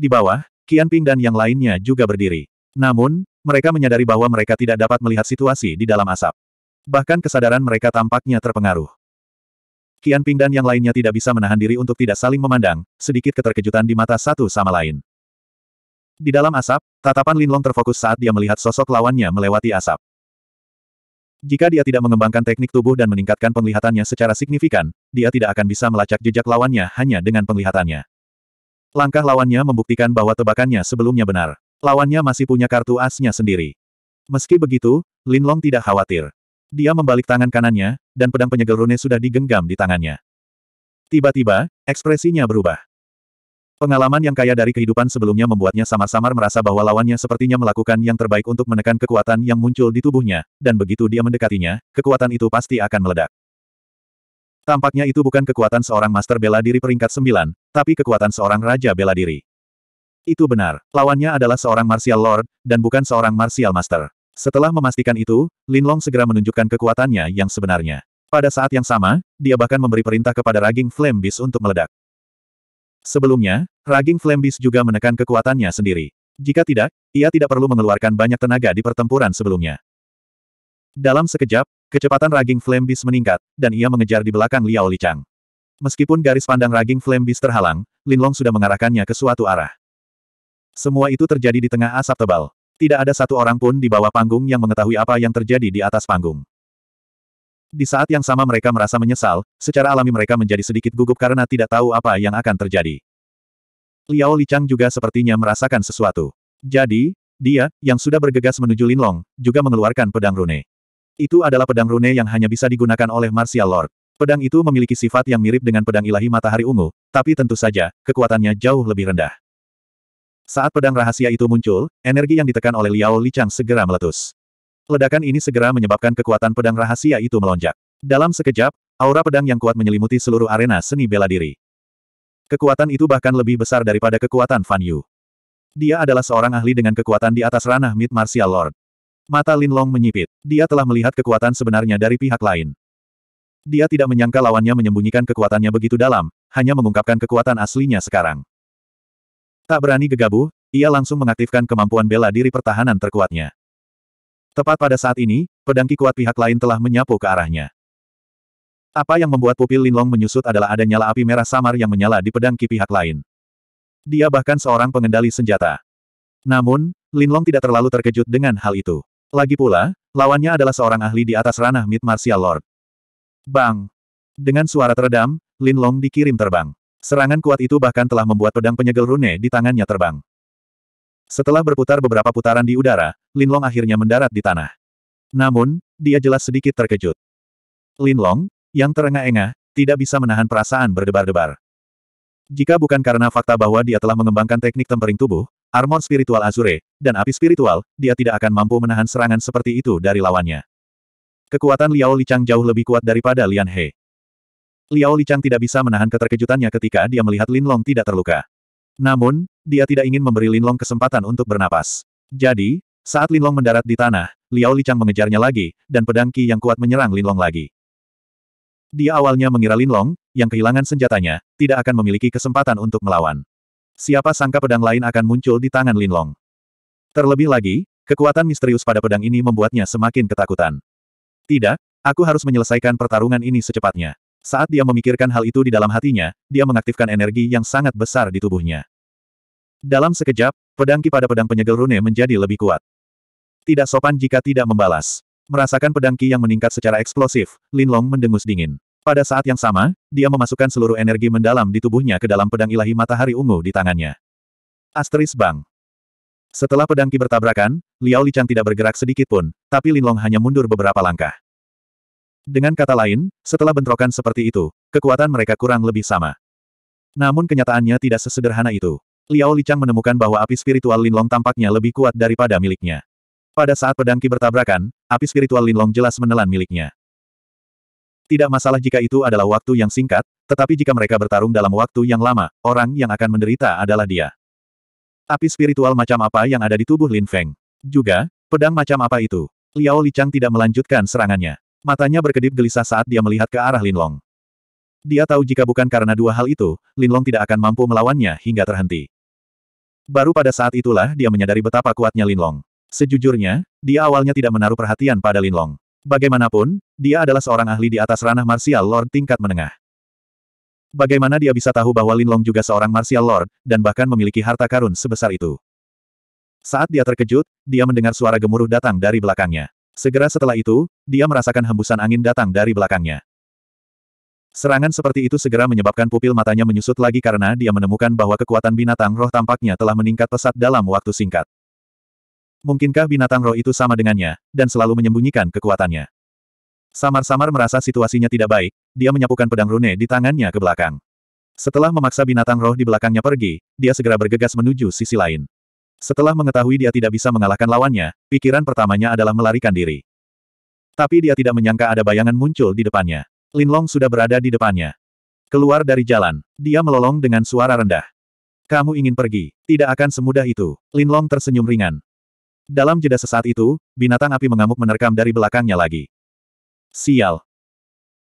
Di bawah, Qian Ping dan yang lainnya juga berdiri. Namun, mereka menyadari bahwa mereka tidak dapat melihat situasi di dalam asap. Bahkan kesadaran mereka tampaknya terpengaruh. Qian Ping dan yang lainnya tidak bisa menahan diri untuk tidak saling memandang, sedikit keterkejutan di mata satu sama lain. Di dalam asap, tatapan Linlong terfokus saat dia melihat sosok lawannya melewati asap. Jika dia tidak mengembangkan teknik tubuh dan meningkatkan penglihatannya secara signifikan, dia tidak akan bisa melacak jejak lawannya hanya dengan penglihatannya. Langkah lawannya membuktikan bahwa tebakannya sebelumnya benar. Lawannya masih punya kartu asnya sendiri. Meski begitu, Lin Long tidak khawatir. Dia membalik tangan kanannya, dan pedang penyegel rune sudah digenggam di tangannya. Tiba-tiba, ekspresinya berubah. Pengalaman yang kaya dari kehidupan sebelumnya membuatnya samar-samar merasa bahwa lawannya sepertinya melakukan yang terbaik untuk menekan kekuatan yang muncul di tubuhnya, dan begitu dia mendekatinya, kekuatan itu pasti akan meledak. Tampaknya itu bukan kekuatan seorang master bela diri peringkat 9, tapi kekuatan seorang raja bela diri. Itu benar, lawannya adalah seorang martial lord, dan bukan seorang martial master. Setelah memastikan itu, Linlong segera menunjukkan kekuatannya yang sebenarnya. Pada saat yang sama, dia bahkan memberi perintah kepada Raging Flame Beast untuk meledak. Sebelumnya, Raging Flame Beast juga menekan kekuatannya sendiri. Jika tidak, ia tidak perlu mengeluarkan banyak tenaga di pertempuran sebelumnya. Dalam sekejap, kecepatan Raging Flame Beast meningkat, dan ia mengejar di belakang Liao Lichang. Meskipun garis pandang raging Flame Beast terhalang, Linlong sudah mengarahkannya ke suatu arah. Semua itu terjadi di tengah asap tebal. Tidak ada satu orang pun di bawah panggung yang mengetahui apa yang terjadi di atas panggung. Di saat yang sama mereka merasa menyesal, secara alami mereka menjadi sedikit gugup karena tidak tahu apa yang akan terjadi. Liao Lichang juga sepertinya merasakan sesuatu. Jadi, dia, yang sudah bergegas menuju Linlong, juga mengeluarkan pedang rune. Itu adalah pedang rune yang hanya bisa digunakan oleh Martial Lord. Pedang itu memiliki sifat yang mirip dengan pedang ilahi matahari ungu, tapi tentu saja, kekuatannya jauh lebih rendah. Saat pedang rahasia itu muncul, energi yang ditekan oleh Liao Lichang segera meletus. Ledakan ini segera menyebabkan kekuatan pedang rahasia itu melonjak. Dalam sekejap, aura pedang yang kuat menyelimuti seluruh arena seni bela diri. Kekuatan itu bahkan lebih besar daripada kekuatan Fan Yu. Dia adalah seorang ahli dengan kekuatan di atas ranah mid martial lord. Mata Lin Long menyipit. Dia telah melihat kekuatan sebenarnya dari pihak lain. Dia tidak menyangka lawannya menyembunyikan kekuatannya begitu dalam, hanya mengungkapkan kekuatan aslinya sekarang. Tak berani gegabah, ia langsung mengaktifkan kemampuan bela diri pertahanan terkuatnya. Tepat pada saat ini, pedang ki kuat pihak lain telah menyapu ke arahnya. Apa yang membuat pupil Linlong menyusut adalah ada nyala api merah samar yang menyala di pedang ki pihak lain. Dia bahkan seorang pengendali senjata. Namun, Linlong tidak terlalu terkejut dengan hal itu. Lagi pula, lawannya adalah seorang ahli di atas ranah mid martial lord. Bang! Dengan suara teredam, Lin Long dikirim terbang. Serangan kuat itu bahkan telah membuat pedang penyegel rune di tangannya terbang. Setelah berputar beberapa putaran di udara, Lin Long akhirnya mendarat di tanah. Namun, dia jelas sedikit terkejut. Lin Long, yang terengah-engah, tidak bisa menahan perasaan berdebar-debar. Jika bukan karena fakta bahwa dia telah mengembangkan teknik tempering tubuh, armor spiritual Azure, dan api spiritual, dia tidak akan mampu menahan serangan seperti itu dari lawannya. Kekuatan Liao Lichang jauh lebih kuat daripada Lian He. Liao Lichang tidak bisa menahan keterkejutannya ketika dia melihat Lin Long tidak terluka. Namun, dia tidak ingin memberi Lin Long kesempatan untuk bernapas. Jadi, saat Lin Long mendarat di tanah, Liao Lichang mengejarnya lagi, dan pedang Ki yang kuat menyerang Lin Long lagi. Dia awalnya mengira Lin Long, yang kehilangan senjatanya, tidak akan memiliki kesempatan untuk melawan. Siapa sangka pedang lain akan muncul di tangan Lin Long. Terlebih lagi, kekuatan misterius pada pedang ini membuatnya semakin ketakutan. Tidak, aku harus menyelesaikan pertarungan ini secepatnya. Saat dia memikirkan hal itu di dalam hatinya, dia mengaktifkan energi yang sangat besar di tubuhnya. Dalam sekejap, pedang pada pedang penyegel rune menjadi lebih kuat. Tidak sopan jika tidak membalas. Merasakan pedang ki yang meningkat secara eksplosif, Long mendengus dingin. Pada saat yang sama, dia memasukkan seluruh energi mendalam di tubuhnya ke dalam pedang ilahi matahari ungu di tangannya. Asteris Bang. Setelah pedangki bertabrakan, Liao Lican tidak bergerak sedikit pun, tapi Linlong hanya mundur beberapa langkah. Dengan kata lain, setelah bentrokan seperti itu, kekuatan mereka kurang lebih sama. Namun kenyataannya tidak sesederhana itu. Liao Lichang menemukan bahwa api spiritual Linlong tampaknya lebih kuat daripada miliknya. Pada saat pedangki bertabrakan, api spiritual Linlong jelas menelan miliknya. Tidak masalah jika itu adalah waktu yang singkat, tetapi jika mereka bertarung dalam waktu yang lama, orang yang akan menderita adalah dia. Api spiritual macam apa yang ada di tubuh Lin Feng? Juga, pedang macam apa itu? Liao Lichang tidak melanjutkan serangannya. Matanya berkedip gelisah saat dia melihat ke arah Lin Long. Dia tahu jika bukan karena dua hal itu, Lin Long tidak akan mampu melawannya hingga terhenti. Baru pada saat itulah dia menyadari betapa kuatnya Lin Long. Sejujurnya, dia awalnya tidak menaruh perhatian pada Lin Long. Bagaimanapun, dia adalah seorang ahli di atas ranah martial Lord tingkat menengah. Bagaimana dia bisa tahu bahwa Linlong juga seorang martial lord, dan bahkan memiliki harta karun sebesar itu? Saat dia terkejut, dia mendengar suara gemuruh datang dari belakangnya. Segera setelah itu, dia merasakan hembusan angin datang dari belakangnya. Serangan seperti itu segera menyebabkan pupil matanya menyusut lagi karena dia menemukan bahwa kekuatan binatang roh tampaknya telah meningkat pesat dalam waktu singkat. Mungkinkah binatang roh itu sama dengannya, dan selalu menyembunyikan kekuatannya? Samar-samar merasa situasinya tidak baik, dia menyapukan pedang rune di tangannya ke belakang. Setelah memaksa binatang roh di belakangnya pergi, dia segera bergegas menuju sisi lain. Setelah mengetahui dia tidak bisa mengalahkan lawannya, pikiran pertamanya adalah melarikan diri. Tapi dia tidak menyangka ada bayangan muncul di depannya. Linlong sudah berada di depannya. Keluar dari jalan, dia melolong dengan suara rendah. Kamu ingin pergi, tidak akan semudah itu. Linlong tersenyum ringan. Dalam jeda sesaat itu, binatang api mengamuk menerkam dari belakangnya lagi. Sial,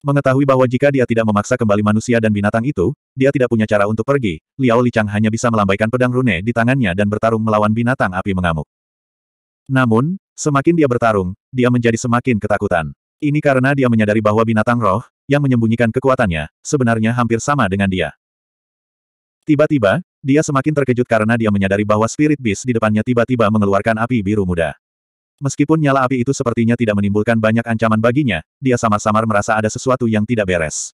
Mengetahui bahwa jika dia tidak memaksa kembali manusia dan binatang itu, dia tidak punya cara untuk pergi, Liao Lichang hanya bisa melambaikan pedang rune di tangannya dan bertarung melawan binatang api mengamuk. Namun, semakin dia bertarung, dia menjadi semakin ketakutan. Ini karena dia menyadari bahwa binatang roh, yang menyembunyikan kekuatannya, sebenarnya hampir sama dengan dia. Tiba-tiba, dia semakin terkejut karena dia menyadari bahwa Spirit Beast di depannya tiba-tiba mengeluarkan api biru muda. Meskipun nyala api itu sepertinya tidak menimbulkan banyak ancaman baginya, dia samar-samar merasa ada sesuatu yang tidak beres.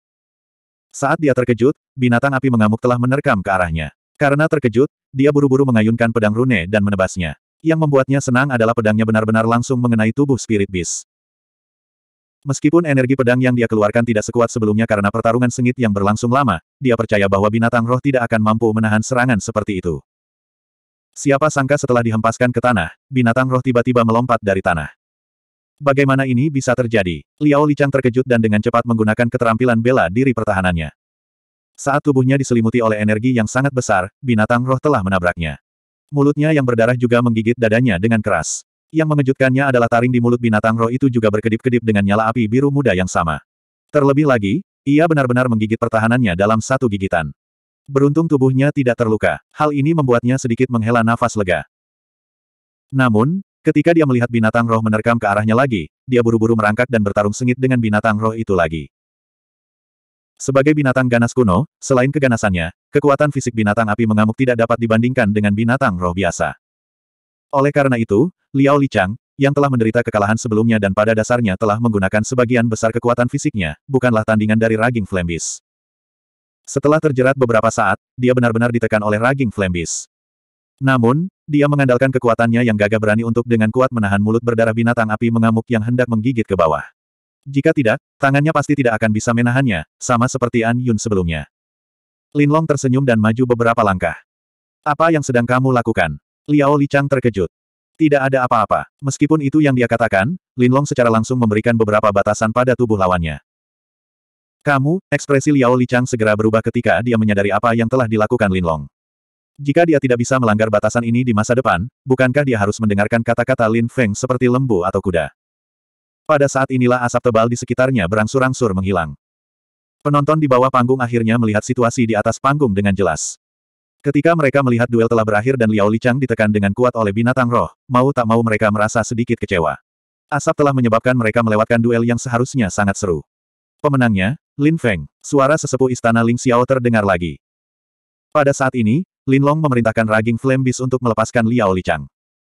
Saat dia terkejut, binatang api mengamuk telah menerkam ke arahnya. Karena terkejut, dia buru-buru mengayunkan pedang rune dan menebasnya. Yang membuatnya senang adalah pedangnya benar-benar langsung mengenai tubuh spirit beast. Meskipun energi pedang yang dia keluarkan tidak sekuat sebelumnya karena pertarungan sengit yang berlangsung lama, dia percaya bahwa binatang roh tidak akan mampu menahan serangan seperti itu. Siapa sangka setelah dihempaskan ke tanah, binatang roh tiba-tiba melompat dari tanah. Bagaimana ini bisa terjadi? Liao Licang terkejut dan dengan cepat menggunakan keterampilan bela diri pertahanannya. Saat tubuhnya diselimuti oleh energi yang sangat besar, binatang roh telah menabraknya. Mulutnya yang berdarah juga menggigit dadanya dengan keras. Yang mengejutkannya adalah taring di mulut binatang roh itu juga berkedip-kedip dengan nyala api biru muda yang sama. Terlebih lagi, ia benar-benar menggigit pertahanannya dalam satu gigitan. Beruntung tubuhnya tidak terluka. Hal ini membuatnya sedikit menghela nafas lega. Namun, ketika dia melihat binatang roh menerkam ke arahnya lagi, dia buru-buru merangkak dan bertarung sengit dengan binatang roh itu lagi. Sebagai binatang ganas kuno, selain keganasannya, kekuatan fisik binatang api mengamuk tidak dapat dibandingkan dengan binatang roh biasa. Oleh karena itu, Liao Lichang, yang telah menderita kekalahan sebelumnya dan pada dasarnya telah menggunakan sebagian besar kekuatan fisiknya, bukanlah tandingan dari Raging Flambis. Setelah terjerat beberapa saat, dia benar-benar ditekan oleh raging flame Namun, dia mengandalkan kekuatannya yang gagah berani untuk dengan kuat menahan mulut berdarah binatang api mengamuk yang hendak menggigit ke bawah. Jika tidak, tangannya pasti tidak akan bisa menahannya, sama seperti An Yun sebelumnya. Linlong tersenyum dan maju beberapa langkah. Apa yang sedang kamu lakukan? Liao Chang terkejut. Tidak ada apa-apa. Meskipun itu yang dia katakan, Linlong secara langsung memberikan beberapa batasan pada tubuh lawannya. Kamu, ekspresi Liao Lichang segera berubah ketika dia menyadari apa yang telah dilakukan Lin Long. Jika dia tidak bisa melanggar batasan ini di masa depan, bukankah dia harus mendengarkan kata-kata Lin Feng seperti lembu atau kuda? Pada saat inilah asap tebal di sekitarnya berangsur-angsur menghilang. Penonton di bawah panggung akhirnya melihat situasi di atas panggung dengan jelas. Ketika mereka melihat duel telah berakhir dan Liao Lichang ditekan dengan kuat oleh binatang roh, mau tak mau mereka merasa sedikit kecewa. Asap telah menyebabkan mereka melewatkan duel yang seharusnya sangat seru. Pemenangnya, Lin Feng, suara sesepuh istana Ling Xiao terdengar lagi. Pada saat ini, Lin Long memerintahkan Raging Flame Beast untuk melepaskan Liao Li Chang.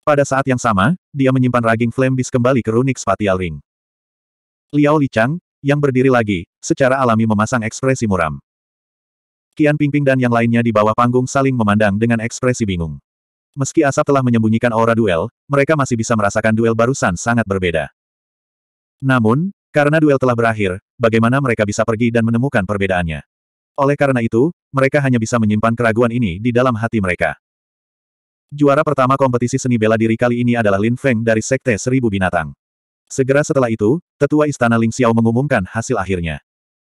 Pada saat yang sama, dia menyimpan Raging Flame Beast kembali ke Runik Spatial Ring. Liao Chang, yang berdiri lagi, secara alami memasang ekspresi muram. Kian Pingping dan yang lainnya di bawah panggung saling memandang dengan ekspresi bingung. Meski asap telah menyembunyikan aura duel, mereka masih bisa merasakan duel barusan sangat berbeda. Namun, karena duel telah berakhir, bagaimana mereka bisa pergi dan menemukan perbedaannya. Oleh karena itu, mereka hanya bisa menyimpan keraguan ini di dalam hati mereka. Juara pertama kompetisi seni bela diri kali ini adalah Lin Feng dari Sekte Seribu Binatang. Segera setelah itu, Tetua Istana Ling Xiao mengumumkan hasil akhirnya.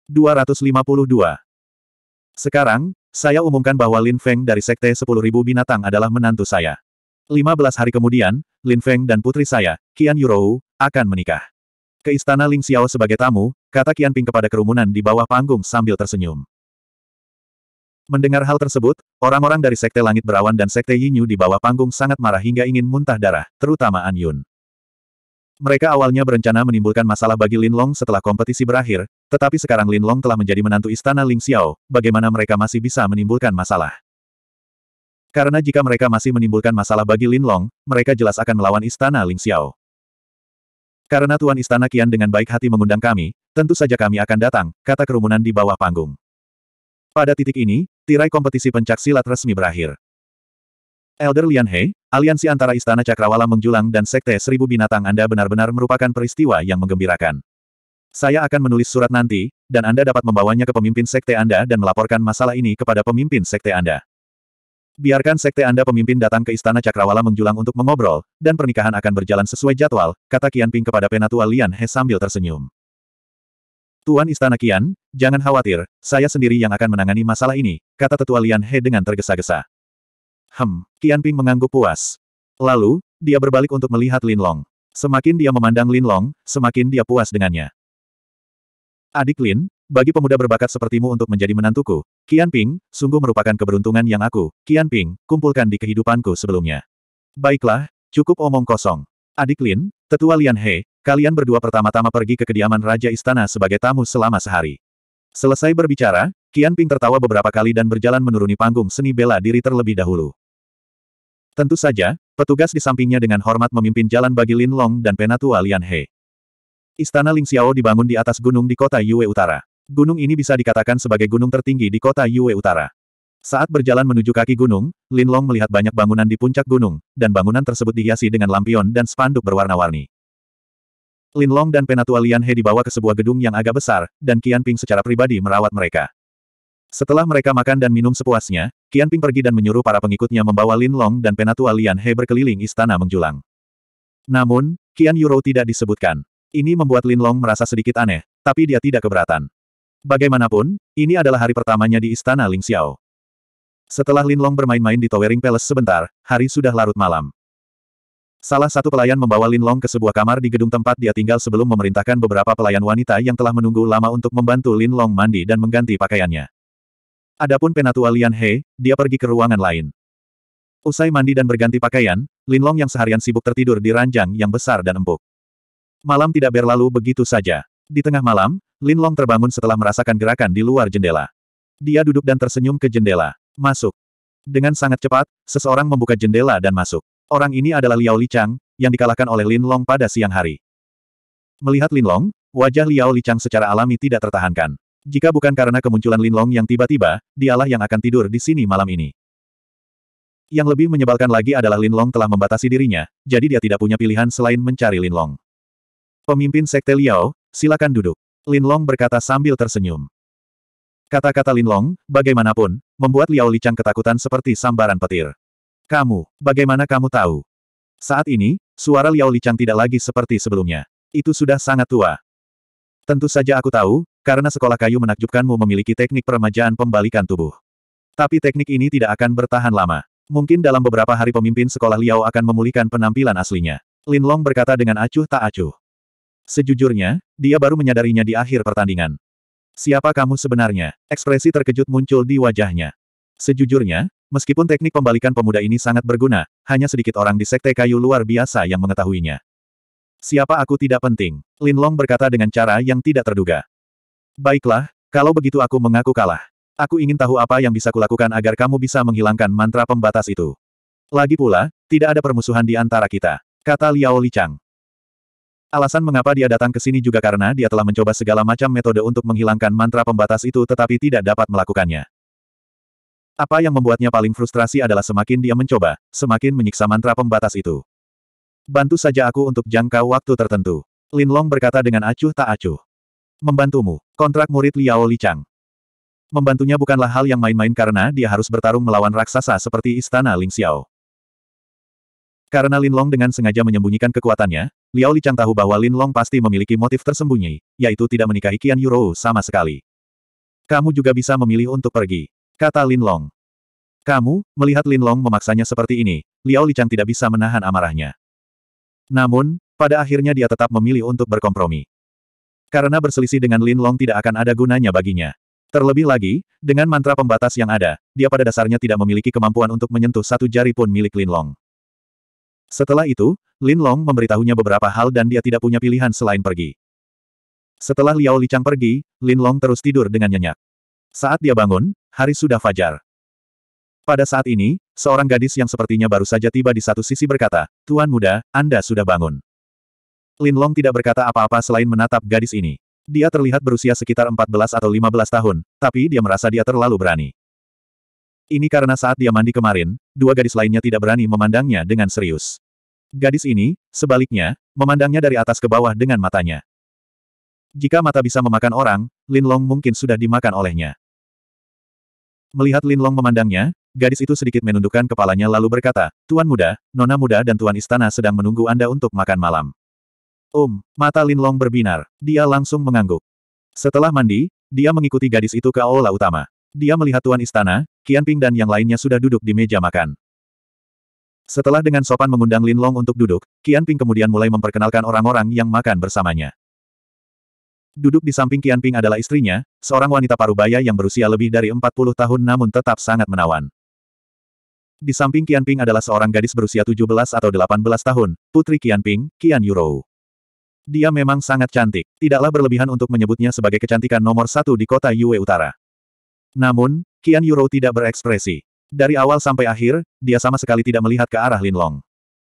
252. Sekarang, saya umumkan bahwa Lin Feng dari Sekte 10.000 Binatang adalah menantu saya. 15 hari kemudian, Lin Feng dan putri saya, Qian Yurou, akan menikah. Ke Istana Ling Xiao sebagai tamu, Kata Qian Ping kepada kerumunan di bawah panggung sambil tersenyum. Mendengar hal tersebut, orang-orang dari Sekte Langit Berawan dan Sekte Yinyu di bawah panggung sangat marah hingga ingin muntah darah, terutama An Yun. Mereka awalnya berencana menimbulkan masalah bagi Lin Long setelah kompetisi berakhir, tetapi sekarang Lin Long telah menjadi menantu istana Ling Xiao, bagaimana mereka masih bisa menimbulkan masalah? Karena jika mereka masih menimbulkan masalah bagi Lin Long, mereka jelas akan melawan istana Ling Xiao. Karena Tuan Istana Kian dengan baik hati mengundang kami, tentu saja kami akan datang, kata kerumunan di bawah panggung. Pada titik ini, tirai kompetisi pencak silat resmi berakhir. Elder Lian He, aliansi antara Istana Cakrawala Mengjulang dan Sekte Seribu Binatang Anda benar-benar merupakan peristiwa yang menggembirakan. Saya akan menulis surat nanti, dan Anda dapat membawanya ke pemimpin sekte Anda dan melaporkan masalah ini kepada pemimpin sekte Anda. Biarkan sekte Anda pemimpin datang ke Istana Cakrawala menjulang untuk mengobrol, dan pernikahan akan berjalan sesuai jadwal, kata Kian Ping kepada penatua Lian He sambil tersenyum. Tuan Istana Kian, jangan khawatir, saya sendiri yang akan menangani masalah ini, kata tetua Lian He dengan tergesa-gesa. Hem, Kian Ping mengangguk puas. Lalu, dia berbalik untuk melihat Lin Long. Semakin dia memandang Lin Long, semakin dia puas dengannya. Adik Lin, bagi pemuda berbakat sepertimu untuk menjadi menantuku, Qian Ping, sungguh merupakan keberuntungan yang aku, Qian Ping, kumpulkan di kehidupanku sebelumnya. Baiklah, cukup omong kosong. Adik Lin, Tetua Lian He, kalian berdua pertama-tama pergi ke kediaman Raja Istana sebagai tamu selama sehari. Selesai berbicara, Qian Ping tertawa beberapa kali dan berjalan menuruni panggung seni bela diri terlebih dahulu. Tentu saja, petugas di sampingnya dengan hormat memimpin jalan bagi Lin Long dan Penatua Lian He. Istana Ling Xiao dibangun di atas gunung di kota Yue Utara. Gunung ini bisa dikatakan sebagai gunung tertinggi di kota Yue Utara. Saat berjalan menuju kaki gunung, Lin Long melihat banyak bangunan di puncak gunung, dan bangunan tersebut dihiasi dengan lampion dan spanduk berwarna-warni. Lin Long dan Penatua Lian He dibawa ke sebuah gedung yang agak besar, dan Qian Ping secara pribadi merawat mereka. Setelah mereka makan dan minum sepuasnya, Qian Ping pergi dan menyuruh para pengikutnya membawa Lin Long dan Penatua Lian He berkeliling istana menjulang. Namun, Qian Yuro tidak disebutkan. Ini membuat Lin Long merasa sedikit aneh, tapi dia tidak keberatan. Bagaimanapun, ini adalah hari pertamanya di Istana Ling Xiao. Setelah Lin Long bermain-main di Towering Palace sebentar, hari sudah larut malam. Salah satu pelayan membawa Lin Long ke sebuah kamar di gedung tempat dia tinggal sebelum memerintahkan beberapa pelayan wanita yang telah menunggu lama untuk membantu Lin Long mandi dan mengganti pakaiannya. Adapun penatua Lian He, dia pergi ke ruangan lain. Usai mandi dan berganti pakaian, Lin Long yang seharian sibuk tertidur di ranjang yang besar dan empuk. Malam tidak berlalu begitu saja. Di tengah malam, Lin Long terbangun setelah merasakan gerakan di luar jendela. Dia duduk dan tersenyum ke jendela. Masuk. Dengan sangat cepat, seseorang membuka jendela dan masuk. Orang ini adalah Liao Lichang, yang dikalahkan oleh Lin Long pada siang hari. Melihat Lin Long, wajah Liao Lichang secara alami tidak tertahankan. Jika bukan karena kemunculan Lin Long yang tiba-tiba, dialah yang akan tidur di sini malam ini. Yang lebih menyebalkan lagi adalah Lin Long telah membatasi dirinya, jadi dia tidak punya pilihan selain mencari Lin Long. Pemimpin Sekte Liao, silakan duduk. Lin Long berkata sambil tersenyum. Kata-kata Lin Long, bagaimanapun, membuat Liao Licang ketakutan seperti sambaran petir. Kamu, bagaimana kamu tahu? Saat ini, suara Liao Licang tidak lagi seperti sebelumnya. Itu sudah sangat tua. Tentu saja aku tahu, karena sekolah kayu menakjubkanmu memiliki teknik peremajaan pembalikan tubuh. Tapi teknik ini tidak akan bertahan lama. Mungkin dalam beberapa hari pemimpin sekolah Liao akan memulihkan penampilan aslinya. Lin Long berkata dengan acuh tak acuh. Sejujurnya, dia baru menyadarinya di akhir pertandingan. Siapa kamu sebenarnya? Ekspresi terkejut muncul di wajahnya. Sejujurnya, meskipun teknik pembalikan pemuda ini sangat berguna, hanya sedikit orang di sekte kayu luar biasa yang mengetahuinya. Siapa aku tidak penting, Lin Long berkata dengan cara yang tidak terduga. Baiklah, kalau begitu aku mengaku kalah. Aku ingin tahu apa yang bisa kulakukan agar kamu bisa menghilangkan mantra pembatas itu. Lagi pula, tidak ada permusuhan di antara kita, kata Liao Li Chang. Alasan mengapa dia datang ke sini juga karena dia telah mencoba segala macam metode untuk menghilangkan mantra pembatas itu tetapi tidak dapat melakukannya. Apa yang membuatnya paling frustrasi adalah semakin dia mencoba, semakin menyiksa mantra pembatas itu. Bantu saja aku untuk jangka waktu tertentu. Lin Long berkata dengan acuh tak acuh. Membantumu, kontrak murid Liao Li Chang. Membantunya bukanlah hal yang main-main karena dia harus bertarung melawan raksasa seperti Istana Ling Xiao. Karena Lin Long dengan sengaja menyembunyikan kekuatannya, Liao Chang tahu bahwa Lin Long pasti memiliki motif tersembunyi, yaitu tidak menikahi Qian Yurou sama sekali. Kamu juga bisa memilih untuk pergi, kata Lin Long. Kamu, melihat Lin Long memaksanya seperti ini, Liao Chang tidak bisa menahan amarahnya. Namun, pada akhirnya dia tetap memilih untuk berkompromi. Karena berselisih dengan Lin Long tidak akan ada gunanya baginya. Terlebih lagi, dengan mantra pembatas yang ada, dia pada dasarnya tidak memiliki kemampuan untuk menyentuh satu jari pun milik Lin Long. Setelah itu, Lin Long memberitahunya beberapa hal dan dia tidak punya pilihan selain pergi. Setelah Liao Lichang pergi, Lin Long terus tidur dengan nyenyak. Saat dia bangun, hari sudah fajar. Pada saat ini, seorang gadis yang sepertinya baru saja tiba di satu sisi berkata, Tuan muda, Anda sudah bangun. Lin Long tidak berkata apa-apa selain menatap gadis ini. Dia terlihat berusia sekitar 14 atau 15 tahun, tapi dia merasa dia terlalu berani. Ini karena saat dia mandi kemarin, dua gadis lainnya tidak berani memandangnya dengan serius. Gadis ini, sebaliknya, memandangnya dari atas ke bawah dengan matanya. Jika mata bisa memakan orang, Lin Long mungkin sudah dimakan olehnya. Melihat Lin Long memandangnya, gadis itu sedikit menundukkan kepalanya lalu berkata, Tuan muda, nona muda dan tuan istana sedang menunggu Anda untuk makan malam. Om, um, mata Lin Long berbinar. Dia langsung mengangguk. Setelah mandi, dia mengikuti gadis itu ke aula utama. Dia melihat tuan istana, Qianping dan yang lainnya sudah duduk di meja makan. Setelah dengan sopan mengundang Lin Long untuk duduk, Qianping kemudian mulai memperkenalkan orang-orang yang makan bersamanya. Duduk di samping Qianping adalah istrinya, seorang wanita parubaya yang berusia lebih dari 40 tahun namun tetap sangat menawan. Di samping Qianping adalah seorang gadis berusia 17 atau 18 tahun, putri Qianping, Qian Yurou. Dia memang sangat cantik, tidaklah berlebihan untuk menyebutnya sebagai kecantikan nomor satu di kota Yue Utara. Namun, Qian Yuro tidak berekspresi. Dari awal sampai akhir, dia sama sekali tidak melihat ke arah Linlong.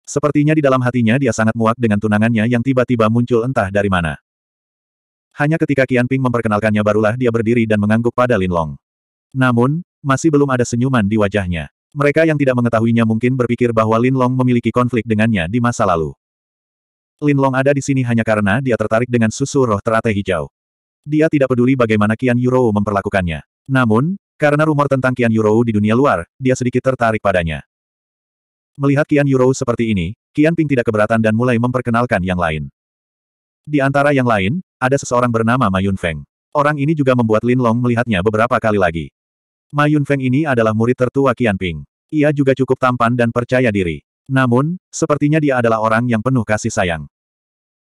Sepertinya di dalam hatinya dia sangat muak dengan tunangannya yang tiba-tiba muncul entah dari mana. Hanya ketika Qian Ping memperkenalkannya barulah dia berdiri dan mengangguk pada Linlong. Namun, masih belum ada senyuman di wajahnya. Mereka yang tidak mengetahuinya mungkin berpikir bahwa Linlong memiliki konflik dengannya di masa lalu. Linlong ada di sini hanya karena dia tertarik dengan susu roh teratai hijau. Dia tidak peduli bagaimana Qian Yuro memperlakukannya. Namun, karena rumor tentang Kian Yurou di dunia luar, dia sedikit tertarik padanya. Melihat Kian Yurou seperti ini, Kian Ping tidak keberatan dan mulai memperkenalkan yang lain. Di antara yang lain, ada seseorang bernama Ma Yun Feng. Orang ini juga membuat Lin Long melihatnya beberapa kali lagi. Ma Yun Feng ini adalah murid tertua Kian Ping. Ia juga cukup tampan dan percaya diri. Namun, sepertinya dia adalah orang yang penuh kasih sayang.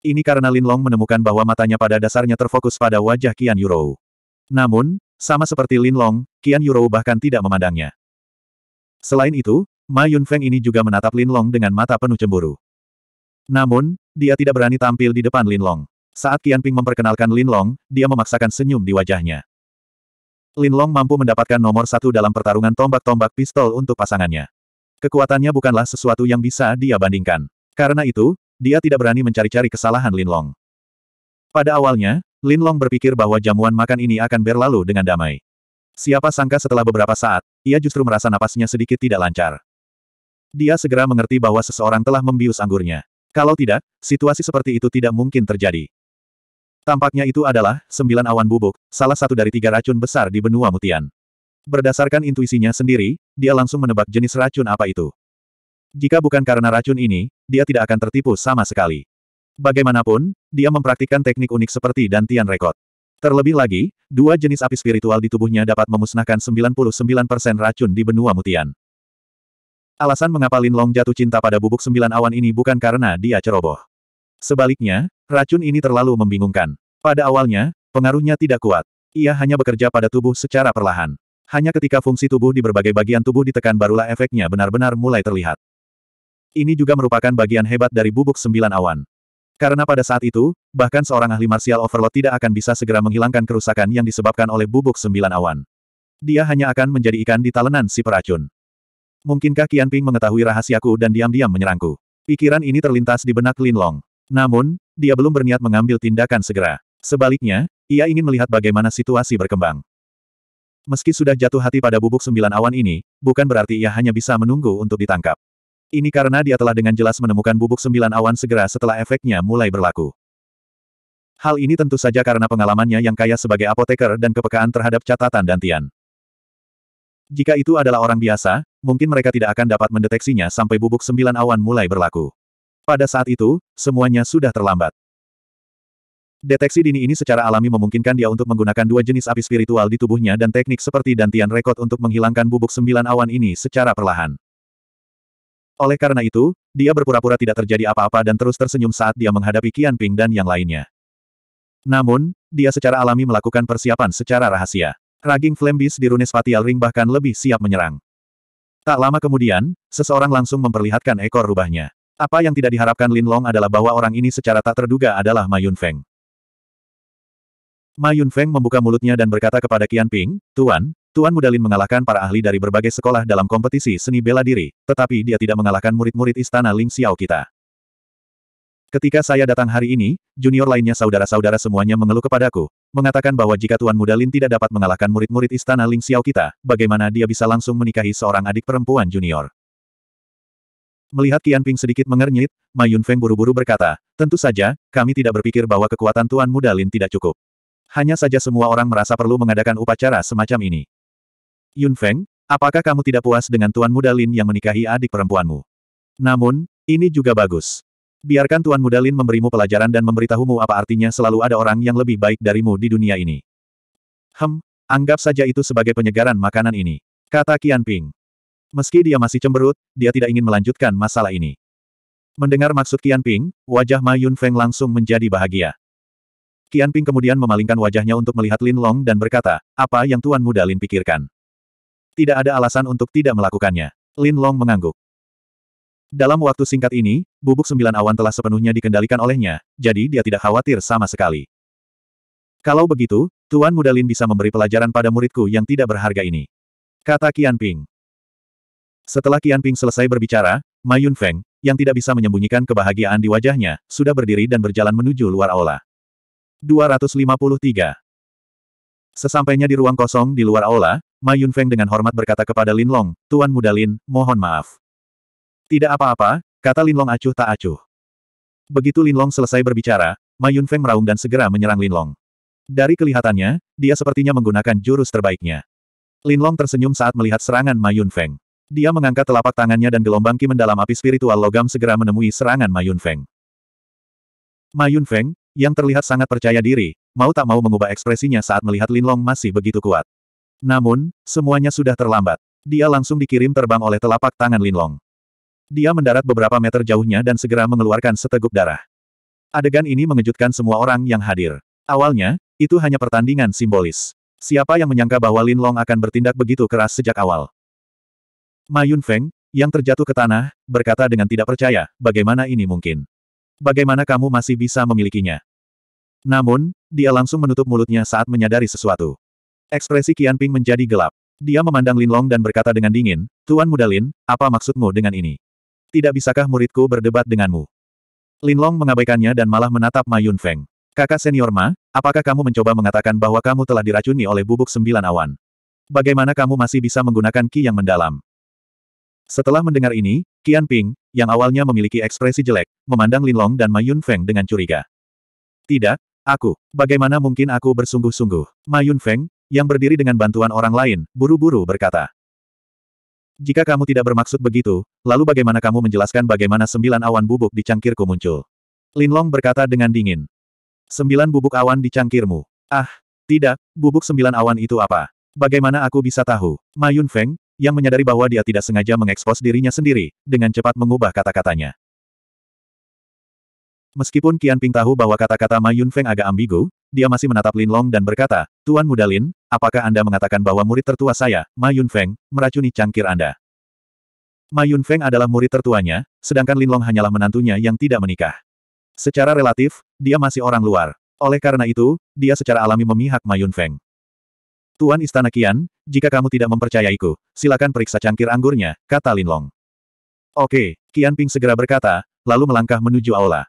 Ini karena Lin Long menemukan bahwa matanya pada dasarnya terfokus pada wajah Kian Yurou. Namun, sama seperti Lin Long, Qian Yurou bahkan tidak memandangnya. Selain itu, Ma Yunfeng ini juga menatap Lin Long dengan mata penuh cemburu. Namun, dia tidak berani tampil di depan Lin Long. Saat Qian Ping memperkenalkan Lin Long, dia memaksakan senyum di wajahnya. Lin Long mampu mendapatkan nomor satu dalam pertarungan tombak-tombak pistol untuk pasangannya. Kekuatannya bukanlah sesuatu yang bisa dia bandingkan. Karena itu, dia tidak berani mencari-cari kesalahan Lin Long. Pada awalnya, Lin Long berpikir bahwa jamuan makan ini akan berlalu dengan damai. Siapa sangka setelah beberapa saat, ia justru merasa napasnya sedikit tidak lancar. Dia segera mengerti bahwa seseorang telah membius anggurnya. Kalau tidak, situasi seperti itu tidak mungkin terjadi. Tampaknya itu adalah sembilan awan bubuk, salah satu dari tiga racun besar di benua Mutian. Berdasarkan intuisinya sendiri, dia langsung menebak jenis racun apa itu. Jika bukan karena racun ini, dia tidak akan tertipu sama sekali. Bagaimanapun, dia mempraktikkan teknik unik seperti Dantian Rekod. Terlebih lagi, dua jenis api spiritual di tubuhnya dapat memusnahkan 99% racun di benua mutian. Alasan mengapa Lin Long jatuh cinta pada bubuk sembilan awan ini bukan karena dia ceroboh. Sebaliknya, racun ini terlalu membingungkan. Pada awalnya, pengaruhnya tidak kuat. Ia hanya bekerja pada tubuh secara perlahan. Hanya ketika fungsi tubuh di berbagai bagian tubuh ditekan barulah efeknya benar-benar mulai terlihat. Ini juga merupakan bagian hebat dari bubuk sembilan awan. Karena pada saat itu, bahkan seorang ahli martial overload tidak akan bisa segera menghilangkan kerusakan yang disebabkan oleh bubuk sembilan awan. Dia hanya akan menjadi ikan di talenan si peracun. Mungkinkah Qian Ping mengetahui rahasiaku dan diam-diam menyerangku? Pikiran ini terlintas di benak Lin Long. Namun, dia belum berniat mengambil tindakan segera. Sebaliknya, ia ingin melihat bagaimana situasi berkembang. Meski sudah jatuh hati pada bubuk sembilan awan ini, bukan berarti ia hanya bisa menunggu untuk ditangkap. Ini karena dia telah dengan jelas menemukan bubuk sembilan awan segera setelah efeknya mulai berlaku. Hal ini tentu saja karena pengalamannya yang kaya sebagai apoteker dan kepekaan terhadap catatan Dantian. Jika itu adalah orang biasa, mungkin mereka tidak akan dapat mendeteksinya sampai bubuk sembilan awan mulai berlaku. Pada saat itu, semuanya sudah terlambat. Deteksi dini ini secara alami memungkinkan dia untuk menggunakan dua jenis api spiritual di tubuhnya dan teknik seperti Dantian Rekod untuk menghilangkan bubuk sembilan awan ini secara perlahan. Oleh karena itu, dia berpura-pura tidak terjadi apa-apa dan terus tersenyum saat dia menghadapi Qian Ping dan yang lainnya. Namun, dia secara alami melakukan persiapan secara rahasia. Raging Flame Beast di Rune Spatial Ring bahkan lebih siap menyerang. Tak lama kemudian, seseorang langsung memperlihatkan ekor rubahnya. Apa yang tidak diharapkan Lin Long adalah bahwa orang ini secara tak terduga adalah Ma Yun Feng. Ma Yun Feng membuka mulutnya dan berkata kepada Qian Ping, Tuan, Tuan Mudalin mengalahkan para ahli dari berbagai sekolah dalam kompetisi seni bela diri, tetapi dia tidak mengalahkan murid-murid istana Ling Xiao kita. Ketika saya datang hari ini, junior lainnya saudara-saudara semuanya mengeluh kepadaku, mengatakan bahwa jika Tuan Mudalin tidak dapat mengalahkan murid-murid istana Ling Xiao kita, bagaimana dia bisa langsung menikahi seorang adik perempuan junior. Melihat Qian Ping sedikit mengernyit, Ma Yunfeng buru-buru berkata, tentu saja, kami tidak berpikir bahwa kekuatan Tuan Mudalin tidak cukup. Hanya saja semua orang merasa perlu mengadakan upacara semacam ini. Yun Feng, apakah kamu tidak puas dengan Tuan Muda Lin yang menikahi adik perempuanmu? Namun, ini juga bagus. Biarkan Tuan Muda Lin memberimu pelajaran dan memberitahumu apa artinya selalu ada orang yang lebih baik darimu di dunia ini. Hem, anggap saja itu sebagai penyegaran makanan ini. Kata Kian Ping. Meski dia masih cemberut, dia tidak ingin melanjutkan masalah ini. Mendengar maksud Kian Ping, wajah Ma Yun Feng langsung menjadi bahagia. Kian Ping kemudian memalingkan wajahnya untuk melihat Lin Long dan berkata, apa yang Tuan Muda Lin pikirkan? tidak ada alasan untuk tidak melakukannya. Lin Long mengangguk. Dalam waktu singkat ini, bubuk sembilan awan telah sepenuhnya dikendalikan olehnya, jadi dia tidak khawatir sama sekali. Kalau begitu, Tuan Muda Lin bisa memberi pelajaran pada muridku yang tidak berharga ini. Kata Qian Ping. Setelah Qian Ping selesai berbicara, Ma Yun Feng, yang tidak bisa menyembunyikan kebahagiaan di wajahnya, sudah berdiri dan berjalan menuju luar aula. 253. Sesampainya di ruang kosong di luar aula, Ma Yunfeng dengan hormat berkata kepada Lin Long, Tuan Muda Lin, mohon maaf. Tidak apa-apa, kata Lin Long acuh tak acuh. Begitu Lin Long selesai berbicara, Ma Yunfeng meraung dan segera menyerang Lin Long. Dari kelihatannya, dia sepertinya menggunakan jurus terbaiknya. Lin Long tersenyum saat melihat serangan Ma Yunfeng. Dia mengangkat telapak tangannya dan gelombang ki mendalam api spiritual logam segera menemui serangan Ma Yunfeng. Ma Yunfeng, yang terlihat sangat percaya diri, mau tak mau mengubah ekspresinya saat melihat Lin Long masih begitu kuat. Namun, semuanya sudah terlambat. Dia langsung dikirim terbang oleh telapak tangan Linlong. Dia mendarat beberapa meter jauhnya dan segera mengeluarkan seteguk darah. Adegan ini mengejutkan semua orang yang hadir. Awalnya, itu hanya pertandingan simbolis. Siapa yang menyangka bahwa Lin Long akan bertindak begitu keras sejak awal? Ma Feng, yang terjatuh ke tanah, berkata dengan tidak percaya, bagaimana ini mungkin? Bagaimana kamu masih bisa memilikinya? Namun, dia langsung menutup mulutnya saat menyadari sesuatu. Ekspresi Qian Ping menjadi gelap. Dia memandang Lin Long dan berkata dengan dingin, Tuan Muda Lin, apa maksudmu dengan ini? Tidak bisakah muridku berdebat denganmu? Lin Long mengabaikannya dan malah menatap Ma Yun Feng. Kakak senior Ma, apakah kamu mencoba mengatakan bahwa kamu telah diracuni oleh bubuk sembilan awan? Bagaimana kamu masih bisa menggunakan ki yang mendalam? Setelah mendengar ini, Qian Ping, yang awalnya memiliki ekspresi jelek, memandang Lin Long dan Ma Yun Feng dengan curiga. Tidak, aku. Bagaimana mungkin aku bersungguh-sungguh? Ma Yun Feng, yang berdiri dengan bantuan orang lain, buru-buru berkata. Jika kamu tidak bermaksud begitu, lalu bagaimana kamu menjelaskan bagaimana sembilan awan bubuk di cangkirku muncul? Linlong berkata dengan dingin. Sembilan bubuk awan di cangkirmu. Ah, tidak, bubuk sembilan awan itu apa? Bagaimana aku bisa tahu? Ma Feng, yang menyadari bahwa dia tidak sengaja mengekspos dirinya sendiri, dengan cepat mengubah kata-katanya. Meskipun Qian Ping tahu bahwa kata-kata Ma Feng agak ambigu, dia masih menatap Linlong dan berkata, Tuan Mudalin, apakah Anda mengatakan bahwa murid tertua saya, Ma Yunfeng, meracuni cangkir Anda? Ma Yunfeng adalah murid tertuanya, sedangkan Linlong hanyalah menantunya yang tidak menikah. Secara relatif, dia masih orang luar. Oleh karena itu, dia secara alami memihak Ma Yunfeng. Tuan Istana Kian, jika kamu tidak mempercayaiku, silakan periksa cangkir anggurnya, kata Linlong. Oke, Kian Ping segera berkata, lalu melangkah menuju aula.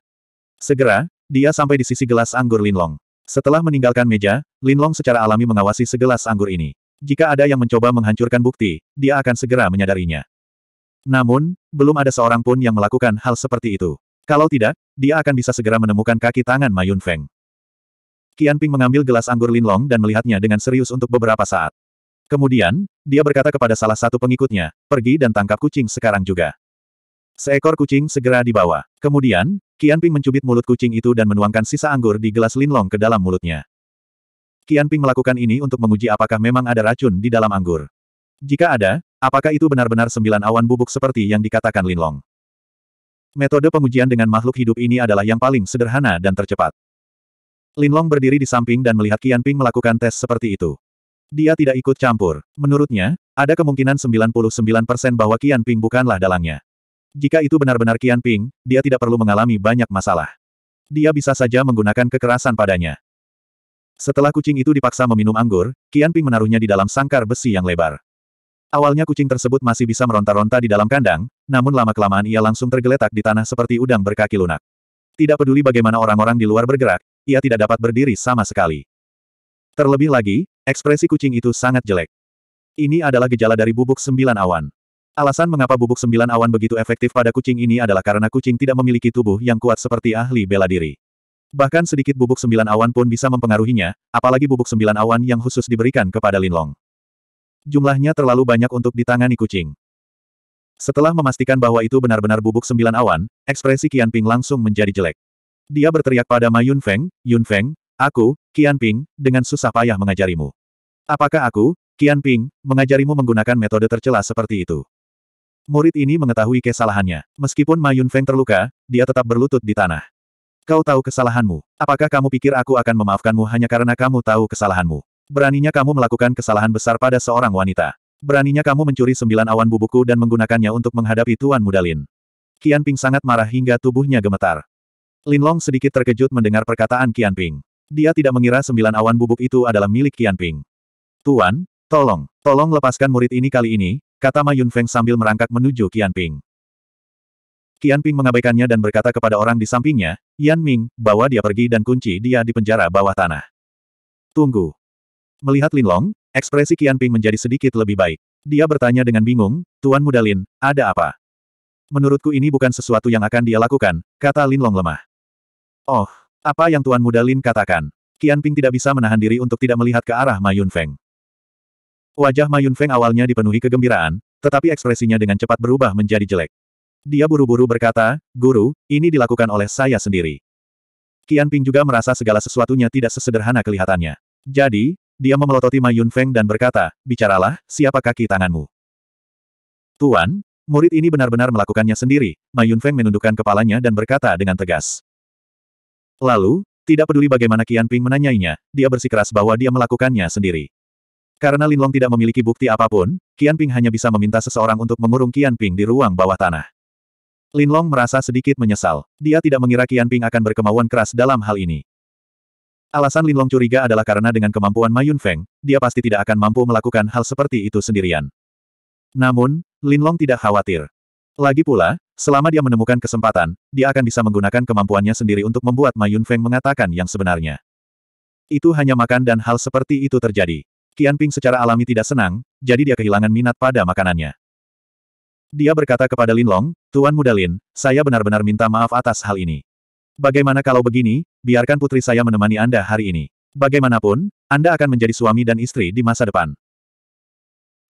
Segera, dia sampai di sisi gelas anggur Linlong. Setelah meninggalkan meja, Linlong secara alami mengawasi segelas anggur ini. Jika ada yang mencoba menghancurkan bukti, dia akan segera menyadarinya. Namun, belum ada seorang pun yang melakukan hal seperti itu. Kalau tidak, dia akan bisa segera menemukan kaki tangan Mayun Feng. Qian Ping mengambil gelas anggur Linlong dan melihatnya dengan serius untuk beberapa saat. Kemudian, dia berkata kepada salah satu pengikutnya, pergi dan tangkap kucing sekarang juga. Seekor kucing segera dibawa. Kemudian, Qianping mencubit mulut kucing itu dan menuangkan sisa anggur di gelas linlong ke dalam mulutnya. Qianping melakukan ini untuk menguji apakah memang ada racun di dalam anggur. Jika ada, apakah itu benar-benar sembilan awan bubuk seperti yang dikatakan Linlong? Metode pengujian dengan makhluk hidup ini adalah yang paling sederhana dan tercepat. Linlong berdiri di samping dan melihat Qianping melakukan tes seperti itu. Dia tidak ikut campur. Menurutnya, ada kemungkinan 99% bahwa Qianping Ping bukanlah dalangnya. Jika itu benar-benar Qian Ping, dia tidak perlu mengalami banyak masalah. Dia bisa saja menggunakan kekerasan padanya. Setelah kucing itu dipaksa meminum anggur, Qian Ping menaruhnya di dalam sangkar besi yang lebar. Awalnya kucing tersebut masih bisa meronta-ronta di dalam kandang, namun lama-kelamaan ia langsung tergeletak di tanah seperti udang berkaki lunak. Tidak peduli bagaimana orang-orang di luar bergerak, ia tidak dapat berdiri sama sekali. Terlebih lagi, ekspresi kucing itu sangat jelek. Ini adalah gejala dari bubuk sembilan awan. Alasan mengapa bubuk sembilan awan begitu efektif pada kucing ini adalah karena kucing tidak memiliki tubuh yang kuat seperti ahli bela diri. Bahkan sedikit bubuk sembilan awan pun bisa mempengaruhinya, apalagi bubuk sembilan awan yang khusus diberikan kepada Linlong. Jumlahnya terlalu banyak untuk ditangani kucing. Setelah memastikan bahwa itu benar-benar bubuk sembilan awan, ekspresi Qian Ping langsung menjadi jelek. Dia berteriak pada Ma Yun Feng, Yun Feng, aku, Qian Ping, dengan susah payah mengajarimu. Apakah aku, Qian Ping, mengajarimu menggunakan metode tercela seperti itu? Murid ini mengetahui kesalahannya. Meskipun Mayun Feng terluka, dia tetap berlutut di tanah. Kau tahu kesalahanmu. Apakah kamu pikir aku akan memaafkanmu hanya karena kamu tahu kesalahanmu? Beraninya kamu melakukan kesalahan besar pada seorang wanita. Beraninya kamu mencuri sembilan awan bubuku dan menggunakannya untuk menghadapi Tuan Mudalin. Qian Ping sangat marah hingga tubuhnya gemetar. Linlong sedikit terkejut mendengar perkataan Qian Ping. Dia tidak mengira sembilan awan bubuk itu adalah milik Qian Ping. Tuan, tolong, tolong lepaskan murid ini kali ini, Kata Ma Yunfeng sambil merangkak menuju Qian Ping. Qian Ping mengabaikannya dan berkata kepada orang di sampingnya, Yan Ming, bawa dia pergi dan kunci dia di penjara bawah tanah. Tunggu. Melihat Lin Long, ekspresi Qian Ping menjadi sedikit lebih baik. Dia bertanya dengan bingung, Tuan Muda Lin, ada apa? Menurutku ini bukan sesuatu yang akan dia lakukan, kata Lin Long lemah. Oh, apa yang Tuan Muda Lin katakan? Qian Ping tidak bisa menahan diri untuk tidak melihat ke arah Ma Yunfeng. Wajah Mayun Feng awalnya dipenuhi kegembiraan, tetapi ekspresinya dengan cepat berubah menjadi jelek. Dia buru-buru berkata, Guru, ini dilakukan oleh saya sendiri. Qian Ping juga merasa segala sesuatunya tidak sesederhana kelihatannya. Jadi, dia memelototi Mayun Feng dan berkata, Bicaralah, siapa kaki tanganmu? Tuan, murid ini benar-benar melakukannya sendiri, Mayun Feng menundukkan kepalanya dan berkata dengan tegas. Lalu, tidak peduli bagaimana Qian Ping menanyainya, dia bersikeras bahwa dia melakukannya sendiri. Karena Linlong tidak memiliki bukti apapun, Ping hanya bisa meminta seseorang untuk mengurung Ping di ruang bawah tanah. Linlong merasa sedikit menyesal. Dia tidak mengira Ping akan berkemauan keras dalam hal ini. Alasan Linlong curiga adalah karena dengan kemampuan Mayun Feng, dia pasti tidak akan mampu melakukan hal seperti itu sendirian. Namun, Linlong tidak khawatir. Lagi pula, selama dia menemukan kesempatan, dia akan bisa menggunakan kemampuannya sendiri untuk membuat Mayun Feng mengatakan yang sebenarnya. Itu hanya makan dan hal seperti itu terjadi. Qianping secara alami tidak senang, jadi dia kehilangan minat pada makanannya. Dia berkata kepada Linlong, Tuan Muda Lin, saya benar-benar minta maaf atas hal ini. Bagaimana kalau begini, biarkan putri saya menemani Anda hari ini. Bagaimanapun, Anda akan menjadi suami dan istri di masa depan.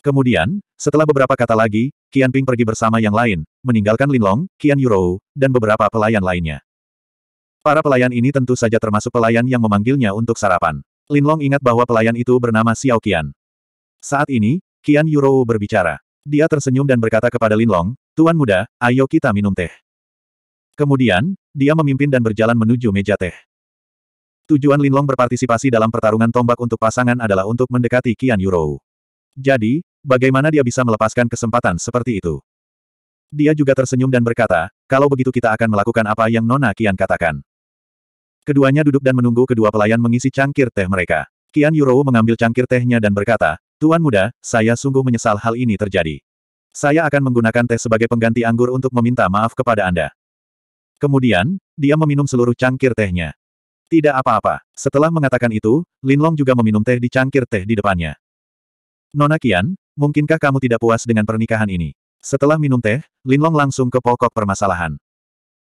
Kemudian, setelah beberapa kata lagi, Qian Ping pergi bersama yang lain, meninggalkan Linlong, Qian Yurou, dan beberapa pelayan lainnya. Para pelayan ini tentu saja termasuk pelayan yang memanggilnya untuk sarapan. Linlong ingat bahwa pelayan itu bernama Xiao Qian. Saat ini, Qian Yurou berbicara. Dia tersenyum dan berkata kepada Linlong, Tuan muda, ayo kita minum teh. Kemudian, dia memimpin dan berjalan menuju meja teh. Tujuan Linlong berpartisipasi dalam pertarungan tombak untuk pasangan adalah untuk mendekati Qian Yurou. Jadi, bagaimana dia bisa melepaskan kesempatan seperti itu? Dia juga tersenyum dan berkata, kalau begitu kita akan melakukan apa yang Nona Qian katakan. Keduanya duduk dan menunggu kedua pelayan mengisi cangkir teh mereka. Kian Yurou mengambil cangkir tehnya dan berkata, Tuan muda, saya sungguh menyesal hal ini terjadi. Saya akan menggunakan teh sebagai pengganti anggur untuk meminta maaf kepada Anda. Kemudian, dia meminum seluruh cangkir tehnya. Tidak apa-apa. Setelah mengatakan itu, Linlong juga meminum teh di cangkir teh di depannya. Nona Kian, mungkinkah kamu tidak puas dengan pernikahan ini? Setelah minum teh, Linlong langsung ke pokok permasalahan.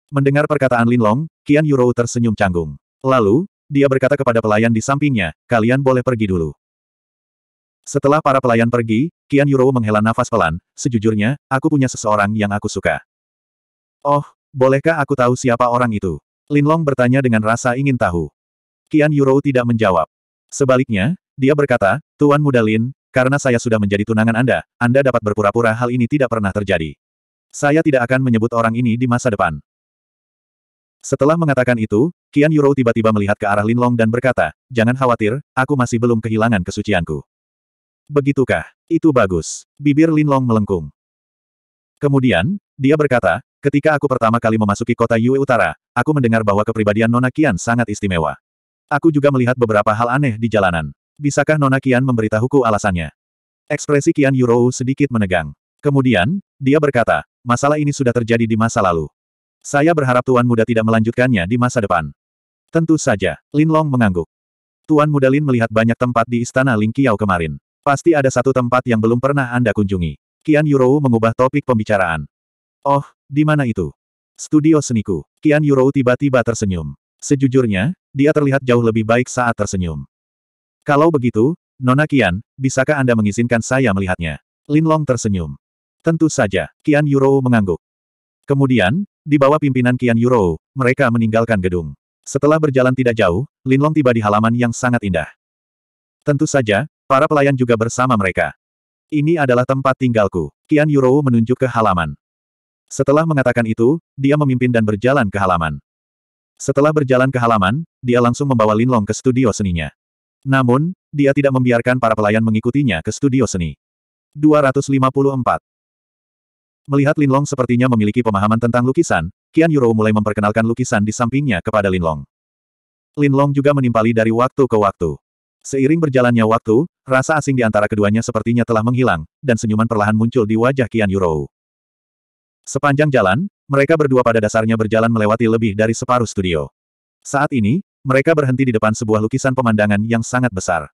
Mendengar perkataan Linlong, Qian Yurou tersenyum canggung. Lalu, dia berkata kepada pelayan di sampingnya, kalian boleh pergi dulu. Setelah para pelayan pergi, Qian Yurou menghela nafas pelan, sejujurnya, aku punya seseorang yang aku suka. Oh, bolehkah aku tahu siapa orang itu? Linlong bertanya dengan rasa ingin tahu. Qian Yurou tidak menjawab. Sebaliknya, dia berkata, Tuan Muda Lin, karena saya sudah menjadi tunangan Anda, Anda dapat berpura-pura hal ini tidak pernah terjadi. Saya tidak akan menyebut orang ini di masa depan. Setelah mengatakan itu, Kian Yurou tiba-tiba melihat ke arah Linlong dan berkata, Jangan khawatir, aku masih belum kehilangan kesucianku. Begitukah? Itu bagus. Bibir Linlong melengkung. Kemudian, dia berkata, ketika aku pertama kali memasuki kota Yue Utara, aku mendengar bahwa kepribadian Nona Kian sangat istimewa. Aku juga melihat beberapa hal aneh di jalanan. Bisakah Nona Kian memberitahuku alasannya? Ekspresi Kian Yurou sedikit menegang. Kemudian, dia berkata, masalah ini sudah terjadi di masa lalu. Saya berharap Tuan Muda tidak melanjutkannya di masa depan. Tentu saja, Lin Long mengangguk. Tuan Muda Lin melihat banyak tempat di Istana Ling Qiao kemarin. Pasti ada satu tempat yang belum pernah Anda kunjungi. Qian Yurou mengubah topik pembicaraan. Oh, di mana itu? Studio seniku. Qian Yurou tiba-tiba tersenyum. Sejujurnya, dia terlihat jauh lebih baik saat tersenyum. Kalau begitu, Nona Qian, bisakah Anda mengizinkan saya melihatnya? Lin Long tersenyum. Tentu saja, Qian Yurou mengangguk. Kemudian, di bawah pimpinan Qian Yuro, mereka meninggalkan gedung. Setelah berjalan tidak jauh, Linlong tiba di halaman yang sangat indah. Tentu saja, para pelayan juga bersama mereka. Ini adalah tempat tinggalku. Qian Yuro menunjuk ke halaman. Setelah mengatakan itu, dia memimpin dan berjalan ke halaman. Setelah berjalan ke halaman, dia langsung membawa Linlong ke studio seninya. Namun, dia tidak membiarkan para pelayan mengikutinya ke studio seni. 254. Melihat Linlong sepertinya memiliki pemahaman tentang lukisan, Qian Yurou mulai memperkenalkan lukisan di sampingnya kepada Linlong. Linlong juga menimpali dari waktu ke waktu. Seiring berjalannya waktu, rasa asing di antara keduanya sepertinya telah menghilang, dan senyuman perlahan muncul di wajah Qian Yurou. Sepanjang jalan, mereka berdua pada dasarnya berjalan melewati lebih dari separuh studio. Saat ini, mereka berhenti di depan sebuah lukisan pemandangan yang sangat besar.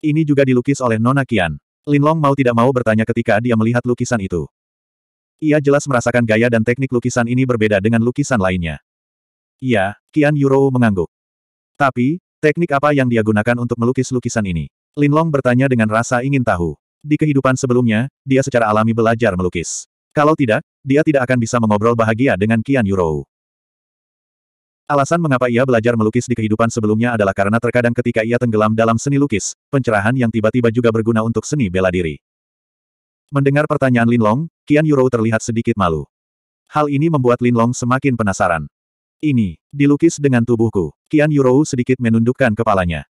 Ini juga dilukis oleh Nona Qian. Linlong mau tidak mau bertanya ketika dia melihat lukisan itu. Ia jelas merasakan gaya dan teknik lukisan ini berbeda dengan lukisan lainnya. Iya, Kian Yuro mengangguk. Tapi, teknik apa yang dia gunakan untuk melukis lukisan ini? Linlong bertanya dengan rasa ingin tahu. Di kehidupan sebelumnya, dia secara alami belajar melukis. Kalau tidak, dia tidak akan bisa mengobrol bahagia dengan Kian Yuro. Alasan mengapa ia belajar melukis di kehidupan sebelumnya adalah karena terkadang ketika ia tenggelam dalam seni lukis, pencerahan yang tiba-tiba juga berguna untuk seni bela diri. Mendengar pertanyaan Linlong, Kian Yurou terlihat sedikit malu. Hal ini membuat Linlong semakin penasaran. Ini, dilukis dengan tubuhku. Kian Yurou sedikit menundukkan kepalanya.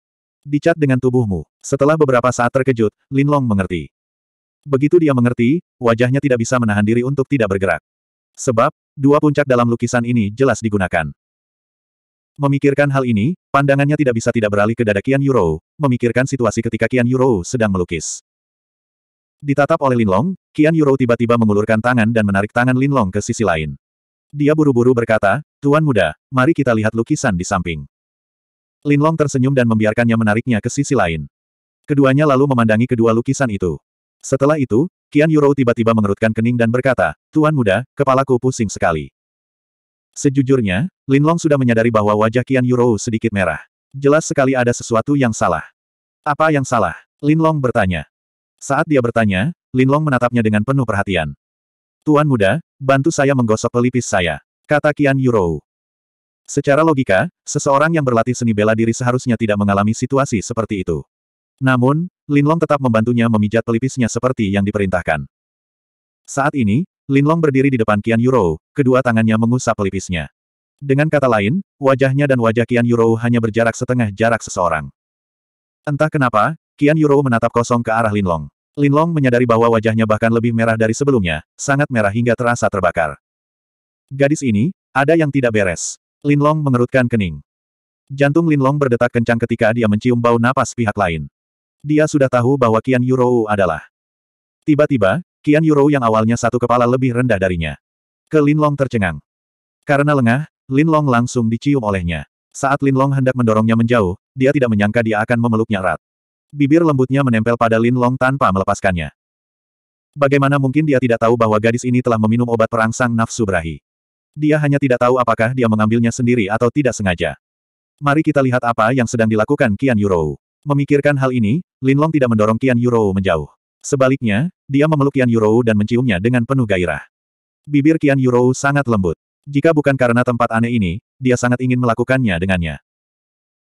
Dicat dengan tubuhmu. Setelah beberapa saat terkejut, Linlong mengerti. Begitu dia mengerti, wajahnya tidak bisa menahan diri untuk tidak bergerak. Sebab, dua puncak dalam lukisan ini jelas digunakan. Memikirkan hal ini, pandangannya tidak bisa tidak beralih ke dada Qian Yurou, memikirkan situasi ketika Kian Yurou sedang melukis. Ditatap oleh Linlong, Qian Yurou tiba-tiba mengulurkan tangan dan menarik tangan Linlong ke sisi lain. Dia buru-buru berkata, Tuan muda, mari kita lihat lukisan di samping. Linlong tersenyum dan membiarkannya menariknya ke sisi lain. Keduanya lalu memandangi kedua lukisan itu. Setelah itu, Qian Yurou tiba-tiba mengerutkan kening dan berkata, Tuan muda, kepalaku pusing sekali. Sejujurnya, Linlong sudah menyadari bahwa wajah Qian Yurou sedikit merah. Jelas sekali ada sesuatu yang salah. Apa yang salah? Linlong bertanya. Saat dia bertanya, Linlong menatapnya dengan penuh perhatian. Tuan muda, bantu saya menggosok pelipis saya, kata Kian Yurou. Secara logika, seseorang yang berlatih seni bela diri seharusnya tidak mengalami situasi seperti itu. Namun, Linlong tetap membantunya memijat pelipisnya seperti yang diperintahkan. Saat ini, Linlong berdiri di depan Kian Yurou, kedua tangannya mengusap pelipisnya. Dengan kata lain, wajahnya dan wajah Kian Yurou hanya berjarak setengah jarak seseorang. Entah kenapa, Kian Yuro menatap kosong ke arah Linlong. Linlong menyadari bahwa wajahnya bahkan lebih merah dari sebelumnya, sangat merah hingga terasa terbakar. Gadis ini, ada yang tidak beres. Linlong mengerutkan kening. Jantung Linlong berdetak kencang ketika dia mencium bau napas pihak lain. Dia sudah tahu bahwa Kian Yuro adalah. Tiba-tiba, Kian Yuro yang awalnya satu kepala lebih rendah darinya. Ke Linlong tercengang. Karena lengah, Linlong langsung dicium olehnya. Saat Linlong hendak mendorongnya menjauh, dia tidak menyangka dia akan memeluknya erat. Bibir lembutnya menempel pada Lin Long tanpa melepaskannya. Bagaimana mungkin dia tidak tahu bahwa gadis ini telah meminum obat perangsang nafsu berahi? Dia hanya tidak tahu apakah dia mengambilnya sendiri atau tidak sengaja. Mari kita lihat apa yang sedang dilakukan Qian Yurou. Memikirkan hal ini, Lin Long tidak mendorong Qian Yurou menjauh. Sebaliknya, dia memeluk Qian Yurou dan menciumnya dengan penuh gairah. Bibir Qian Yurou sangat lembut. Jika bukan karena tempat aneh ini, dia sangat ingin melakukannya dengannya.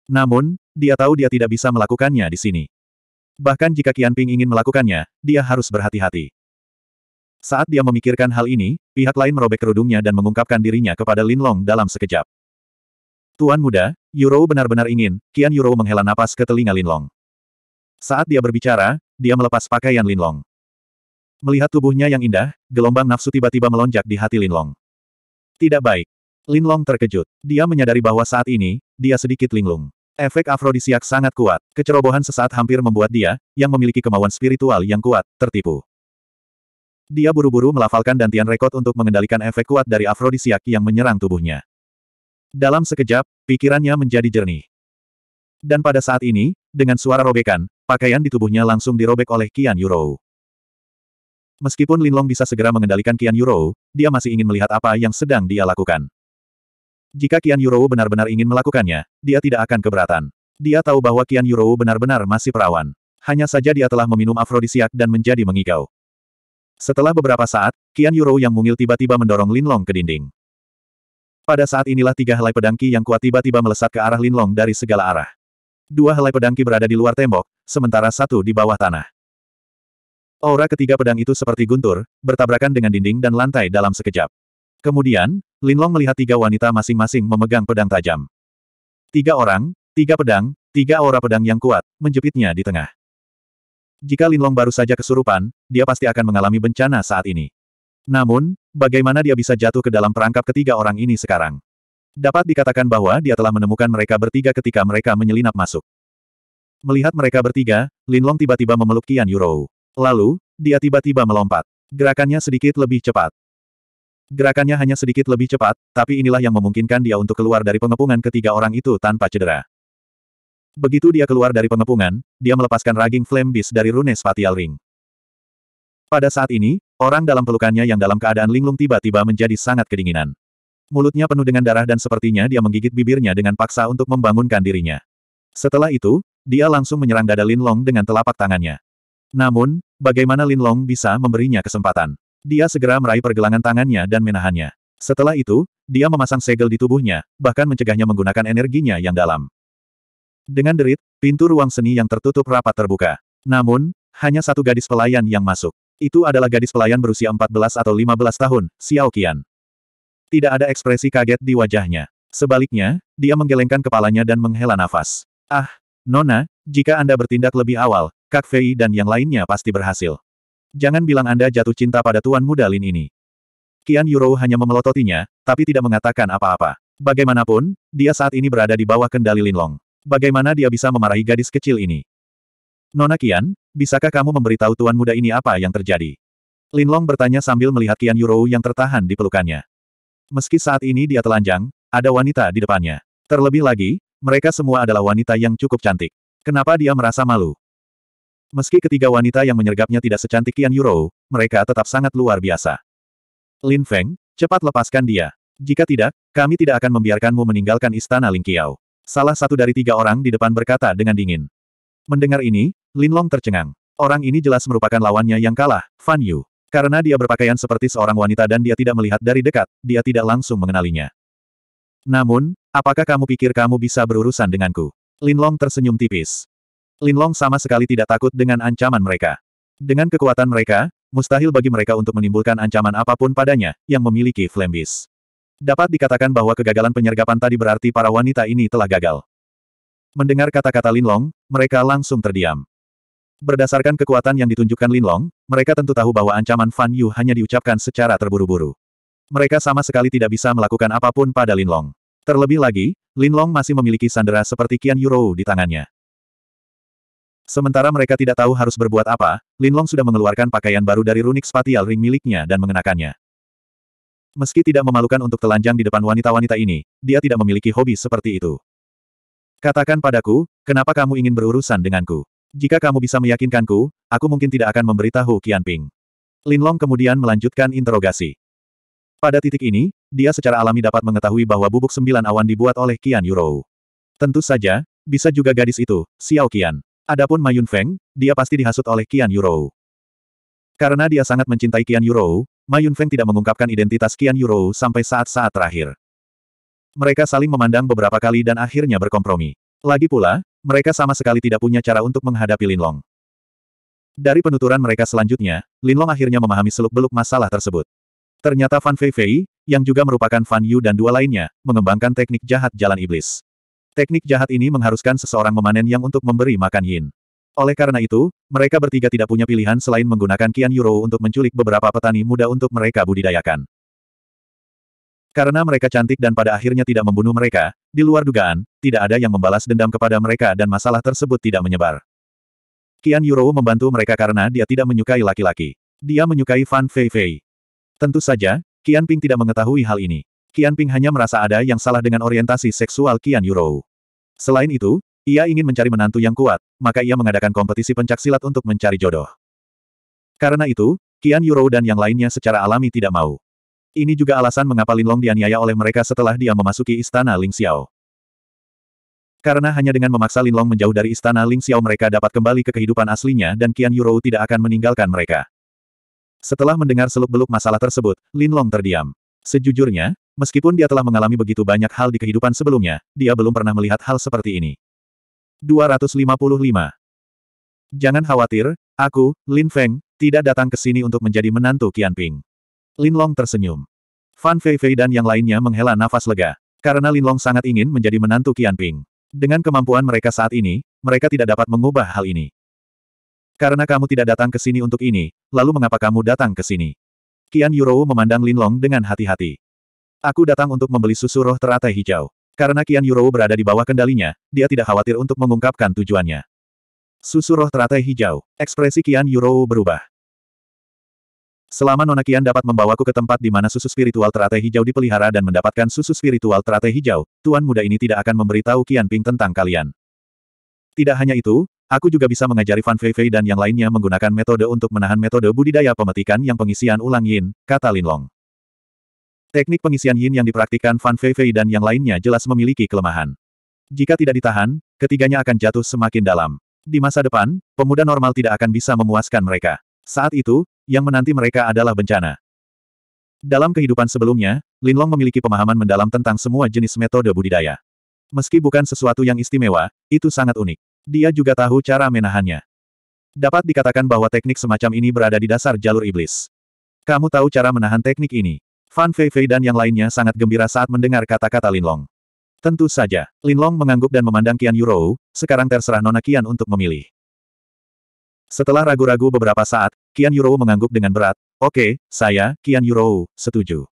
Namun, dia tahu dia tidak bisa melakukannya di sini. Bahkan jika Ping ingin melakukannya, dia harus berhati-hati. Saat dia memikirkan hal ini, pihak lain merobek kerudungnya dan mengungkapkan dirinya kepada Lin Long dalam sekejap. Tuan muda, Yurou benar-benar ingin, Kian Yurou menghela napas ke telinga Lin Long. Saat dia berbicara, dia melepas pakaian Lin Long. Melihat tubuhnya yang indah, gelombang nafsu tiba-tiba melonjak di hati Lin Long. Tidak baik. Lin Long terkejut. Dia menyadari bahwa saat ini, dia sedikit linglung. Efek afrodisiak sangat kuat. Kecerobohan sesaat hampir membuat dia, yang memiliki kemauan spiritual yang kuat, tertipu. Dia buru-buru melafalkan dantian rekod untuk mengendalikan efek kuat dari afrodisiak yang menyerang tubuhnya. Dalam sekejap, pikirannya menjadi jernih. Dan pada saat ini, dengan suara robekan, pakaian di tubuhnya langsung dirobek oleh Kian Yurou. Meskipun Linlong bisa segera mengendalikan Kian Yurou, dia masih ingin melihat apa yang sedang dia lakukan. Jika Kian Yurou benar-benar ingin melakukannya, dia tidak akan keberatan. Dia tahu bahwa Kian Yurou benar-benar masih perawan. Hanya saja dia telah meminum afrodisiak dan menjadi mengigau. Setelah beberapa saat, Kian Yurou yang mungil tiba-tiba mendorong Lin Long ke dinding. Pada saat inilah tiga helai pedangki yang kuat tiba-tiba melesat ke arah Lin Long dari segala arah. Dua helai pedangki berada di luar tembok, sementara satu di bawah tanah. Aura ketiga pedang itu seperti guntur, bertabrakan dengan dinding dan lantai dalam sekejap. Kemudian, Linlong melihat tiga wanita masing-masing memegang pedang tajam. Tiga orang, tiga pedang, tiga aura pedang yang kuat, menjepitnya di tengah. Jika Linlong baru saja kesurupan, dia pasti akan mengalami bencana saat ini. Namun, bagaimana dia bisa jatuh ke dalam perangkap ketiga orang ini sekarang? Dapat dikatakan bahwa dia telah menemukan mereka bertiga ketika mereka menyelinap masuk. Melihat mereka bertiga, Linlong tiba-tiba memeluk Qian Yurou. Lalu, dia tiba-tiba melompat. Gerakannya sedikit lebih cepat. Gerakannya hanya sedikit lebih cepat, tapi inilah yang memungkinkan dia untuk keluar dari pengepungan ketiga orang itu tanpa cedera. Begitu dia keluar dari pengepungan, dia melepaskan raging flame beast dari rune spatial ring. Pada saat ini, orang dalam pelukannya yang dalam keadaan linglung tiba-tiba menjadi sangat kedinginan. Mulutnya penuh dengan darah dan sepertinya dia menggigit bibirnya dengan paksa untuk membangunkan dirinya. Setelah itu, dia langsung menyerang dada Linlong dengan telapak tangannya. Namun, bagaimana Linlong bisa memberinya kesempatan? Dia segera meraih pergelangan tangannya dan menahannya. Setelah itu, dia memasang segel di tubuhnya, bahkan mencegahnya menggunakan energinya yang dalam. Dengan derit, pintu ruang seni yang tertutup rapat terbuka. Namun, hanya satu gadis pelayan yang masuk. Itu adalah gadis pelayan berusia 14 atau 15 tahun, Xiao Qian. Tidak ada ekspresi kaget di wajahnya. Sebaliknya, dia menggelengkan kepalanya dan menghela nafas. Ah, Nona, jika Anda bertindak lebih awal, Kak Fei dan yang lainnya pasti berhasil. Jangan bilang Anda jatuh cinta pada Tuan Muda Lin ini. Kian Yurou hanya memelototinya, tapi tidak mengatakan apa-apa. Bagaimanapun, dia saat ini berada di bawah kendali Lin Long. Bagaimana dia bisa memarahi gadis kecil ini? Nona Kian, bisakah kamu memberitahu Tuan Muda ini apa yang terjadi? Lin Long bertanya sambil melihat Kian Yurou yang tertahan di pelukannya. Meski saat ini dia telanjang, ada wanita di depannya. Terlebih lagi, mereka semua adalah wanita yang cukup cantik. Kenapa dia merasa malu? Meski ketiga wanita yang menyergapnya tidak secantik Qian Yuro, mereka tetap sangat luar biasa. Lin Feng, cepat lepaskan dia. Jika tidak, kami tidak akan membiarkanmu meninggalkan istana Ling Lingqiao. Salah satu dari tiga orang di depan berkata dengan dingin. Mendengar ini, Lin Long tercengang. Orang ini jelas merupakan lawannya yang kalah, Fan Yu. Karena dia berpakaian seperti seorang wanita dan dia tidak melihat dari dekat, dia tidak langsung mengenalinya. Namun, apakah kamu pikir kamu bisa berurusan denganku? Lin Long tersenyum tipis. Linlong sama sekali tidak takut dengan ancaman mereka. Dengan kekuatan mereka, mustahil bagi mereka untuk menimbulkan ancaman apapun padanya, yang memiliki flambis. Dapat dikatakan bahwa kegagalan penyergapan tadi berarti para wanita ini telah gagal. Mendengar kata-kata Linlong, mereka langsung terdiam. Berdasarkan kekuatan yang ditunjukkan Linlong, mereka tentu tahu bahwa ancaman Fan Yu hanya diucapkan secara terburu-buru. Mereka sama sekali tidak bisa melakukan apapun pada Linlong. Terlebih lagi, Linlong masih memiliki sandera seperti Qian Yurou di tangannya. Sementara mereka tidak tahu harus berbuat apa, Linlong sudah mengeluarkan pakaian baru dari runik spatial ring miliknya dan mengenakannya. Meski tidak memalukan untuk telanjang di depan wanita-wanita ini, dia tidak memiliki hobi seperti itu. Katakan padaku, kenapa kamu ingin berurusan denganku? Jika kamu bisa meyakinkanku, aku mungkin tidak akan memberitahu Qianping. Linlong kemudian melanjutkan interogasi. Pada titik ini, dia secara alami dapat mengetahui bahwa bubuk sembilan awan dibuat oleh Qian Yurou. Tentu saja, bisa juga gadis itu, Xiao Qian. Adapun Mayun Feng, dia pasti dihasut oleh Qian Yurou. Karena dia sangat mencintai Qian Yurou, Mayun Feng tidak mengungkapkan identitas Qian Yurou sampai saat-saat terakhir. Mereka saling memandang beberapa kali dan akhirnya berkompromi. Lagi pula, mereka sama sekali tidak punya cara untuk menghadapi Linlong. Dari penuturan mereka selanjutnya, Linlong akhirnya memahami seluk-beluk masalah tersebut. Ternyata Fan Feifei, yang juga merupakan Fan Yu dan dua lainnya, mengembangkan teknik jahat jalan iblis. Teknik jahat ini mengharuskan seseorang memanen yang untuk memberi makan Yin. Oleh karena itu, mereka bertiga tidak punya pilihan selain menggunakan Kian Yuro untuk menculik beberapa petani muda untuk mereka budidayakan. Karena mereka cantik dan pada akhirnya tidak membunuh mereka, di luar dugaan, tidak ada yang membalas dendam kepada mereka dan masalah tersebut tidak menyebar. Kian Yuro membantu mereka karena dia tidak menyukai laki-laki. Dia menyukai Fan Fei Fei. Tentu saja, Kian Ping tidak mengetahui hal ini. Qian Ping hanya merasa ada yang salah dengan orientasi seksual Qian Yurou. Selain itu, ia ingin mencari menantu yang kuat, maka ia mengadakan kompetisi pencaksilat untuk mencari jodoh. Karena itu, Qian Yurou dan yang lainnya secara alami tidak mau. Ini juga alasan mengapa Lin Long dianiaya oleh mereka setelah dia memasuki istana Ling Xiao. Karena hanya dengan memaksa Lin Long menjauh dari istana Ling Xiao mereka dapat kembali ke kehidupan aslinya dan Qian Yurou tidak akan meninggalkan mereka. Setelah mendengar seluk-beluk masalah tersebut, Lin Long terdiam. Sejujurnya, Meskipun dia telah mengalami begitu banyak hal di kehidupan sebelumnya, dia belum pernah melihat hal seperti ini. 255. Jangan khawatir, aku, Lin Feng, tidak datang ke sini untuk menjadi menantu Qian Ping. Lin Long tersenyum. Fan Fei Fei dan yang lainnya menghela nafas lega, karena Lin Long sangat ingin menjadi menantu Qian Ping. Dengan kemampuan mereka saat ini, mereka tidak dapat mengubah hal ini. Karena kamu tidak datang ke sini untuk ini, lalu mengapa kamu datang ke sini? Qian Yurou memandang Lin Long dengan hati-hati. Aku datang untuk membeli susu roh teratai hijau. Karena Kian Yurou berada di bawah kendalinya, dia tidak khawatir untuk mengungkapkan tujuannya. Susu roh teratai hijau. Ekspresi Kian Yurou berubah. Selama Nona Kian dapat membawaku ke tempat di mana susu spiritual teratai hijau dipelihara dan mendapatkan susu spiritual teratai hijau, Tuan muda ini tidak akan memberitahu Kian Ping tentang kalian. Tidak hanya itu, Aku juga bisa mengajari Fan Fei Fei dan yang lainnya menggunakan metode untuk menahan metode budidaya pemetikan yang pengisian ulang yin, kata Long. Teknik pengisian yin yang dipraktikkan Fan Feifei dan yang lainnya jelas memiliki kelemahan. Jika tidak ditahan, ketiganya akan jatuh semakin dalam. Di masa depan, pemuda normal tidak akan bisa memuaskan mereka. Saat itu, yang menanti mereka adalah bencana. Dalam kehidupan sebelumnya, Linlong memiliki pemahaman mendalam tentang semua jenis metode budidaya. Meski bukan sesuatu yang istimewa, itu sangat unik. Dia juga tahu cara menahannya. Dapat dikatakan bahwa teknik semacam ini berada di dasar jalur iblis. Kamu tahu cara menahan teknik ini. Fan Fei Fei dan yang lainnya sangat gembira saat mendengar kata-kata Lin Long. Tentu saja, Lin Long mengangguk dan memandang Qian Yurou, sekarang terserah Nona Qian untuk memilih. Setelah ragu-ragu beberapa saat, Qian Yurou mengangguk dengan berat, oke, okay, saya, Qian Yurou, setuju.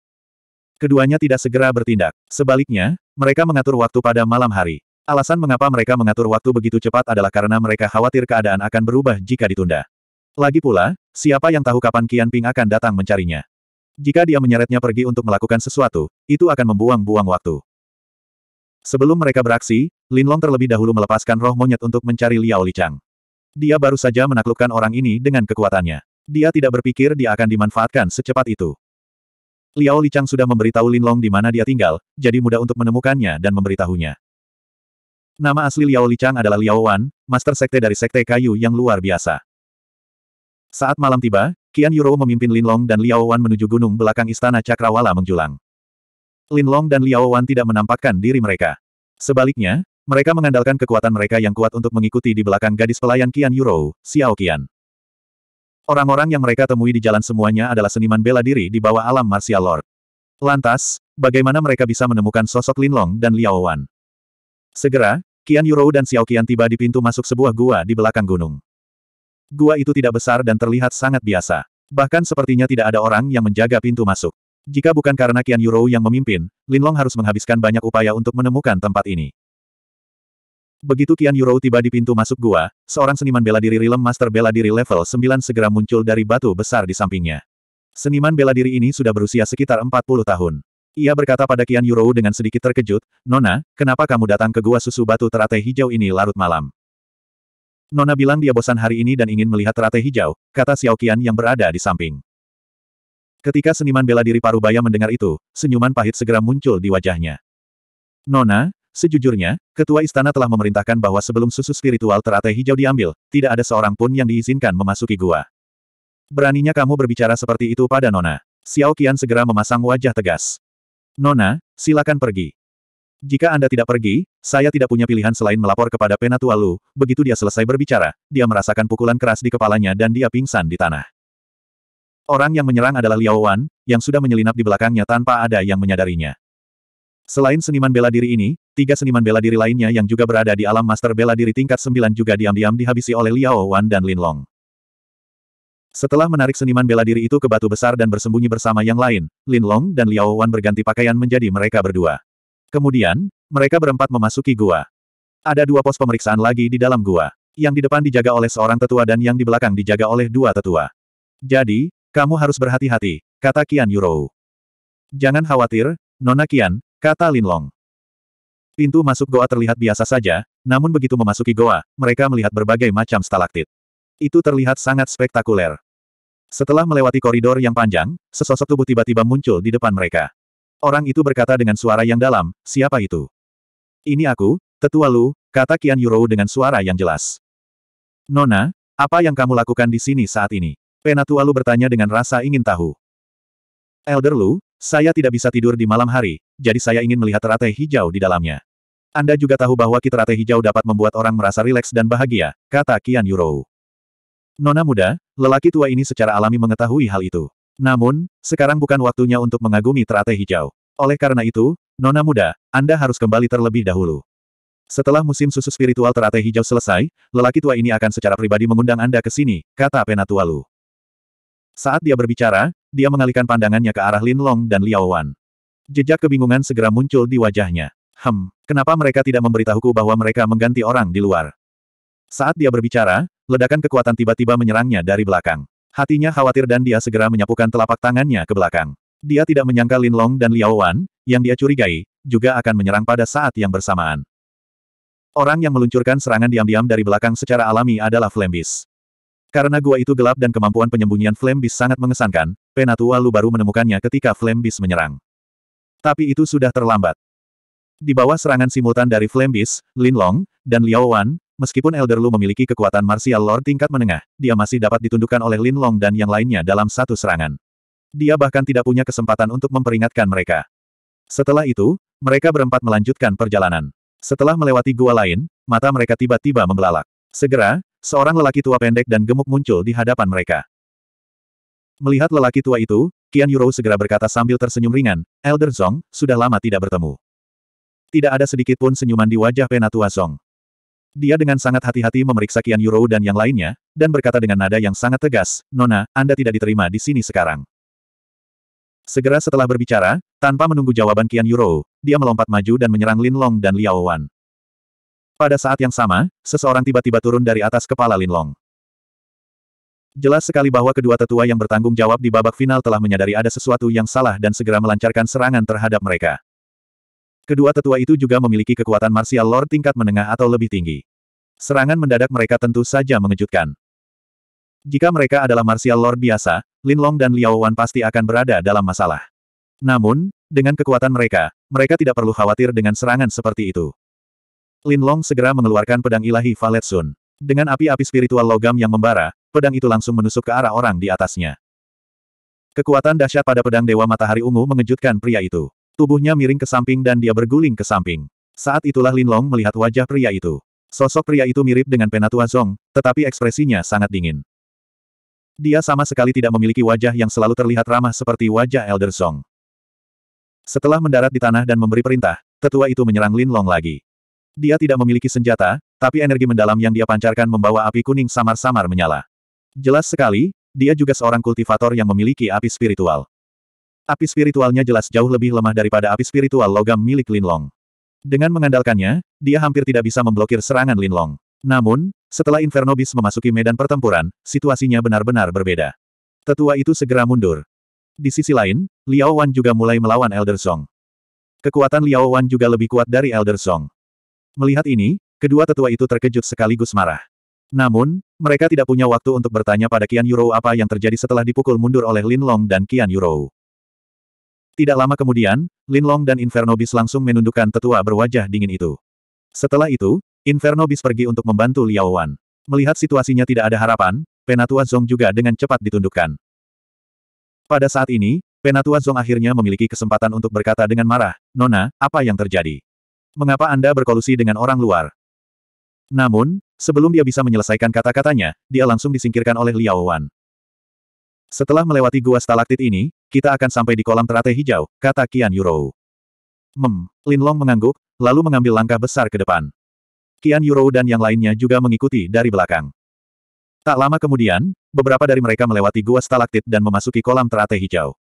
Keduanya tidak segera bertindak. Sebaliknya, mereka mengatur waktu pada malam hari. Alasan mengapa mereka mengatur waktu begitu cepat adalah karena mereka khawatir keadaan akan berubah jika ditunda. Lagi pula, siapa yang tahu kapan Qian Ping akan datang mencarinya. Jika dia menyeretnya pergi untuk melakukan sesuatu, itu akan membuang-buang waktu. Sebelum mereka beraksi, Linlong terlebih dahulu melepaskan roh monyet untuk mencari Liao Lichang. Dia baru saja menaklukkan orang ini dengan kekuatannya. Dia tidak berpikir dia akan dimanfaatkan secepat itu. Liao Lichang sudah memberitahu Linlong di mana dia tinggal, jadi mudah untuk menemukannya dan memberitahunya. Nama asli Liao Lichang adalah Liao Wan, master sekte dari sekte kayu yang luar biasa. Saat malam tiba, Qian Yuro memimpin Lin Long dan Liao Wan menuju gunung belakang istana Cakrawala menjulang. Long dan Liao Wan tidak menampakkan diri mereka. Sebaliknya, mereka mengandalkan kekuatan mereka yang kuat untuk mengikuti di belakang gadis pelayan Qian Yuro, Xiao Qian. Orang-orang yang mereka temui di jalan semuanya adalah seniman bela diri di bawah alam martial lord. Lantas, bagaimana mereka bisa menemukan sosok Lin Long dan Liao Wan? Segera, Qian Yuro dan Xiao Qian tiba di pintu masuk sebuah gua di belakang gunung. Gua itu tidak besar dan terlihat sangat biasa. Bahkan sepertinya tidak ada orang yang menjaga pintu masuk. Jika bukan karena Kian Yurou yang memimpin, Linlong harus menghabiskan banyak upaya untuk menemukan tempat ini. Begitu Kian Yurou tiba di pintu masuk gua, seorang seniman bela diri Rilem Master bela diri level 9 segera muncul dari batu besar di sampingnya. Seniman bela diri ini sudah berusia sekitar 40 tahun. Ia berkata pada Kian Yurou dengan sedikit terkejut, Nona, kenapa kamu datang ke gua susu batu teratai hijau ini larut malam? Nona bilang dia bosan hari ini dan ingin melihat teratai hijau, kata Xiao Qian yang berada di samping. Ketika seniman bela diri Parubaya mendengar itu, senyuman pahit segera muncul di wajahnya. Nona, sejujurnya, ketua istana telah memerintahkan bahwa sebelum susu spiritual teratai hijau diambil, tidak ada seorang pun yang diizinkan memasuki gua. Beraninya kamu berbicara seperti itu pada Nona. Xiao Qian segera memasang wajah tegas. Nona, silakan pergi. Jika Anda tidak pergi, saya tidak punya pilihan selain melapor kepada Penatua Lu. Begitu dia selesai berbicara, dia merasakan pukulan keras di kepalanya dan dia pingsan di tanah. Orang yang menyerang adalah Liao Wan, yang sudah menyelinap di belakangnya tanpa ada yang menyadarinya. Selain seniman bela diri ini, tiga seniman bela diri lainnya yang juga berada di alam master bela diri tingkat 9 juga diam-diam dihabisi oleh Liao Wan dan Lin Long. Setelah menarik seniman bela diri itu ke batu besar dan bersembunyi bersama yang lain, Lin Long dan Liao Wan berganti pakaian menjadi mereka berdua. Kemudian, mereka berempat memasuki gua. Ada dua pos pemeriksaan lagi di dalam gua. Yang di depan dijaga oleh seorang tetua dan yang di belakang dijaga oleh dua tetua. Jadi, kamu harus berhati-hati, kata Kian Yurou. Jangan khawatir, Nona Kian, kata Long. Pintu masuk goa terlihat biasa saja, namun begitu memasuki goa, mereka melihat berbagai macam stalaktit. Itu terlihat sangat spektakuler. Setelah melewati koridor yang panjang, sesosok tubuh tiba-tiba muncul di depan mereka. Orang itu berkata dengan suara yang dalam, siapa itu? Ini aku, tetua Lu, kata Qian Yurou dengan suara yang jelas. Nona, apa yang kamu lakukan di sini saat ini? Penatua Lu bertanya dengan rasa ingin tahu. Elder Lu, saya tidak bisa tidur di malam hari, jadi saya ingin melihat teratai hijau di dalamnya. Anda juga tahu bahwa kit teratai hijau dapat membuat orang merasa rileks dan bahagia, kata Qian Yurou. Nona muda, lelaki tua ini secara alami mengetahui hal itu. Namun, sekarang bukan waktunya untuk mengagumi teratai hijau. Oleh karena itu, Nona muda, Anda harus kembali terlebih dahulu. Setelah musim susu spiritual teratai hijau selesai, lelaki tua ini akan secara pribadi mengundang Anda ke sini, kata Penatualu. Saat dia berbicara, dia mengalihkan pandangannya ke arah Lin Long dan Liao Wan. Jejak kebingungan segera muncul di wajahnya. Hem, kenapa mereka tidak memberitahuku bahwa mereka mengganti orang di luar? Saat dia berbicara, ledakan kekuatan tiba-tiba menyerangnya dari belakang. Hatinya khawatir dan dia segera menyapukan telapak tangannya ke belakang. Dia tidak menyangka Lin Long dan Liao Wan, yang dia curigai, juga akan menyerang pada saat yang bersamaan. Orang yang meluncurkan serangan diam-diam dari belakang secara alami adalah Flembis. Karena gua itu gelap dan kemampuan penyembunyian Flembis sangat mengesankan, Penatua Lu baru menemukannya ketika Flembis menyerang. Tapi itu sudah terlambat. Di bawah serangan simultan dari Flembis, Lin Long, dan Liao Wan, Meskipun Elder Lu memiliki kekuatan martial lord tingkat menengah, dia masih dapat ditundukkan oleh Lin Long dan yang lainnya dalam satu serangan. Dia bahkan tidak punya kesempatan untuk memperingatkan mereka. Setelah itu, mereka berempat melanjutkan perjalanan. Setelah melewati gua lain, mata mereka tiba-tiba membelalak. Segera, seorang lelaki tua pendek dan gemuk muncul di hadapan mereka. Melihat lelaki tua itu, Qian Yurou segera berkata sambil tersenyum ringan, Elder Zong, sudah lama tidak bertemu. Tidak ada sedikit pun senyuman di wajah Penatua Zong. Dia dengan sangat hati-hati memeriksa Kian Yuro dan yang lainnya, dan berkata dengan nada yang sangat tegas, Nona, Anda tidak diterima di sini sekarang. Segera setelah berbicara, tanpa menunggu jawaban Kian Yuro, dia melompat maju dan menyerang Lin Long dan Liao Wan. Pada saat yang sama, seseorang tiba-tiba turun dari atas kepala Lin Long. Jelas sekali bahwa kedua tetua yang bertanggung jawab di babak final telah menyadari ada sesuatu yang salah dan segera melancarkan serangan terhadap mereka. Kedua tetua itu juga memiliki kekuatan martial lord tingkat menengah atau lebih tinggi. Serangan mendadak mereka tentu saja mengejutkan. Jika mereka adalah martial lord biasa, Lin Long dan Liao Wan pasti akan berada dalam masalah. Namun, dengan kekuatan mereka, mereka tidak perlu khawatir dengan serangan seperti itu. Lin Long segera mengeluarkan pedang ilahi Valet Sun. Dengan api-api spiritual logam yang membara, pedang itu langsung menusuk ke arah orang di atasnya. Kekuatan dahsyat pada pedang Dewa Matahari Ungu mengejutkan pria itu. Tubuhnya miring ke samping dan dia berguling ke samping. Saat itulah Lin Long melihat wajah pria itu. Sosok pria itu mirip dengan Penatua Zong, tetapi ekspresinya sangat dingin. Dia sama sekali tidak memiliki wajah yang selalu terlihat ramah seperti wajah Elder Song. Setelah mendarat di tanah dan memberi perintah, tetua itu menyerang Lin Long lagi. Dia tidak memiliki senjata, tapi energi mendalam yang dia pancarkan membawa api kuning samar-samar menyala. Jelas sekali, dia juga seorang kultivator yang memiliki api spiritual. Api spiritualnya jelas jauh lebih lemah daripada api spiritual logam milik Linlong. Dengan mengandalkannya, dia hampir tidak bisa memblokir serangan Linlong. Namun, setelah Inferno Beast memasuki medan pertempuran, situasinya benar-benar berbeda. Tetua itu segera mundur. Di sisi lain, Liao Wan juga mulai melawan Elder Song. Kekuatan Liao Wan juga lebih kuat dari Elder Song. Melihat ini, kedua tetua itu terkejut sekaligus marah. Namun, mereka tidak punya waktu untuk bertanya pada Qian Yurou apa yang terjadi setelah dipukul mundur oleh Lin Long dan Qian Yurou. Tidak lama kemudian, Lin Long dan Inferno Infernobis langsung menundukkan tetua berwajah dingin itu. Setelah itu, Inferno Infernobis pergi untuk membantu Liao Wan. Melihat situasinya tidak ada harapan, Penatua Zong juga dengan cepat ditundukkan. Pada saat ini, Penatua Zong akhirnya memiliki kesempatan untuk berkata dengan marah, Nona, apa yang terjadi? Mengapa Anda berkolusi dengan orang luar? Namun, sebelum dia bisa menyelesaikan kata-katanya, dia langsung disingkirkan oleh Liao Wan. Setelah melewati gua stalaktit ini, kita akan sampai di kolam teratai hijau, kata Qian Yurou. Mem, Linlong mengangguk, lalu mengambil langkah besar ke depan. Kian Yurou dan yang lainnya juga mengikuti dari belakang. Tak lama kemudian, beberapa dari mereka melewati gua stalaktit dan memasuki kolam teratai hijau.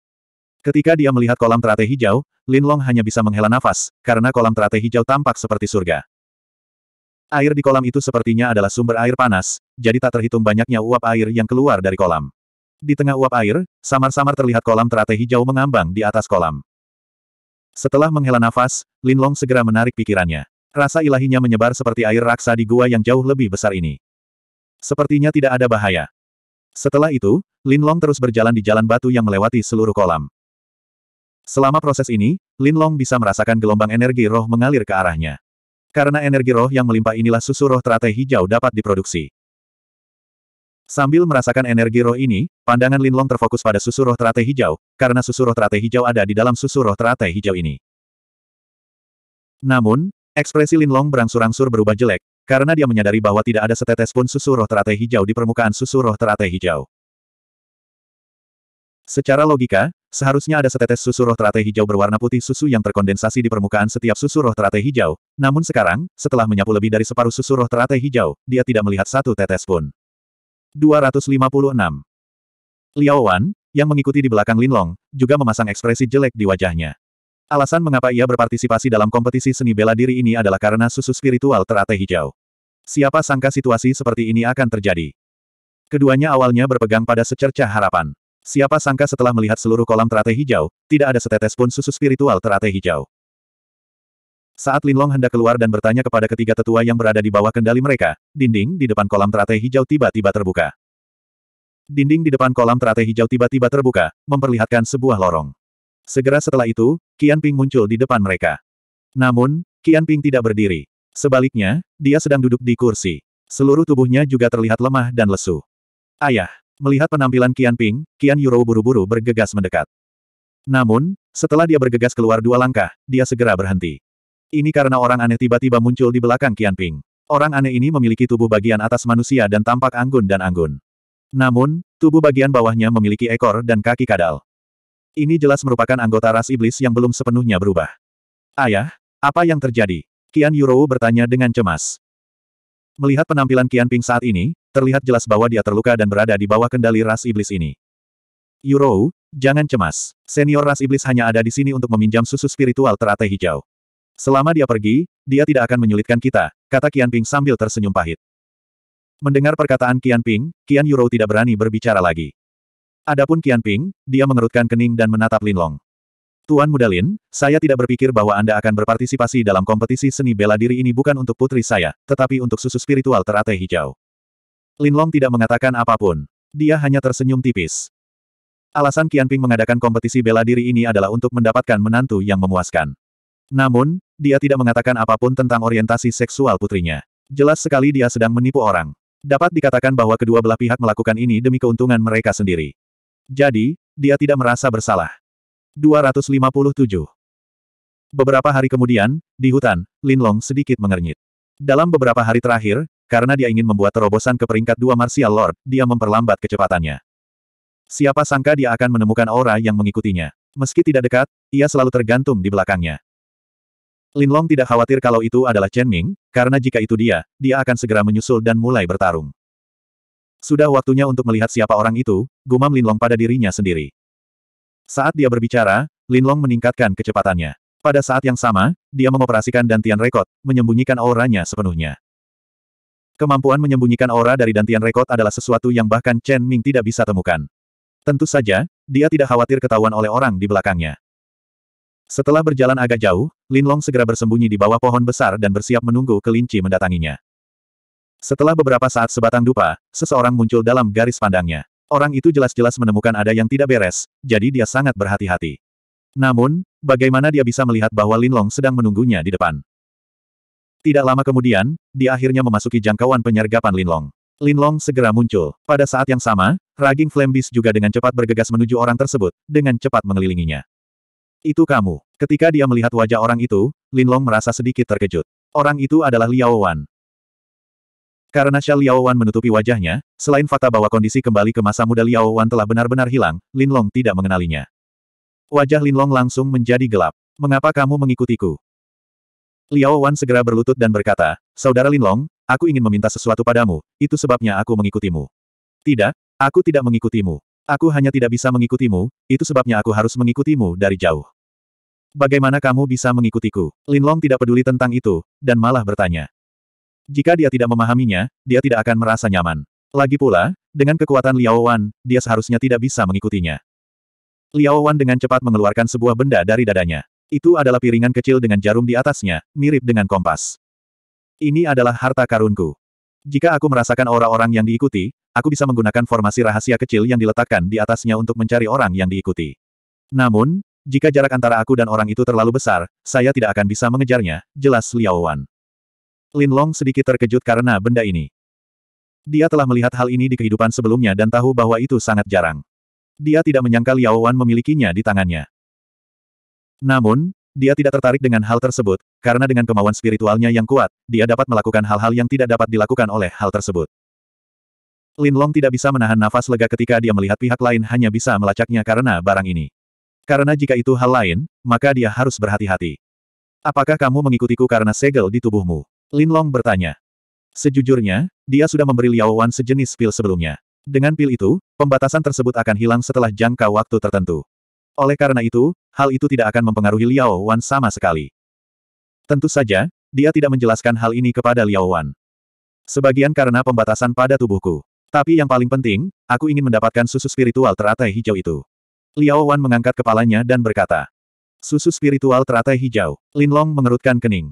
Ketika dia melihat kolam teratai hijau, Linlong hanya bisa menghela nafas, karena kolam teratai hijau tampak seperti surga. Air di kolam itu sepertinya adalah sumber air panas, jadi tak terhitung banyaknya uap air yang keluar dari kolam. Di tengah uap air, samar-samar terlihat kolam teratai hijau mengambang di atas kolam. Setelah menghela nafas, Linlong segera menarik pikirannya. Rasa ilahinya menyebar seperti air raksa di gua yang jauh lebih besar ini. Sepertinya tidak ada bahaya. Setelah itu, Linlong terus berjalan di jalan batu yang melewati seluruh kolam. Selama proses ini, Linlong bisa merasakan gelombang energi roh mengalir ke arahnya. Karena energi roh yang melimpah inilah susu roh teratai hijau dapat diproduksi. Sambil merasakan energi roh ini, pandangan Linlong terfokus pada susu roh teratai hijau, karena susu roh teratai hijau ada di dalam susu roh teratai hijau ini. Namun, ekspresi Linlong berangsur-angsur berubah jelek, karena dia menyadari bahwa tidak ada setetes pun susu roh teratai hijau di permukaan susu roh teratai hijau. Secara logika, seharusnya ada setetes susu roh teratai hijau berwarna putih susu yang terkondensasi di permukaan setiap susu roh teratai hijau, namun sekarang, setelah menyapu lebih dari separuh susu roh teratai hijau, dia tidak melihat satu tetes pun. 256. Liao Wan, yang mengikuti di belakang Linlong, juga memasang ekspresi jelek di wajahnya. Alasan mengapa ia berpartisipasi dalam kompetisi seni bela diri ini adalah karena susu spiritual teratai hijau. Siapa sangka situasi seperti ini akan terjadi? Keduanya awalnya berpegang pada secercah harapan. Siapa sangka setelah melihat seluruh kolam teratai hijau, tidak ada setetes pun susu spiritual teratai hijau. Saat Linlong hendak keluar dan bertanya kepada ketiga tetua yang berada di bawah kendali mereka, dinding di depan kolam teratai hijau tiba-tiba terbuka. Dinding di depan kolam teratai hijau tiba-tiba terbuka, memperlihatkan sebuah lorong. Segera setelah itu, Qian Ping muncul di depan mereka. Namun, Qian Ping tidak berdiri. Sebaliknya, dia sedang duduk di kursi. Seluruh tubuhnya juga terlihat lemah dan lesu. Ayah, melihat penampilan Qian Ping, Qian Yuro buru-buru bergegas mendekat. Namun, setelah dia bergegas keluar dua langkah, dia segera berhenti. Ini karena orang aneh tiba-tiba muncul di belakang Qian Orang aneh ini memiliki tubuh bagian atas manusia dan tampak anggun dan anggun. Namun, tubuh bagian bawahnya memiliki ekor dan kaki kadal. Ini jelas merupakan anggota ras iblis yang belum sepenuhnya berubah. Ayah, apa yang terjadi? Qian Yurou bertanya dengan cemas. Melihat penampilan Qian saat ini, terlihat jelas bahwa dia terluka dan berada di bawah kendali ras iblis ini. Yurou, jangan cemas. Senior ras iblis hanya ada di sini untuk meminjam susu spiritual teratai hijau. Selama dia pergi, dia tidak akan menyulitkan kita, kata Qian Ping sambil tersenyum pahit. Mendengar perkataan Qian Ping, Qian Yurou tidak berani berbicara lagi. Adapun Qian Ping, dia mengerutkan kening dan menatap Lin Long. Tuan Muda Lin, saya tidak berpikir bahwa Anda akan berpartisipasi dalam kompetisi seni bela diri ini bukan untuk putri saya, tetapi untuk susu spiritual teratai hijau. Lin Long tidak mengatakan apapun. Dia hanya tersenyum tipis. Alasan Ping mengadakan kompetisi bela diri ini adalah untuk mendapatkan menantu yang memuaskan. Namun, dia tidak mengatakan apapun tentang orientasi seksual putrinya. Jelas sekali dia sedang menipu orang. Dapat dikatakan bahwa kedua belah pihak melakukan ini demi keuntungan mereka sendiri. Jadi, dia tidak merasa bersalah. 257. Beberapa hari kemudian, di hutan, Linlong sedikit mengernyit. Dalam beberapa hari terakhir, karena dia ingin membuat terobosan ke peringkat dua Martial Lord, dia memperlambat kecepatannya. Siapa sangka dia akan menemukan aura yang mengikutinya. Meski tidak dekat, ia selalu tergantung di belakangnya. Linlong tidak khawatir kalau itu adalah Chen Ming, karena jika itu dia, dia akan segera menyusul dan mulai bertarung. Sudah waktunya untuk melihat siapa orang itu, gumam Linlong pada dirinya sendiri. Saat dia berbicara, Linlong meningkatkan kecepatannya. Pada saat yang sama, dia mengoperasikan dantian rekod, menyembunyikan auranya sepenuhnya. Kemampuan menyembunyikan aura dari dantian rekod adalah sesuatu yang bahkan Chen Ming tidak bisa temukan. Tentu saja, dia tidak khawatir ketahuan oleh orang di belakangnya. Setelah berjalan agak jauh, Linlong segera bersembunyi di bawah pohon besar dan bersiap menunggu kelinci mendatanginya. Setelah beberapa saat sebatang dupa, seseorang muncul dalam garis pandangnya. Orang itu jelas-jelas menemukan ada yang tidak beres, jadi dia sangat berhati-hati. Namun, bagaimana dia bisa melihat bahwa Linlong sedang menunggunya di depan? Tidak lama kemudian, dia akhirnya memasuki jangkauan penyergapan Linlong. Linlong segera muncul. Pada saat yang sama, Raging Flame juga dengan cepat bergegas menuju orang tersebut, dengan cepat mengelilinginya. Itu kamu. Ketika dia melihat wajah orang itu, Linlong merasa sedikit terkejut. Orang itu adalah Liao Wan. Karena Sha Liao Wan menutupi wajahnya, selain fakta bahwa kondisi kembali ke masa muda Liao Wan telah benar-benar hilang, Linlong tidak mengenalinya. Wajah Linlong langsung menjadi gelap. Mengapa kamu mengikutiku? Liao Wan segera berlutut dan berkata, Saudara Linlong, aku ingin meminta sesuatu padamu, itu sebabnya aku mengikutimu. Tidak, aku tidak mengikutimu. Aku hanya tidak bisa mengikutimu, itu sebabnya aku harus mengikutimu dari jauh. Bagaimana kamu bisa mengikutiku? Linlong tidak peduli tentang itu, dan malah bertanya. Jika dia tidak memahaminya, dia tidak akan merasa nyaman. Lagi pula, dengan kekuatan Liao Wan, dia seharusnya tidak bisa mengikutinya. Liao Wan dengan cepat mengeluarkan sebuah benda dari dadanya. Itu adalah piringan kecil dengan jarum di atasnya, mirip dengan kompas. Ini adalah harta karunku. Jika aku merasakan orang-orang yang diikuti, aku bisa menggunakan formasi rahasia kecil yang diletakkan di atasnya untuk mencari orang yang diikuti. Namun, jika jarak antara aku dan orang itu terlalu besar, saya tidak akan bisa mengejarnya, jelas Liao Wan. Lin Long sedikit terkejut karena benda ini. Dia telah melihat hal ini di kehidupan sebelumnya dan tahu bahwa itu sangat jarang. Dia tidak menyangka Liao Wan memilikinya di tangannya. Namun, dia tidak tertarik dengan hal tersebut, karena dengan kemauan spiritualnya yang kuat, dia dapat melakukan hal-hal yang tidak dapat dilakukan oleh hal tersebut. Lin Long tidak bisa menahan nafas lega ketika dia melihat pihak lain hanya bisa melacaknya karena barang ini. Karena jika itu hal lain, maka dia harus berhati-hati. Apakah kamu mengikutiku karena segel di tubuhmu? Lin Long bertanya. Sejujurnya, dia sudah memberi Liao Wan sejenis pil sebelumnya. Dengan pil itu, pembatasan tersebut akan hilang setelah jangka waktu tertentu. Oleh karena itu, hal itu tidak akan mempengaruhi Liao Wan sama sekali. Tentu saja, dia tidak menjelaskan hal ini kepada Liao Wan. Sebagian karena pembatasan pada tubuhku. Tapi yang paling penting, aku ingin mendapatkan susu spiritual teratai hijau itu. Liao Wan mengangkat kepalanya dan berkata. Susu spiritual teratai hijau. Linlong mengerutkan kening.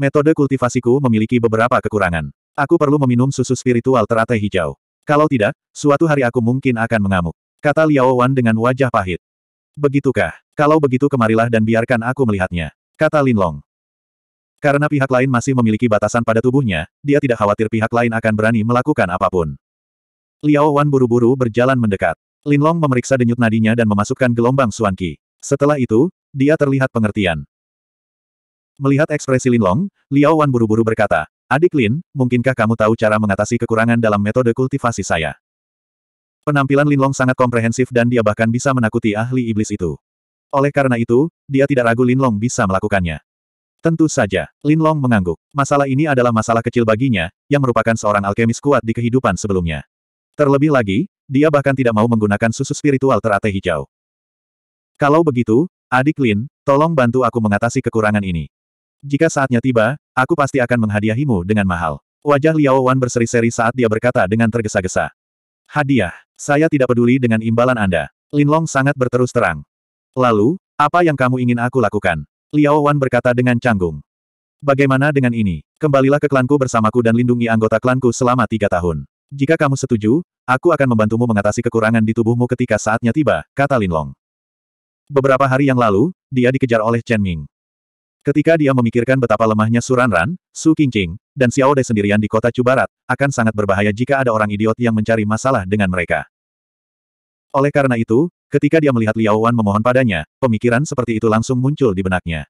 Metode kultivasiku memiliki beberapa kekurangan. Aku perlu meminum susu spiritual teratai hijau. Kalau tidak, suatu hari aku mungkin akan mengamuk. Kata Liao Wan dengan wajah pahit. Begitukah? Kalau begitu kemarilah dan biarkan aku melihatnya. Kata Linlong. Karena pihak lain masih memiliki batasan pada tubuhnya, dia tidak khawatir pihak lain akan berani melakukan apapun. Liao Wan buru-buru berjalan mendekat. Linlong memeriksa denyut nadinya dan memasukkan gelombang Suanki. Setelah itu, dia terlihat pengertian. Melihat ekspresi Linlong, Liao Wan buru-buru berkata, Adik Lin, mungkinkah kamu tahu cara mengatasi kekurangan dalam metode kultivasi saya? Penampilan Linlong sangat komprehensif dan dia bahkan bisa menakuti ahli iblis itu. Oleh karena itu, dia tidak ragu Linlong bisa melakukannya. Tentu saja, Linlong mengangguk. Masalah ini adalah masalah kecil baginya, yang merupakan seorang alkemis kuat di kehidupan sebelumnya. Terlebih lagi, dia bahkan tidak mau menggunakan susu spiritual teratai hijau. Kalau begitu, adik Lin, tolong bantu aku mengatasi kekurangan ini. Jika saatnya tiba, aku pasti akan menghadiahimu dengan mahal. Wajah Liao Wan berseri-seri saat dia berkata dengan tergesa-gesa. Hadiah. Saya tidak peduli dengan imbalan Anda. Linlong sangat berterus terang. Lalu, apa yang kamu ingin aku lakukan? Liao Wan berkata dengan canggung. Bagaimana dengan ini? Kembalilah ke klanku bersamaku dan lindungi anggota klanku selama tiga tahun. Jika kamu setuju, aku akan membantumu mengatasi kekurangan di tubuhmu ketika saatnya tiba, kata Linlong. Beberapa hari yang lalu, dia dikejar oleh Chen Ming. Ketika dia memikirkan betapa lemahnya Suranran, Su Qingqing, dan Xiao Dai sendirian di kota Cubarat, akan sangat berbahaya jika ada orang idiot yang mencari masalah dengan mereka. Oleh karena itu, ketika dia melihat Liao Wan memohon padanya, pemikiran seperti itu langsung muncul di benaknya.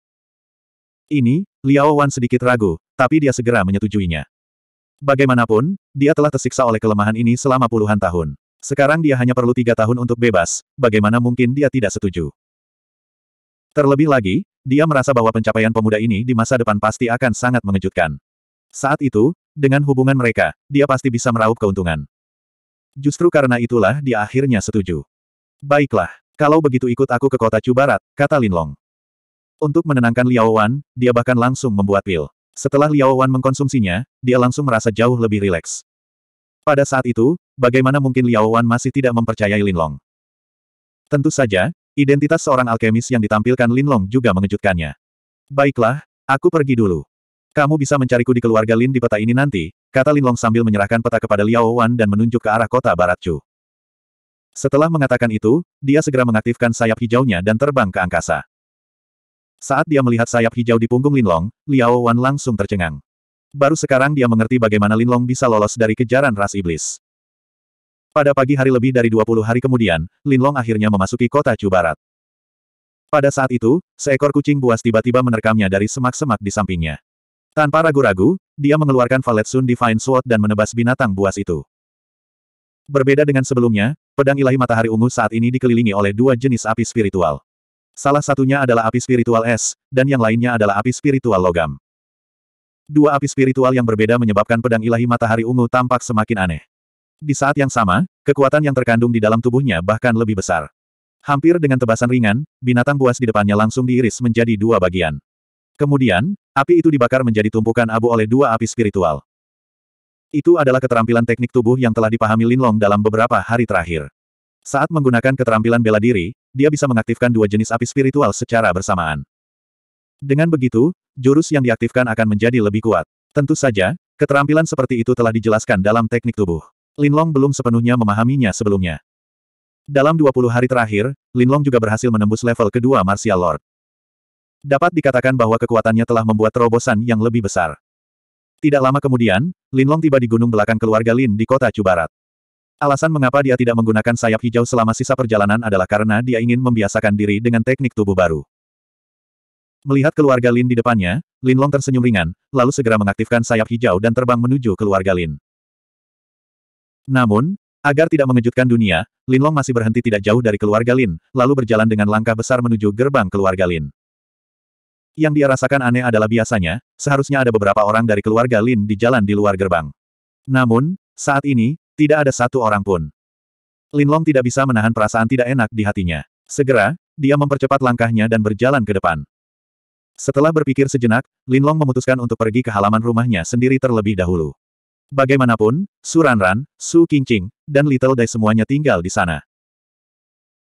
Ini, Liao Wan sedikit ragu, tapi dia segera menyetujuinya. Bagaimanapun, dia telah tersiksa oleh kelemahan ini selama puluhan tahun. Sekarang dia hanya perlu tiga tahun untuk bebas, bagaimana mungkin dia tidak setuju. Terlebih lagi, dia merasa bahwa pencapaian pemuda ini di masa depan pasti akan sangat mengejutkan. Saat itu, dengan hubungan mereka, dia pasti bisa meraup keuntungan. Justru karena itulah dia akhirnya setuju. Baiklah, kalau begitu ikut aku ke kota Cubarat, kata Linlong. Untuk menenangkan Liao Wan, dia bahkan langsung membuat pil. Setelah Liao Wan mengkonsumsinya, dia langsung merasa jauh lebih rileks. Pada saat itu, bagaimana mungkin Liao Wan masih tidak mempercayai Linlong? Tentu saja, Identitas seorang alkemis yang ditampilkan Linlong juga mengejutkannya. Baiklah, aku pergi dulu. Kamu bisa mencariku di keluarga Lin di peta ini nanti, kata Linlong sambil menyerahkan peta kepada Liao Wan dan menunjuk ke arah kota barat Chu. Setelah mengatakan itu, dia segera mengaktifkan sayap hijaunya dan terbang ke angkasa. Saat dia melihat sayap hijau di punggung Linlong, Liao Wan langsung tercengang. Baru sekarang dia mengerti bagaimana Linlong bisa lolos dari kejaran ras iblis. Pada pagi hari lebih dari 20 hari kemudian, Linlong akhirnya memasuki kota Chu Barat. Pada saat itu, seekor kucing buas tiba-tiba menerkamnya dari semak-semak di sampingnya. Tanpa ragu-ragu, dia mengeluarkan Valet Sun Divine Sword dan menebas binatang buas itu. Berbeda dengan sebelumnya, pedang ilahi matahari ungu saat ini dikelilingi oleh dua jenis api spiritual. Salah satunya adalah api spiritual es, dan yang lainnya adalah api spiritual logam. Dua api spiritual yang berbeda menyebabkan pedang ilahi matahari ungu tampak semakin aneh. Di saat yang sama, kekuatan yang terkandung di dalam tubuhnya bahkan lebih besar. Hampir dengan tebasan ringan, binatang buas di depannya langsung diiris menjadi dua bagian. Kemudian, api itu dibakar menjadi tumpukan abu oleh dua api spiritual. Itu adalah keterampilan teknik tubuh yang telah dipahami Linlong dalam beberapa hari terakhir. Saat menggunakan keterampilan bela diri, dia bisa mengaktifkan dua jenis api spiritual secara bersamaan. Dengan begitu, jurus yang diaktifkan akan menjadi lebih kuat. Tentu saja, keterampilan seperti itu telah dijelaskan dalam teknik tubuh. Linlong belum sepenuhnya memahaminya sebelumnya. Dalam 20 hari terakhir, Linlong juga berhasil menembus level kedua Martial Lord. Dapat dikatakan bahwa kekuatannya telah membuat terobosan yang lebih besar. Tidak lama kemudian, Linlong tiba di gunung belakang keluarga Lin di kota Cubarat. Alasan mengapa dia tidak menggunakan sayap hijau selama sisa perjalanan adalah karena dia ingin membiasakan diri dengan teknik tubuh baru. Melihat keluarga Lin di depannya, Linlong tersenyum ringan, lalu segera mengaktifkan sayap hijau dan terbang menuju keluarga Lin. Namun, agar tidak mengejutkan dunia, Linlong masih berhenti tidak jauh dari keluarga Lin, lalu berjalan dengan langkah besar menuju gerbang keluarga Lin. Yang dia rasakan aneh adalah biasanya, seharusnya ada beberapa orang dari keluarga Lin di jalan di luar gerbang. Namun, saat ini, tidak ada satu orang pun. Linlong tidak bisa menahan perasaan tidak enak di hatinya. Segera, dia mempercepat langkahnya dan berjalan ke depan. Setelah berpikir sejenak, Linlong memutuskan untuk pergi ke halaman rumahnya sendiri terlebih dahulu. Bagaimanapun, Su Ranran, Su Qingqing, dan Little Dai semuanya tinggal di sana.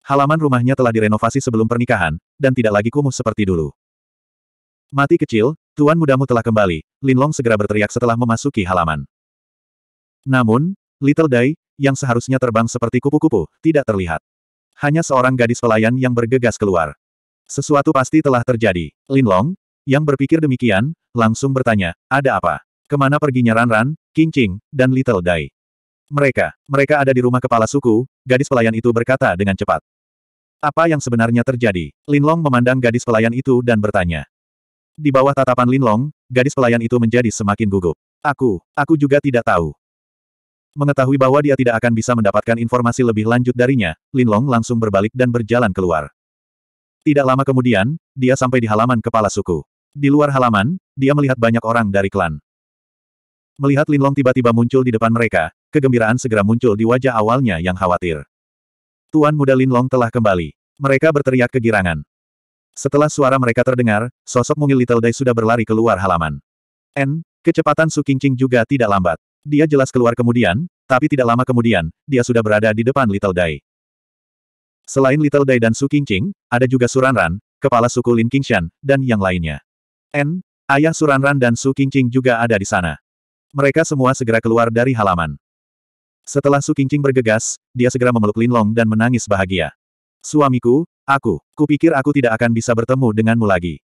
Halaman rumahnya telah direnovasi sebelum pernikahan, dan tidak lagi kumuh seperti dulu. Mati kecil, tuan mudamu telah kembali, Linlong segera berteriak setelah memasuki halaman. Namun, Little Dai, yang seharusnya terbang seperti kupu-kupu, tidak terlihat. Hanya seorang gadis pelayan yang bergegas keluar. Sesuatu pasti telah terjadi. Linlong, yang berpikir demikian, langsung bertanya, ada apa? Kemana perginya Ranran, Kincing dan Little Dai. Mereka, mereka ada di rumah kepala suku, gadis pelayan itu berkata dengan cepat. Apa yang sebenarnya terjadi? Lin Long memandang gadis pelayan itu dan bertanya. Di bawah tatapan Lin Long, gadis pelayan itu menjadi semakin gugup. Aku, aku juga tidak tahu. Mengetahui bahwa dia tidak akan bisa mendapatkan informasi lebih lanjut darinya, Lin Long langsung berbalik dan berjalan keluar. Tidak lama kemudian, dia sampai di halaman kepala suku. Di luar halaman, dia melihat banyak orang dari klan. Melihat Linlong tiba-tiba muncul di depan mereka, kegembiraan segera muncul di wajah awalnya yang khawatir. Tuan muda Linlong telah kembali. Mereka berteriak kegirangan. Setelah suara mereka terdengar, sosok mungil Little Day sudah berlari keluar halaman. N, kecepatan Su Qingqing juga tidak lambat. Dia jelas keluar kemudian, tapi tidak lama kemudian, dia sudah berada di depan Little Day. Selain Little Day dan Su Qingqing, ada juga Suranran, kepala suku Lin Qingshan, dan yang lainnya. N, ayah Suranran dan Su Qingqing juga ada di sana. Mereka semua segera keluar dari halaman. Setelah Su Qingqing bergegas, dia segera memeluk Linlong dan menangis bahagia. Suamiku, aku, kupikir aku tidak akan bisa bertemu denganmu lagi.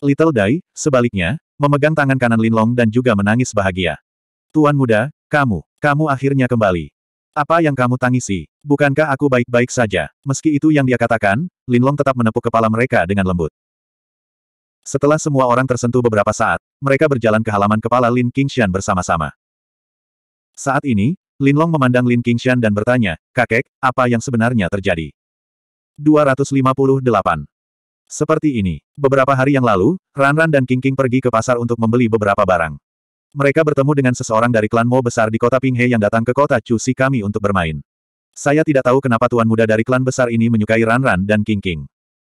Little Dai, sebaliknya, memegang tangan kanan Linlong dan juga menangis bahagia. Tuan muda, kamu, kamu akhirnya kembali. Apa yang kamu tangisi? Bukankah aku baik-baik saja? Meski itu yang dia katakan, Linlong tetap menepuk kepala mereka dengan lembut. Setelah semua orang tersentuh beberapa saat, mereka berjalan ke halaman kepala Lin Qingshan bersama-sama. Saat ini, Lin Long memandang Lin Qingshan dan bertanya, Kakek, apa yang sebenarnya terjadi? 258. Seperti ini. Beberapa hari yang lalu, Ran Ran dan King King pergi ke pasar untuk membeli beberapa barang. Mereka bertemu dengan seseorang dari klan Mo besar di kota Pinghe yang datang ke kota Chu Si kami untuk bermain. Saya tidak tahu kenapa tuan muda dari klan besar ini menyukai Ran Ran dan King King.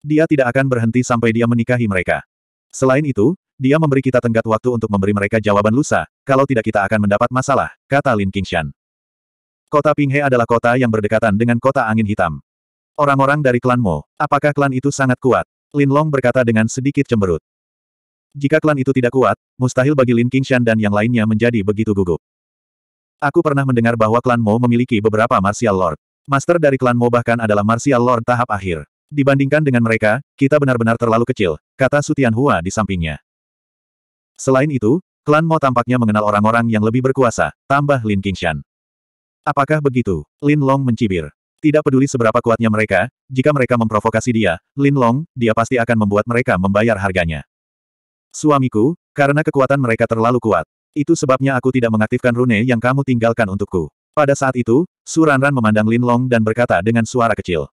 Dia tidak akan berhenti sampai dia menikahi mereka. Selain itu, dia memberi kita tenggat waktu untuk memberi mereka jawaban lusa, kalau tidak kita akan mendapat masalah, kata Lin Qingshan. Kota Pinghe adalah kota yang berdekatan dengan kota angin hitam. Orang-orang dari klan Mo, apakah klan itu sangat kuat? Lin Long berkata dengan sedikit cemberut. Jika klan itu tidak kuat, mustahil bagi Lin Qingshan dan yang lainnya menjadi begitu gugup. Aku pernah mendengar bahwa klan Mo memiliki beberapa martial lord. Master dari klan Mo bahkan adalah martial lord tahap akhir. Dibandingkan dengan mereka, kita benar-benar terlalu kecil, kata Sutian Hua di sampingnya. Selain itu, klan Mo tampaknya mengenal orang-orang yang lebih berkuasa, tambah Lin Qingshan. Apakah begitu? Lin Long mencibir. Tidak peduli seberapa kuatnya mereka, jika mereka memprovokasi dia, Lin Long, dia pasti akan membuat mereka membayar harganya. Suamiku, karena kekuatan mereka terlalu kuat. Itu sebabnya aku tidak mengaktifkan rune yang kamu tinggalkan untukku. Pada saat itu, Suranran memandang Lin Long dan berkata dengan suara kecil.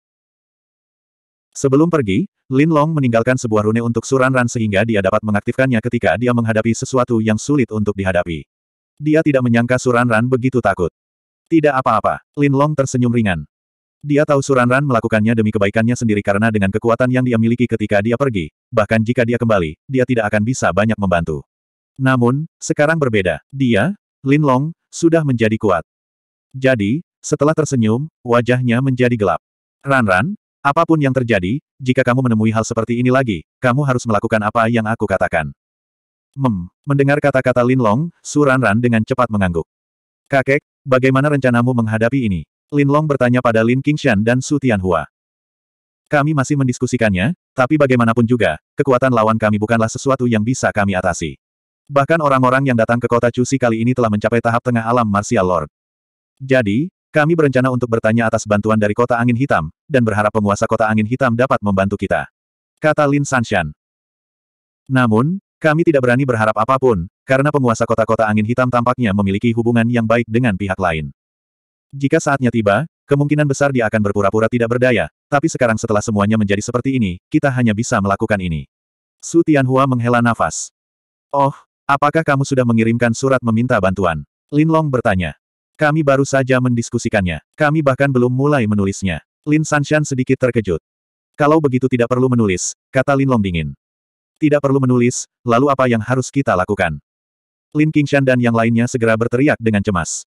Sebelum pergi, Lin Long meninggalkan sebuah rune untuk Suran Ran sehingga dia dapat mengaktifkannya ketika dia menghadapi sesuatu yang sulit untuk dihadapi. Dia tidak menyangka Suran Ran begitu takut. Tidak apa-apa, Lin Long tersenyum ringan. Dia tahu Suran Ran melakukannya demi kebaikannya sendiri karena dengan kekuatan yang dia miliki ketika dia pergi, bahkan jika dia kembali, dia tidak akan bisa banyak membantu. Namun, sekarang berbeda. Dia, Lin Long, sudah menjadi kuat. Jadi, setelah tersenyum, wajahnya menjadi gelap. Ran Ran, Apapun yang terjadi, jika kamu menemui hal seperti ini lagi, kamu harus melakukan apa yang aku katakan. Mem, mendengar kata-kata Lin Long, Su Ran dengan cepat mengangguk. Kakek, bagaimana rencanamu menghadapi ini? Lin Long bertanya pada Lin Qingshan dan Su Tianhua. Kami masih mendiskusikannya, tapi bagaimanapun juga, kekuatan lawan kami bukanlah sesuatu yang bisa kami atasi. Bahkan orang-orang yang datang ke kota Cusi kali ini telah mencapai tahap tengah alam martial lord. Jadi, kami berencana untuk bertanya atas bantuan dari kota angin hitam, dan berharap penguasa kota angin hitam dapat membantu kita. Kata Lin Sanshan. Namun, kami tidak berani berharap apapun, karena penguasa kota-kota angin hitam tampaknya memiliki hubungan yang baik dengan pihak lain. Jika saatnya tiba, kemungkinan besar dia akan berpura-pura tidak berdaya, tapi sekarang setelah semuanya menjadi seperti ini, kita hanya bisa melakukan ini. Su Tianhua menghela nafas. Oh, apakah kamu sudah mengirimkan surat meminta bantuan? Lin Long bertanya. Kami baru saja mendiskusikannya. Kami bahkan belum mulai menulisnya. Lin Sanshan sedikit terkejut. Kalau begitu tidak perlu menulis, kata Lin Long dingin. Tidak perlu menulis, lalu apa yang harus kita lakukan? Lin Qingshan dan yang lainnya segera berteriak dengan cemas.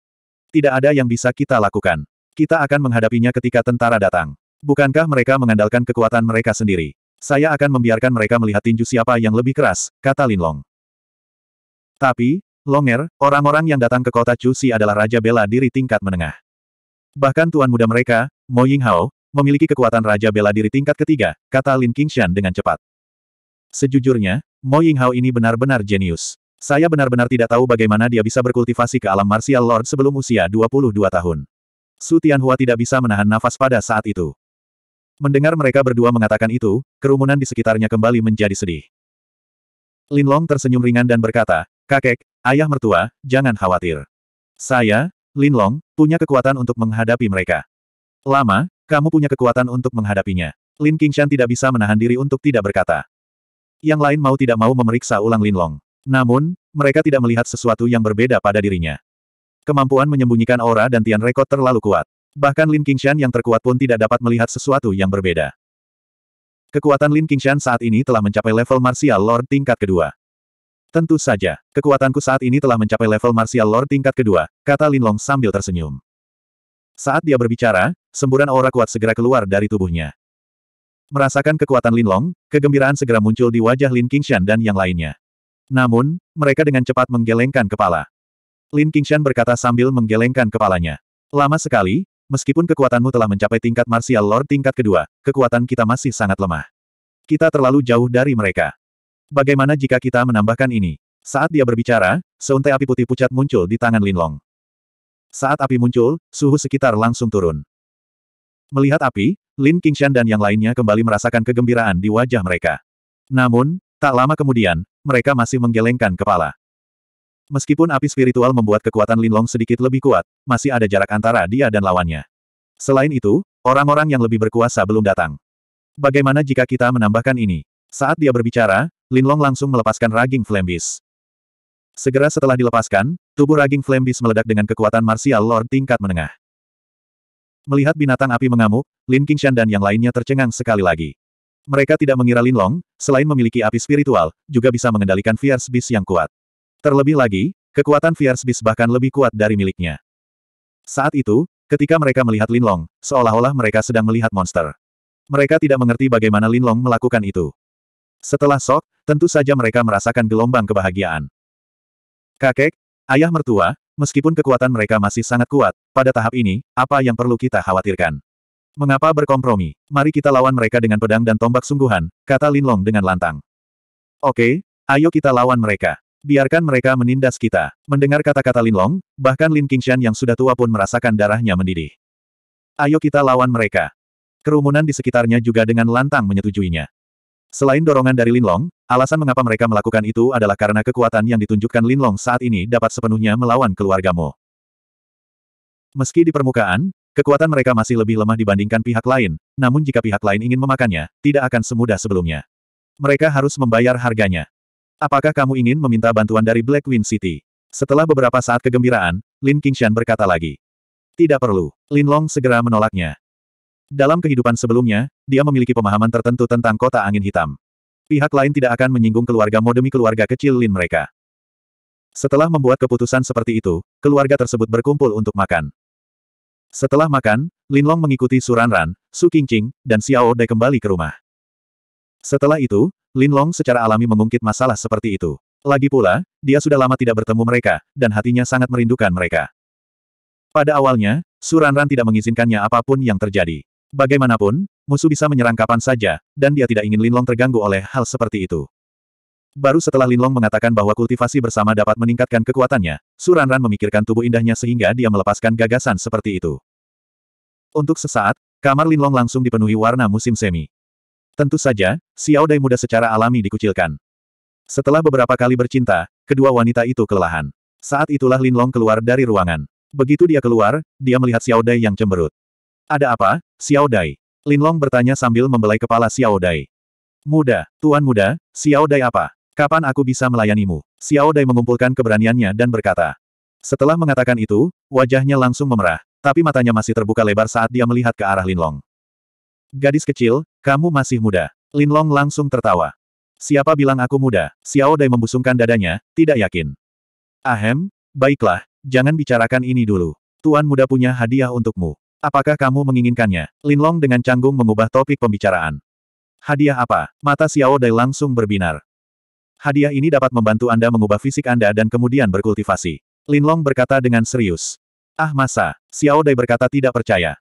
Tidak ada yang bisa kita lakukan. Kita akan menghadapinya ketika tentara datang. Bukankah mereka mengandalkan kekuatan mereka sendiri? Saya akan membiarkan mereka melihat tinju siapa yang lebih keras, kata Lin Long. Tapi, Longer, orang-orang yang datang ke kota Cusi adalah raja bela diri tingkat menengah. Bahkan tuan muda mereka, Mo Yinghao, memiliki kekuatan raja bela diri tingkat ketiga, kata Lin Qingshan dengan cepat. Sejujurnya, Mo Yinghao ini benar-benar jenius. Saya benar-benar tidak tahu bagaimana dia bisa berkultivasi ke alam martial lord sebelum usia 22 tahun. Su Tianhua tidak bisa menahan nafas pada saat itu. Mendengar mereka berdua mengatakan itu, kerumunan di sekitarnya kembali menjadi sedih. Lin Long tersenyum ringan dan berkata, Kakek, Ayah mertua, jangan khawatir. Saya, Lin Long, punya kekuatan untuk menghadapi mereka. Lama, kamu punya kekuatan untuk menghadapinya. Lin Qingshan tidak bisa menahan diri untuk tidak berkata. Yang lain mau tidak mau memeriksa ulang Lin Long, Namun, mereka tidak melihat sesuatu yang berbeda pada dirinya. Kemampuan menyembunyikan aura dan Tian Rekod terlalu kuat. Bahkan Lin Qingshan yang terkuat pun tidak dapat melihat sesuatu yang berbeda. Kekuatan Lin Qingshan saat ini telah mencapai level martial lord tingkat kedua. Tentu saja, kekuatanku saat ini telah mencapai level martial lord tingkat kedua, kata Linlong sambil tersenyum. Saat dia berbicara, semburan aura kuat segera keluar dari tubuhnya. Merasakan kekuatan Linlong, kegembiraan segera muncul di wajah Lin Qingshan dan yang lainnya. Namun, mereka dengan cepat menggelengkan kepala. Lin Qingshan berkata sambil menggelengkan kepalanya. Lama sekali, meskipun kekuatanmu telah mencapai tingkat martial lord tingkat kedua, kekuatan kita masih sangat lemah. Kita terlalu jauh dari mereka. Bagaimana jika kita menambahkan ini? Saat dia berbicara, seuntai api putih pucat muncul di tangan Linlong. Saat api muncul, suhu sekitar langsung turun. Melihat api, Lin Qingshan dan yang lainnya kembali merasakan kegembiraan di wajah mereka. Namun, tak lama kemudian, mereka masih menggelengkan kepala. Meskipun api spiritual membuat kekuatan Linlong sedikit lebih kuat, masih ada jarak antara dia dan lawannya. Selain itu, orang-orang yang lebih berkuasa belum datang. Bagaimana jika kita menambahkan ini? Saat dia berbicara, Linlong langsung melepaskan raging flambis. Segera setelah dilepaskan, tubuh raging flambis meledak dengan kekuatan martial lord tingkat menengah. Melihat binatang api mengamuk, Lin Qingshan dan yang lainnya tercengang sekali lagi. Mereka tidak mengira Linlong, selain memiliki api spiritual, juga bisa mengendalikan Fierce Beast yang kuat. Terlebih lagi, kekuatan Fierce Beast bahkan lebih kuat dari miliknya. Saat itu, ketika mereka melihat Linlong, seolah-olah mereka sedang melihat monster. Mereka tidak mengerti bagaimana Linlong melakukan itu. Setelah sok, Tentu saja mereka merasakan gelombang kebahagiaan. Kakek, ayah mertua, meskipun kekuatan mereka masih sangat kuat, pada tahap ini, apa yang perlu kita khawatirkan? Mengapa berkompromi? Mari kita lawan mereka dengan pedang dan tombak sungguhan, kata Linlong dengan lantang. Oke, ayo kita lawan mereka. Biarkan mereka menindas kita. Mendengar kata-kata Linlong, bahkan Lin Qingshan yang sudah tua pun merasakan darahnya mendidih. Ayo kita lawan mereka. Kerumunan di sekitarnya juga dengan lantang menyetujuinya. Selain dorongan dari Linlong, Alasan mengapa mereka melakukan itu adalah karena kekuatan yang ditunjukkan Lin Long saat ini dapat sepenuhnya melawan keluargamu. Meski di permukaan, kekuatan mereka masih lebih lemah dibandingkan pihak lain, namun jika pihak lain ingin memakannya, tidak akan semudah sebelumnya. Mereka harus membayar harganya. Apakah kamu ingin meminta bantuan dari Black Wind City? Setelah beberapa saat kegembiraan, Lin Qingshan berkata lagi. Tidak perlu. Lin Long segera menolaknya. Dalam kehidupan sebelumnya, dia memiliki pemahaman tertentu tentang kota angin hitam. Pihak lain tidak akan menyinggung keluarga demi keluarga kecil Lin mereka. Setelah membuat keputusan seperti itu, keluarga tersebut berkumpul untuk makan. Setelah makan, Lin Long mengikuti Suranran, Su Qingqing, dan Xiao Dai kembali ke rumah. Setelah itu, Lin Long secara alami mengungkit masalah seperti itu. Lagi pula, dia sudah lama tidak bertemu mereka, dan hatinya sangat merindukan mereka. Pada awalnya, Suranran tidak mengizinkannya apapun yang terjadi. Bagaimanapun, musuh bisa menyerang kapan saja, dan dia tidak ingin Linlong terganggu oleh hal seperti itu. Baru setelah Linlong mengatakan bahwa kultivasi bersama dapat meningkatkan kekuatannya, Suranran memikirkan tubuh indahnya sehingga dia melepaskan gagasan seperti itu. Untuk sesaat, kamar Linlong langsung dipenuhi warna musim semi. Tentu saja, Xiao Dai muda secara alami dikucilkan. Setelah beberapa kali bercinta, kedua wanita itu kelelahan. Saat itulah Linlong keluar dari ruangan. Begitu dia keluar, dia melihat Xiao Dai yang cemberut. Ada apa? Xiao Dai. Linlong bertanya sambil membelai kepala Xiao Dai. Muda, tuan muda, Xiao Dai apa? Kapan aku bisa melayanimu? Xiao Dai mengumpulkan keberaniannya dan berkata. Setelah mengatakan itu, wajahnya langsung memerah, tapi matanya masih terbuka lebar saat dia melihat ke arah Linlong. Gadis kecil, kamu masih muda. Linlong langsung tertawa. Siapa bilang aku muda? Xiao Dai membusungkan dadanya, tidak yakin. Ahem, baiklah, jangan bicarakan ini dulu. Tuan muda punya hadiah untukmu. Apakah kamu menginginkannya? Linlong dengan canggung mengubah topik pembicaraan. Hadiah apa? Mata Xiao Dai langsung berbinar. Hadiah ini dapat membantu Anda mengubah fisik Anda dan kemudian berkultivasi. Linlong berkata dengan serius. Ah masa, Xiao Dai berkata tidak percaya.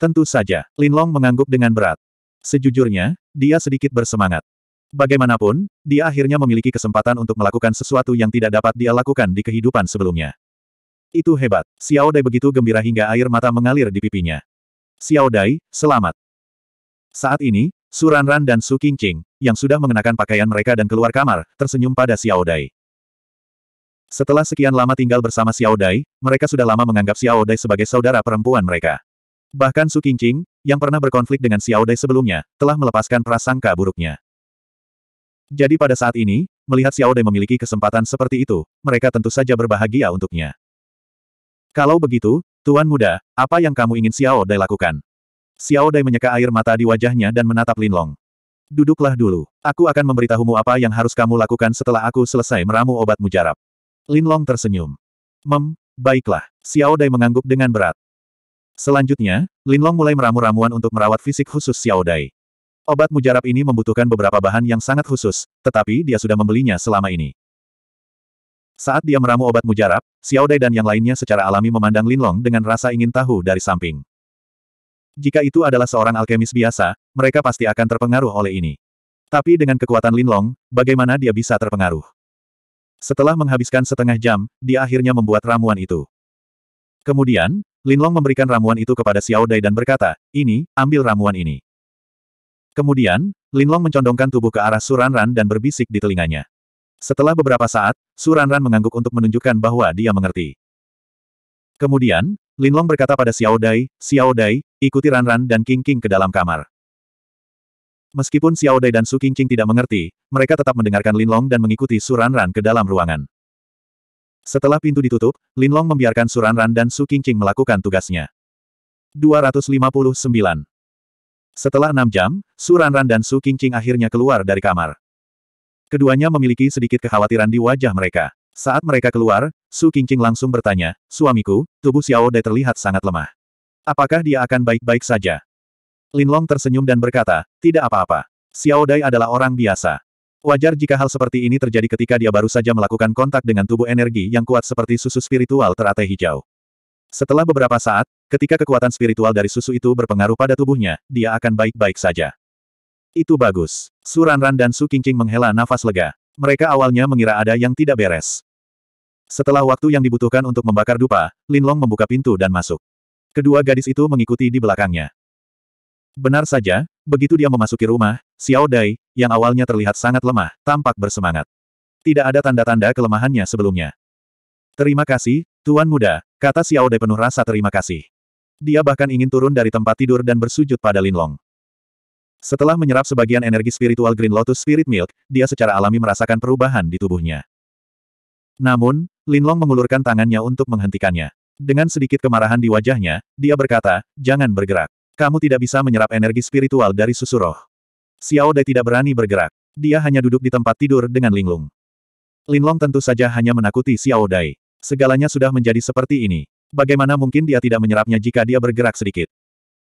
Tentu saja, Linlong mengangguk dengan berat. Sejujurnya, dia sedikit bersemangat. Bagaimanapun, dia akhirnya memiliki kesempatan untuk melakukan sesuatu yang tidak dapat dia lakukan di kehidupan sebelumnya. Itu hebat. Xiao Dai begitu gembira hingga air mata mengalir di pipinya. Xiao Dai, selamat. Saat ini, Su Ranran dan Su Qingqing, yang sudah mengenakan pakaian mereka dan keluar kamar, tersenyum pada Xiao Dai. Setelah sekian lama tinggal bersama Xiao Dai, mereka sudah lama menganggap Xiao Dai sebagai saudara perempuan mereka. Bahkan Su Qingqing, yang pernah berkonflik dengan Xiao Dai sebelumnya, telah melepaskan prasangka buruknya. Jadi pada saat ini, melihat Xiao Dai memiliki kesempatan seperti itu, mereka tentu saja berbahagia untuknya. Kalau begitu, Tuan Muda, apa yang kamu ingin Xiao Dai lakukan? Xiao Dai menyeka air mata di wajahnya dan menatap Linlong. Duduklah dulu. Aku akan memberitahumu apa yang harus kamu lakukan setelah aku selesai meramu obat mujarab. Linlong tersenyum. Mem, baiklah. Xiao Dai mengangguk dengan berat. Selanjutnya, Linlong mulai meramu ramuan untuk merawat fisik khusus Xiao Dai. Obat mujarab ini membutuhkan beberapa bahan yang sangat khusus, tetapi dia sudah membelinya selama ini. Saat dia meramu obat mujarab, Xiao Dai dan yang lainnya secara alami memandang Linlong dengan rasa ingin tahu dari samping. Jika itu adalah seorang alkemis biasa, mereka pasti akan terpengaruh oleh ini. Tapi dengan kekuatan Linlong, bagaimana dia bisa terpengaruh? Setelah menghabiskan setengah jam, dia akhirnya membuat ramuan itu. Kemudian, Linlong memberikan ramuan itu kepada Xiao Dai dan berkata, ini, ambil ramuan ini. Kemudian, Linlong mencondongkan tubuh ke arah Suranran dan berbisik di telinganya. Setelah beberapa saat, Suranran mengangguk untuk menunjukkan bahwa dia mengerti. Kemudian, Linlong berkata pada Xiao Dai, Xiao Dai, ikuti Ranran dan King King ke dalam kamar. Meskipun Xiao Dai dan Su King King tidak mengerti, mereka tetap mendengarkan Linlong dan mengikuti Suranran ke dalam ruangan. Setelah pintu ditutup, Linlong membiarkan Suranran dan Su King King melakukan tugasnya. 259. Setelah enam jam, Suranran dan Su King King akhirnya keluar dari kamar. Keduanya memiliki sedikit kekhawatiran di wajah mereka. Saat mereka keluar, Su Qingqing langsung bertanya, Suamiku, tubuh Xiao Dai terlihat sangat lemah. Apakah dia akan baik-baik saja? Lin Long tersenyum dan berkata, tidak apa-apa. Xiao Dai adalah orang biasa. Wajar jika hal seperti ini terjadi ketika dia baru saja melakukan kontak dengan tubuh energi yang kuat seperti susu spiritual teratai hijau. Setelah beberapa saat, ketika kekuatan spiritual dari susu itu berpengaruh pada tubuhnya, dia akan baik-baik saja. Itu bagus. Suranran dan Su Qingqing menghela nafas lega. Mereka awalnya mengira ada yang tidak beres. Setelah waktu yang dibutuhkan untuk membakar dupa, Linlong membuka pintu dan masuk. Kedua gadis itu mengikuti di belakangnya. Benar saja, begitu dia memasuki rumah, Xiao Dai, yang awalnya terlihat sangat lemah, tampak bersemangat. Tidak ada tanda-tanda kelemahannya sebelumnya. Terima kasih, Tuan Muda, kata Xiao Dai penuh rasa terima kasih. Dia bahkan ingin turun dari tempat tidur dan bersujud pada Linlong. Setelah menyerap sebagian energi spiritual Green Lotus Spirit Milk, dia secara alami merasakan perubahan di tubuhnya. Namun, Lin Long mengulurkan tangannya untuk menghentikannya. Dengan sedikit kemarahan di wajahnya, dia berkata, jangan bergerak. Kamu tidak bisa menyerap energi spiritual dari susu roh. Xiao Dai tidak berani bergerak. Dia hanya duduk di tempat tidur dengan Linglung. Linlong tentu saja hanya menakuti Xiao Dai. Segalanya sudah menjadi seperti ini. Bagaimana mungkin dia tidak menyerapnya jika dia bergerak sedikit?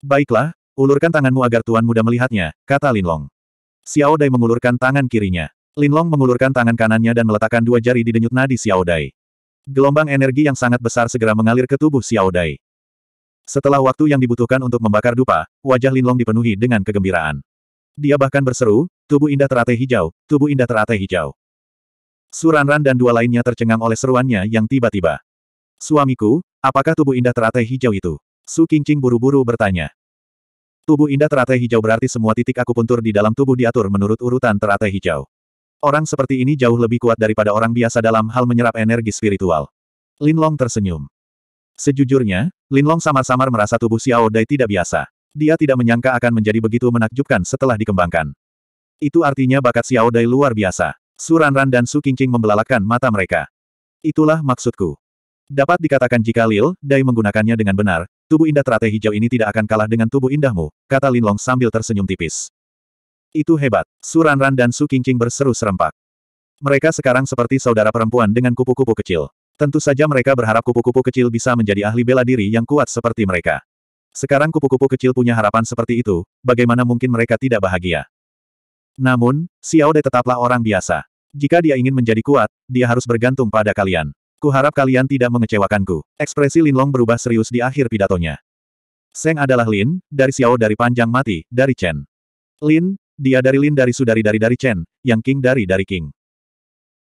Baiklah, Ulurkan tanganmu agar tuan muda melihatnya, kata Linlong. Xiao Dai mengulurkan tangan kirinya. Linlong mengulurkan tangan kanannya dan meletakkan dua jari di denyut nadi Xiao Dai. Gelombang energi yang sangat besar segera mengalir ke tubuh Xiao Dai. Setelah waktu yang dibutuhkan untuk membakar dupa, wajah Linlong dipenuhi dengan kegembiraan. Dia bahkan berseru, tubuh indah teratai hijau, tubuh indah teratai hijau. Suranran dan dua lainnya tercengang oleh seruannya yang tiba-tiba. Suamiku, apakah tubuh indah teratai hijau itu? Su Qingqing buru-buru bertanya. Tubuh indah teratai hijau berarti semua titik aku puntur di dalam tubuh diatur menurut urutan teratai hijau. Orang seperti ini jauh lebih kuat daripada orang biasa dalam hal menyerap energi spiritual. Linlong tersenyum. Sejujurnya, Linlong samar-samar merasa tubuh Xiao Dai tidak biasa. Dia tidak menyangka akan menjadi begitu menakjubkan setelah dikembangkan. Itu artinya bakat Xiao Dai luar biasa. Suranran dan Su Qingqing membelalakan mata mereka. Itulah maksudku. Dapat dikatakan jika Lil Dai menggunakannya dengan benar, Tubuh indah teratai hijau ini tidak akan kalah dengan tubuh indahmu, kata Lin Long sambil tersenyum tipis. Itu hebat. Su Ranran dan Su Qingqing berseru serempak. Mereka sekarang seperti saudara perempuan dengan kupu-kupu kecil. Tentu saja mereka berharap kupu-kupu kecil bisa menjadi ahli bela diri yang kuat seperti mereka. Sekarang kupu-kupu kecil punya harapan seperti itu, bagaimana mungkin mereka tidak bahagia? Namun, Xiao De tetaplah orang biasa. Jika dia ingin menjadi kuat, dia harus bergantung pada kalian. Kuharap kalian tidak mengecewakanku. Ekspresi Lin Long berubah serius di akhir pidatonya. Seng adalah Lin, dari Xiao dari Panjang Mati, dari Chen. Lin, dia dari Lin dari Sudari dari dari Chen, yang King dari dari King.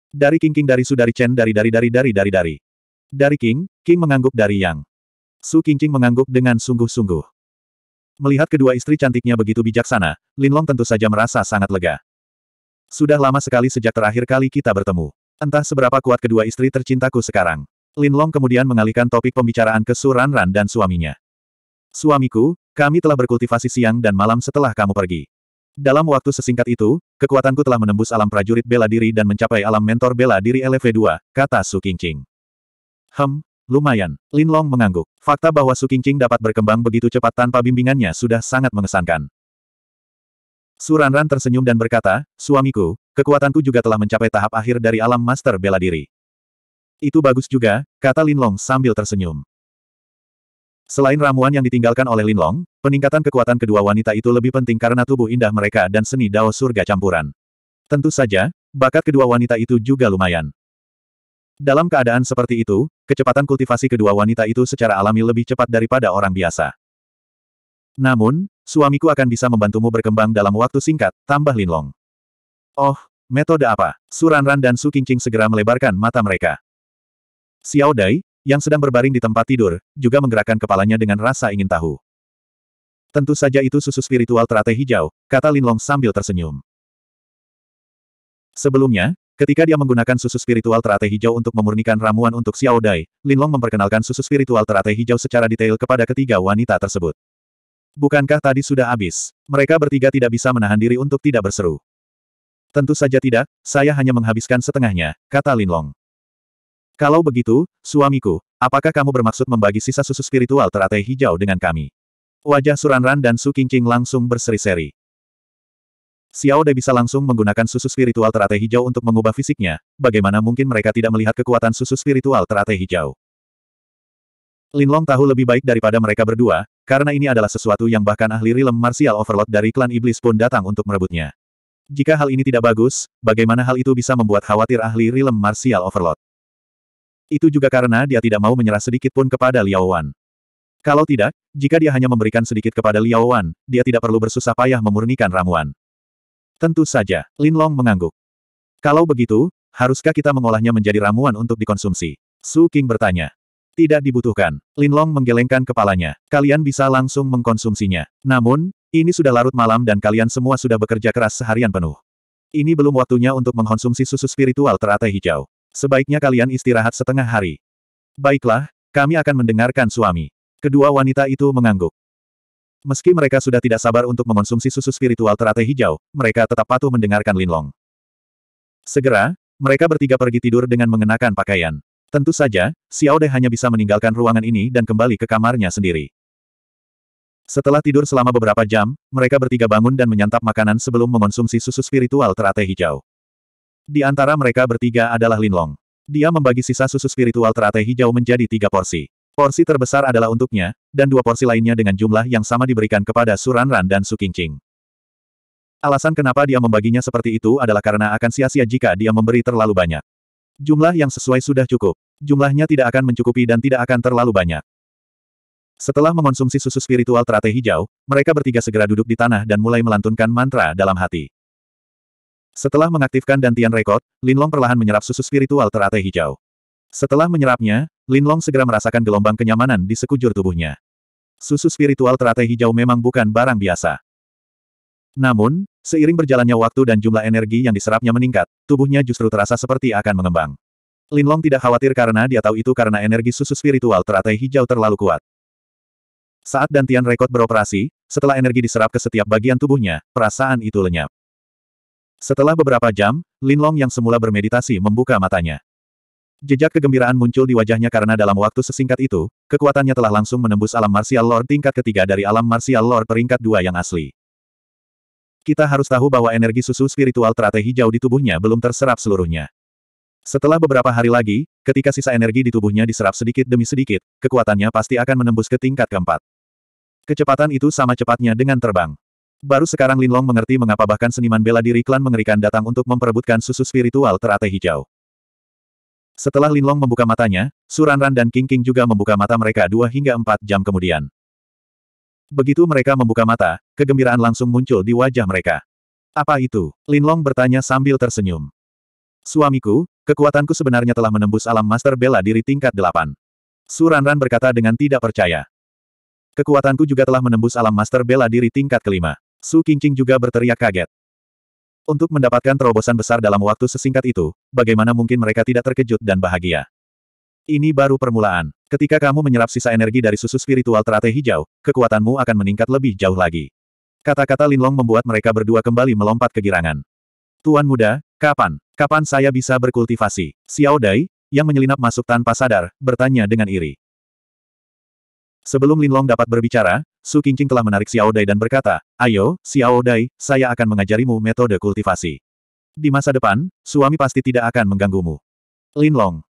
Dari King King dari Sudari Chen dari dari dari dari dari dari. Dari King, King mengangguk dari Yang. Su Qingqing mengangguk dengan sungguh-sungguh. Melihat kedua istri cantiknya begitu bijaksana, Lin Long tentu saja merasa sangat lega. Sudah lama sekali sejak terakhir kali kita bertemu. Entah seberapa kuat kedua istri tercintaku sekarang. Lin Long kemudian mengalihkan topik pembicaraan ke Su Ran Ran dan suaminya. Suamiku, kami telah berkultivasi siang dan malam setelah kamu pergi. Dalam waktu sesingkat itu, kekuatanku telah menembus alam prajurit bela diri dan mencapai alam mentor bela diri LV2, kata Su Qingqing. Hem, lumayan. Lin Long mengangguk. Fakta bahwa Su Qingqing dapat berkembang begitu cepat tanpa bimbingannya sudah sangat mengesankan. Suranran tersenyum dan berkata, Suamiku, kekuatanku juga telah mencapai tahap akhir dari alam master bela diri. Itu bagus juga, kata Linlong sambil tersenyum. Selain ramuan yang ditinggalkan oleh Linlong, peningkatan kekuatan kedua wanita itu lebih penting karena tubuh indah mereka dan seni dao surga campuran. Tentu saja, bakat kedua wanita itu juga lumayan. Dalam keadaan seperti itu, kecepatan kultivasi kedua wanita itu secara alami lebih cepat daripada orang biasa. Namun, suamiku akan bisa membantumu berkembang dalam waktu singkat, tambah Linlong. Oh, metode apa? Suranran dan Su Qingqing segera melebarkan mata mereka. Xiao Dai, yang sedang berbaring di tempat tidur, juga menggerakkan kepalanya dengan rasa ingin tahu. Tentu saja itu susu spiritual teratai hijau, kata Linlong sambil tersenyum. Sebelumnya, Ketika dia menggunakan susu spiritual teratai hijau untuk memurnikan ramuan untuk Xiao Dai, Linlong memperkenalkan susu spiritual teratai hijau secara detail kepada ketiga wanita tersebut. Bukankah tadi sudah habis? Mereka bertiga tidak bisa menahan diri untuk tidak berseru. Tentu saja tidak, saya hanya menghabiskan setengahnya, kata Linlong. Kalau begitu, suamiku, apakah kamu bermaksud membagi sisa susu spiritual teratai hijau dengan kami? Wajah Suranran dan Su Qingqing langsung berseri-seri. Xiao De bisa langsung menggunakan susu spiritual teratai hijau untuk mengubah fisiknya, bagaimana mungkin mereka tidak melihat kekuatan susu spiritual teratai hijau? Linlong tahu lebih baik daripada mereka berdua, karena ini adalah sesuatu yang bahkan ahli rilem martial overload dari klan iblis pun datang untuk merebutnya. Jika hal ini tidak bagus, bagaimana hal itu bisa membuat khawatir ahli rilem martial overload? Itu juga karena dia tidak mau menyerah sedikit pun kepada Liao Wan. Kalau tidak, jika dia hanya memberikan sedikit kepada Liao Wan, dia tidak perlu bersusah payah memurnikan ramuan. Tentu saja, Lin Long mengangguk. Kalau begitu, haruskah kita mengolahnya menjadi ramuan untuk dikonsumsi? Su King bertanya. Tidak dibutuhkan. Linlong menggelengkan kepalanya. Kalian bisa langsung mengkonsumsinya. Namun, ini sudah larut malam dan kalian semua sudah bekerja keras seharian penuh. Ini belum waktunya untuk mengkonsumsi susu spiritual teratai hijau. Sebaiknya kalian istirahat setengah hari. Baiklah, kami akan mendengarkan suami. Kedua wanita itu mengangguk. Meski mereka sudah tidak sabar untuk mengonsumsi susu spiritual teratai hijau, mereka tetap patuh mendengarkan Linlong. Segera, mereka bertiga pergi tidur dengan mengenakan pakaian. Tentu saja, Xiao De hanya bisa meninggalkan ruangan ini dan kembali ke kamarnya sendiri. Setelah tidur selama beberapa jam, mereka bertiga bangun dan menyantap makanan sebelum mengonsumsi susu spiritual terate hijau. Di antara mereka bertiga adalah Lin Long. Dia membagi sisa susu spiritual terate hijau menjadi tiga porsi. Porsi terbesar adalah untuknya, dan dua porsi lainnya dengan jumlah yang sama diberikan kepada Suranran dan Su Qingqing. Alasan kenapa dia membaginya seperti itu adalah karena akan sia-sia jika dia memberi terlalu banyak. Jumlah yang sesuai sudah cukup. Jumlahnya tidak akan mencukupi dan tidak akan terlalu banyak. Setelah mengonsumsi susu spiritual terate hijau, mereka bertiga segera duduk di tanah dan mulai melantunkan mantra dalam hati. Setelah mengaktifkan dantian rekod, Linlong perlahan menyerap susu spiritual terate hijau. Setelah menyerapnya, Linlong segera merasakan gelombang kenyamanan di sekujur tubuhnya. Susu spiritual terate hijau memang bukan barang biasa. Namun, Seiring berjalannya waktu dan jumlah energi yang diserapnya meningkat, tubuhnya justru terasa seperti akan mengembang. Linlong tidak khawatir karena dia tahu itu karena energi susu spiritual teratai hijau terlalu kuat. Saat Dantian Rekod beroperasi, setelah energi diserap ke setiap bagian tubuhnya, perasaan itu lenyap. Setelah beberapa jam, Linlong yang semula bermeditasi membuka matanya. Jejak kegembiraan muncul di wajahnya karena dalam waktu sesingkat itu, kekuatannya telah langsung menembus alam martial lord tingkat ketiga dari alam martial lord peringkat dua yang asli. Kita harus tahu bahwa energi susu spiritual teratai hijau di tubuhnya belum terserap seluruhnya. Setelah beberapa hari lagi, ketika sisa energi di tubuhnya diserap sedikit demi sedikit, kekuatannya pasti akan menembus ke tingkat keempat. Kecepatan itu sama cepatnya dengan terbang. Baru sekarang Linlong mengerti mengapa bahkan seniman bela diri klan mengerikan datang untuk memperebutkan susu spiritual teratai hijau. Setelah Linlong membuka matanya, Suranran dan King King juga membuka mata mereka dua hingga empat jam kemudian. Begitu mereka membuka mata, kegembiraan langsung muncul di wajah mereka. Apa itu? Linlong bertanya sambil tersenyum. Suamiku, kekuatanku sebenarnya telah menembus alam master bela diri tingkat delapan. Suranran berkata dengan tidak percaya. Kekuatanku juga telah menembus alam master bela diri tingkat kelima. Su Qingqing juga berteriak kaget. Untuk mendapatkan terobosan besar dalam waktu sesingkat itu, bagaimana mungkin mereka tidak terkejut dan bahagia? Ini baru permulaan. Ketika kamu menyerap sisa energi dari susu spiritual teratai hijau, kekuatanmu akan meningkat lebih jauh lagi. Kata-kata Linlong membuat mereka berdua kembali melompat kegirangan. Tuan muda, kapan, kapan saya bisa berkultivasi? Xiao Dai, yang menyelinap masuk tanpa sadar, bertanya dengan iri. Sebelum Linlong dapat berbicara, Su Qingqing telah menarik Xiao Dai dan berkata, Ayo, Xiao Dai, saya akan mengajarimu metode kultivasi. Di masa depan, suami pasti tidak akan mengganggumu. Linlong,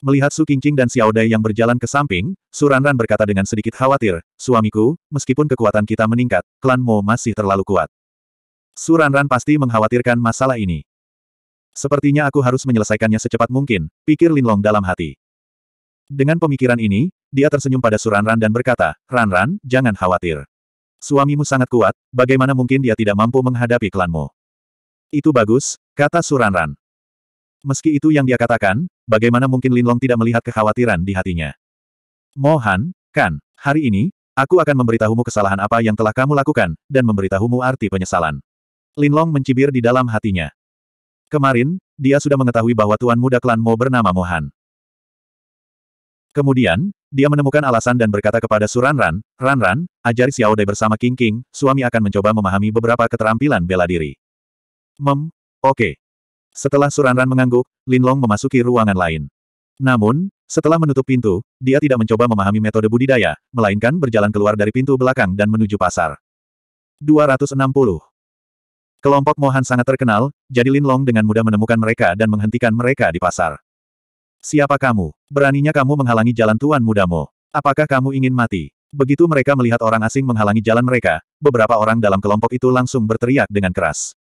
Melihat Su Qingqing dan Xiao Dai yang berjalan ke samping, Suranran berkata dengan sedikit khawatir, suamiku, meskipun kekuatan kita meningkat, klan Mo masih terlalu kuat. Suranran pasti mengkhawatirkan masalah ini. Sepertinya aku harus menyelesaikannya secepat mungkin, pikir Lin Long dalam hati. Dengan pemikiran ini, dia tersenyum pada Suranran dan berkata, Ranran, jangan khawatir. Suamimu sangat kuat, bagaimana mungkin dia tidak mampu menghadapi klanmu? Itu bagus, kata Suranran. Meski itu yang dia katakan, bagaimana mungkin Linlong tidak melihat kekhawatiran di hatinya? Mohan, kan, hari ini, aku akan memberitahumu kesalahan apa yang telah kamu lakukan, dan memberitahumu arti penyesalan. Linlong mencibir di dalam hatinya. Kemarin, dia sudah mengetahui bahwa tuan muda klan Mo bernama Mohan. Kemudian, dia menemukan alasan dan berkata kepada Suranran, Ranran, ajari Xiaodai bersama King King, suami akan mencoba memahami beberapa keterampilan bela diri. Mem, oke. Okay. Setelah Suranran mengangguk, Lin Long memasuki ruangan lain. Namun, setelah menutup pintu, dia tidak mencoba memahami metode budidaya, melainkan berjalan keluar dari pintu belakang dan menuju pasar. 260. Kelompok Mohan sangat terkenal, jadi Lin Long dengan mudah menemukan mereka dan menghentikan mereka di pasar. Siapa kamu? Beraninya kamu menghalangi jalan tuan mudamu. Apakah kamu ingin mati? Begitu mereka melihat orang asing menghalangi jalan mereka, beberapa orang dalam kelompok itu langsung berteriak dengan keras.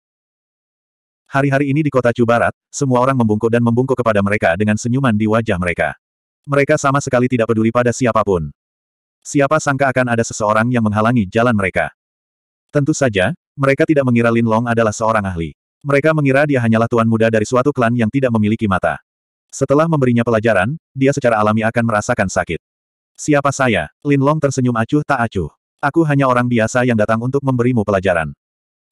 Hari-hari ini di kota Chu Barat, semua orang membungkuk dan membungkuk kepada mereka dengan senyuman di wajah mereka. Mereka sama sekali tidak peduli pada siapapun. Siapa sangka akan ada seseorang yang menghalangi jalan mereka. Tentu saja, mereka tidak mengira Lin Long adalah seorang ahli. Mereka mengira dia hanyalah tuan muda dari suatu klan yang tidak memiliki mata. Setelah memberinya pelajaran, dia secara alami akan merasakan sakit. Siapa saya? Lin Long tersenyum acuh tak acuh. Aku hanya orang biasa yang datang untuk memberimu pelajaran.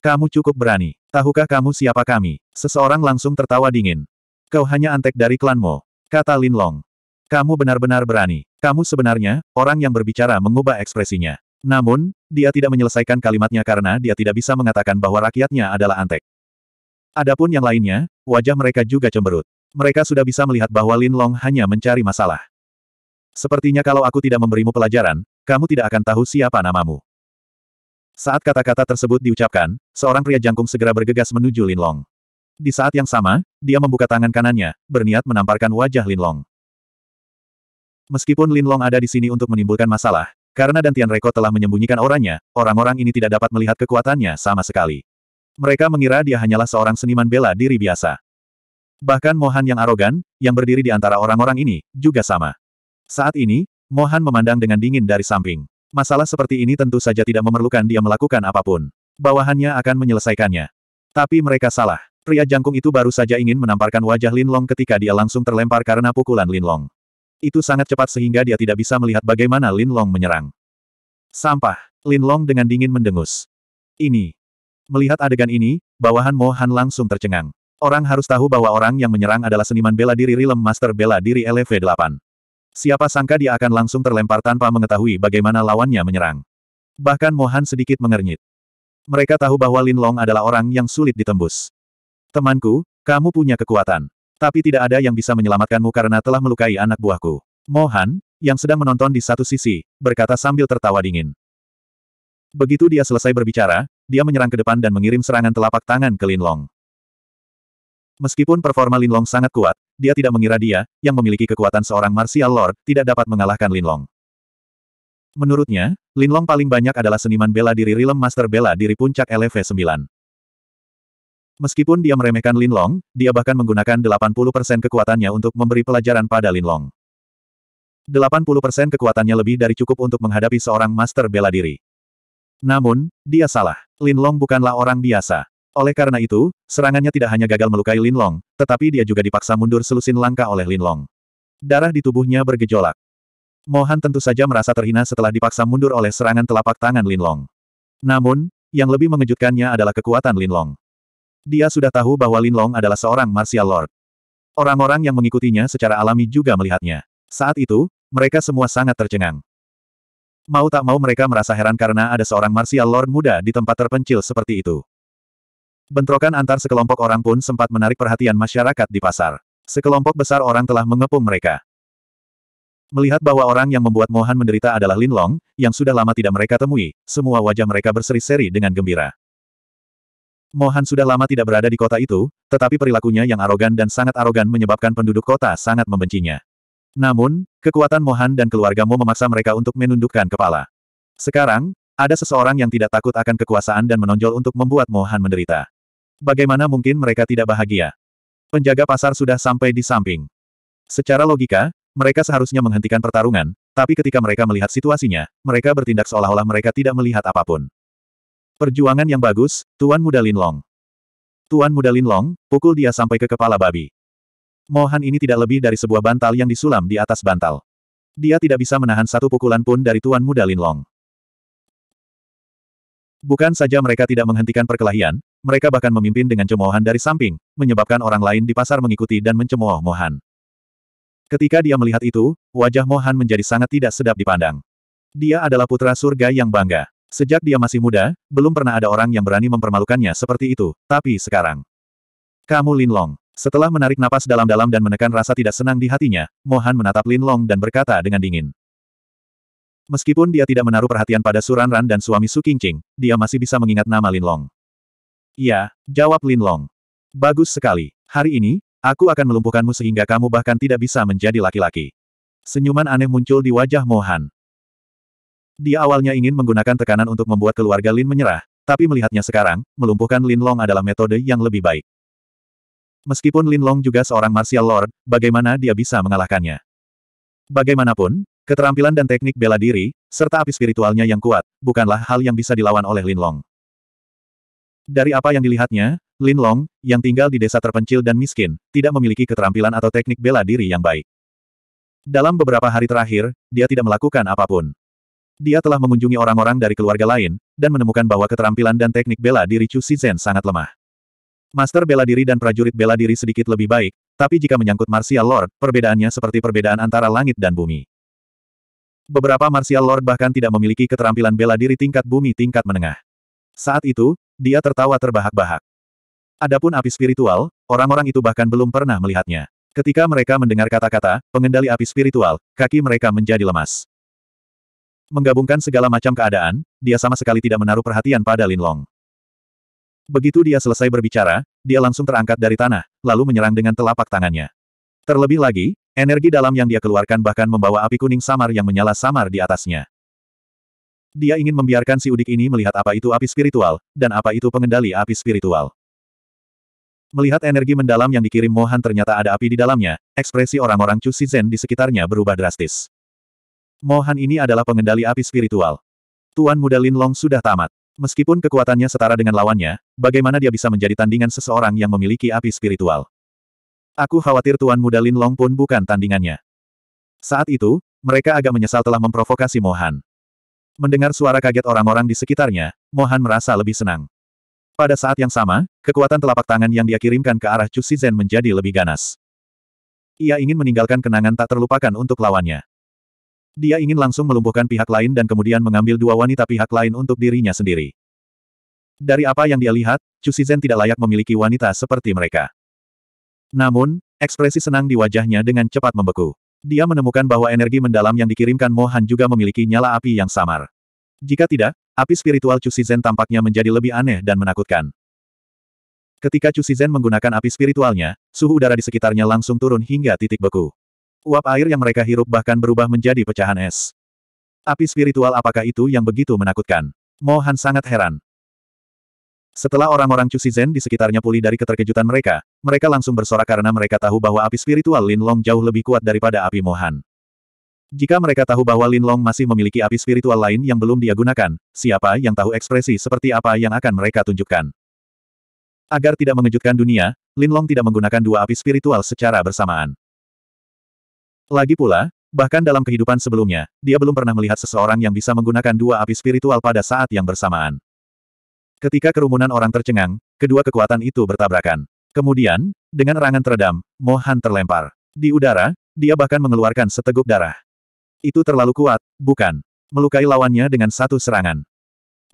Kamu cukup berani. Tahukah kamu siapa kami? Seseorang langsung tertawa dingin. Kau hanya antek dari klanmu. Kata Lin Long. Kamu benar-benar berani. Kamu sebenarnya, orang yang berbicara mengubah ekspresinya. Namun, dia tidak menyelesaikan kalimatnya karena dia tidak bisa mengatakan bahwa rakyatnya adalah antek. Adapun yang lainnya, wajah mereka juga cemberut. Mereka sudah bisa melihat bahwa Lin Long hanya mencari masalah. Sepertinya kalau aku tidak memberimu pelajaran, kamu tidak akan tahu siapa namamu. Saat kata-kata tersebut diucapkan, seorang pria jangkung segera bergegas menuju Linlong. Di saat yang sama, dia membuka tangan kanannya, berniat menamparkan wajah Linlong. Meskipun Linlong ada di sini untuk menimbulkan masalah, karena Dantian Reko telah menyembunyikan orangnya, orang-orang ini tidak dapat melihat kekuatannya sama sekali. Mereka mengira dia hanyalah seorang seniman bela diri biasa. Bahkan Mohan yang arogan, yang berdiri di antara orang-orang ini, juga sama. Saat ini, Mohan memandang dengan dingin dari samping. Masalah seperti ini tentu saja tidak memerlukan dia melakukan apapun. Bawahannya akan menyelesaikannya. Tapi mereka salah. Pria jangkung itu baru saja ingin menamparkan wajah Lin Long ketika dia langsung terlempar karena pukulan Lin Long. Itu sangat cepat sehingga dia tidak bisa melihat bagaimana Lin Long menyerang. Sampah. Lin Long dengan dingin mendengus. Ini. Melihat adegan ini, bawahan Mohan langsung tercengang. Orang harus tahu bahwa orang yang menyerang adalah seniman bela diri Rilem Master bela diri LV8. Siapa sangka dia akan langsung terlempar tanpa mengetahui bagaimana lawannya menyerang. Bahkan Mohan sedikit mengernyit. Mereka tahu bahwa Lin Long adalah orang yang sulit ditembus. Temanku, kamu punya kekuatan. Tapi tidak ada yang bisa menyelamatkanmu karena telah melukai anak buahku. Mohan, yang sedang menonton di satu sisi, berkata sambil tertawa dingin. Begitu dia selesai berbicara, dia menyerang ke depan dan mengirim serangan telapak tangan ke Lin Long. Meskipun performa Lin Long sangat kuat, dia tidak mengira dia, yang memiliki kekuatan seorang martial lord, tidak dapat mengalahkan Linlong. Menurutnya, Linlong paling banyak adalah seniman bela diri Realm Master bela diri puncak LV9. Meskipun dia meremehkan Linlong, dia bahkan menggunakan 80% kekuatannya untuk memberi pelajaran pada Linlong. 80% kekuatannya lebih dari cukup untuk menghadapi seorang master bela diri. Namun, dia salah. Linlong bukanlah orang biasa. Oleh karena itu, serangannya tidak hanya gagal melukai Lin Long, tetapi dia juga dipaksa mundur selusin langkah oleh Lin Long. Darah di tubuhnya bergejolak. Mohan tentu saja merasa terhina setelah dipaksa mundur oleh serangan telapak tangan Lin Long. Namun, yang lebih mengejutkannya adalah kekuatan Lin Long. Dia sudah tahu bahwa Lin Long adalah seorang martial lord. Orang-orang yang mengikutinya secara alami juga melihatnya. Saat itu, mereka semua sangat tercengang. Mau tak mau mereka merasa heran karena ada seorang martial lord muda di tempat terpencil seperti itu. Bentrokan antar sekelompok orang pun sempat menarik perhatian masyarakat di pasar. Sekelompok besar orang telah mengepung mereka. Melihat bahwa orang yang membuat Mohan menderita adalah Lin Long, yang sudah lama tidak mereka temui, semua wajah mereka berseri-seri dengan gembira. Mohan sudah lama tidak berada di kota itu, tetapi perilakunya yang arogan dan sangat arogan menyebabkan penduduk kota sangat membencinya. Namun, kekuatan Mohan dan keluarga Mo memaksa mereka untuk menundukkan kepala. Sekarang, ada seseorang yang tidak takut akan kekuasaan dan menonjol untuk membuat Mohan menderita. Bagaimana mungkin mereka tidak bahagia? Penjaga pasar sudah sampai di samping. Secara logika, mereka seharusnya menghentikan pertarungan, tapi ketika mereka melihat situasinya, mereka bertindak seolah-olah mereka tidak melihat apapun. Perjuangan yang bagus, Tuan Muda Linlong. Tuan Muda Linlong, pukul dia sampai ke kepala babi. Mohan ini tidak lebih dari sebuah bantal yang disulam di atas bantal. Dia tidak bisa menahan satu pukulan pun dari Tuan Muda Linlong. Bukan saja mereka tidak menghentikan perkelahian, mereka bahkan memimpin dengan cemoohan dari samping, menyebabkan orang lain di pasar mengikuti dan mencemooh Mohan. Ketika dia melihat itu, wajah Mohan menjadi sangat tidak sedap dipandang. Dia adalah putra surga yang bangga. Sejak dia masih muda, belum pernah ada orang yang berani mempermalukannya seperti itu, tapi sekarang. Kamu Linlong. Setelah menarik napas dalam-dalam dan menekan rasa tidak senang di hatinya, Mohan menatap Linlong dan berkata dengan dingin. Meskipun dia tidak menaruh perhatian pada Suranran dan suami Su Qingqing, dia masih bisa mengingat nama Lin Long. Ya, jawab Lin Long. Bagus sekali. Hari ini, aku akan melumpuhkanmu sehingga kamu bahkan tidak bisa menjadi laki-laki. Senyuman aneh muncul di wajah Mohan. Dia awalnya ingin menggunakan tekanan untuk membuat keluarga Lin menyerah, tapi melihatnya sekarang, melumpuhkan Lin Long adalah metode yang lebih baik. Meskipun Lin Long juga seorang martial lord, bagaimana dia bisa mengalahkannya? Bagaimanapun, Keterampilan dan teknik bela diri, serta api spiritualnya yang kuat, bukanlah hal yang bisa dilawan oleh Lin Long. Dari apa yang dilihatnya, Lin Long, yang tinggal di desa terpencil dan miskin, tidak memiliki keterampilan atau teknik bela diri yang baik. Dalam beberapa hari terakhir, dia tidak melakukan apapun. Dia telah mengunjungi orang-orang dari keluarga lain, dan menemukan bahwa keterampilan dan teknik bela diri Chu Shizhen sangat lemah. Master bela diri dan prajurit bela diri sedikit lebih baik, tapi jika menyangkut martial lord, perbedaannya seperti perbedaan antara langit dan bumi. Beberapa martial lord bahkan tidak memiliki keterampilan bela diri tingkat bumi tingkat menengah. Saat itu, dia tertawa terbahak-bahak. Adapun api spiritual, orang-orang itu bahkan belum pernah melihatnya. Ketika mereka mendengar kata-kata, pengendali api spiritual, kaki mereka menjadi lemas. Menggabungkan segala macam keadaan, dia sama sekali tidak menaruh perhatian pada Lin Long. Begitu dia selesai berbicara, dia langsung terangkat dari tanah, lalu menyerang dengan telapak tangannya. Terlebih lagi, Energi dalam yang dia keluarkan bahkan membawa api kuning samar yang menyala samar di atasnya. Dia ingin membiarkan si udik ini melihat apa itu api spiritual, dan apa itu pengendali api spiritual. Melihat energi mendalam yang dikirim Mohan ternyata ada api di dalamnya, ekspresi orang-orang Chu Shizhen di sekitarnya berubah drastis. Mohan ini adalah pengendali api spiritual. Tuan muda Lin Long sudah tamat. Meskipun kekuatannya setara dengan lawannya, bagaimana dia bisa menjadi tandingan seseorang yang memiliki api spiritual? Aku khawatir Tuan Muda Lin Long pun bukan tandingannya. Saat itu, mereka agak menyesal telah memprovokasi Mohan. Mendengar suara kaget orang-orang di sekitarnya, Mohan merasa lebih senang. Pada saat yang sama, kekuatan telapak tangan yang dia kirimkan ke arah Chu Zhen menjadi lebih ganas. Ia ingin meninggalkan kenangan tak terlupakan untuk lawannya. Dia ingin langsung melumpuhkan pihak lain dan kemudian mengambil dua wanita pihak lain untuk dirinya sendiri. Dari apa yang dia lihat, Chu Zhen tidak layak memiliki wanita seperti mereka. Namun, ekspresi senang di wajahnya dengan cepat membeku. Dia menemukan bahwa energi mendalam yang dikirimkan Mohan juga memiliki nyala api yang samar. Jika tidak, api spiritual Chu Zen tampaknya menjadi lebih aneh dan menakutkan. Ketika Chu Zen menggunakan api spiritualnya, suhu udara di sekitarnya langsung turun hingga titik beku. Uap air yang mereka hirup bahkan berubah menjadi pecahan es. Api spiritual apakah itu yang begitu menakutkan? Mohan sangat heran. Setelah orang-orang Zen di sekitarnya pulih dari keterkejutan mereka, mereka langsung bersorak karena mereka tahu bahwa api spiritual Lin Long jauh lebih kuat daripada api Mohan. Jika mereka tahu bahwa Lin Long masih memiliki api spiritual lain yang belum dia gunakan, siapa yang tahu ekspresi seperti apa yang akan mereka tunjukkan. Agar tidak mengejutkan dunia, Lin Long tidak menggunakan dua api spiritual secara bersamaan. Lagi pula, bahkan dalam kehidupan sebelumnya, dia belum pernah melihat seseorang yang bisa menggunakan dua api spiritual pada saat yang bersamaan. Ketika kerumunan orang tercengang, kedua kekuatan itu bertabrakan. Kemudian, dengan erangan teredam, Mohan terlempar. Di udara, dia bahkan mengeluarkan seteguk darah. Itu terlalu kuat, bukan? Melukai lawannya dengan satu serangan.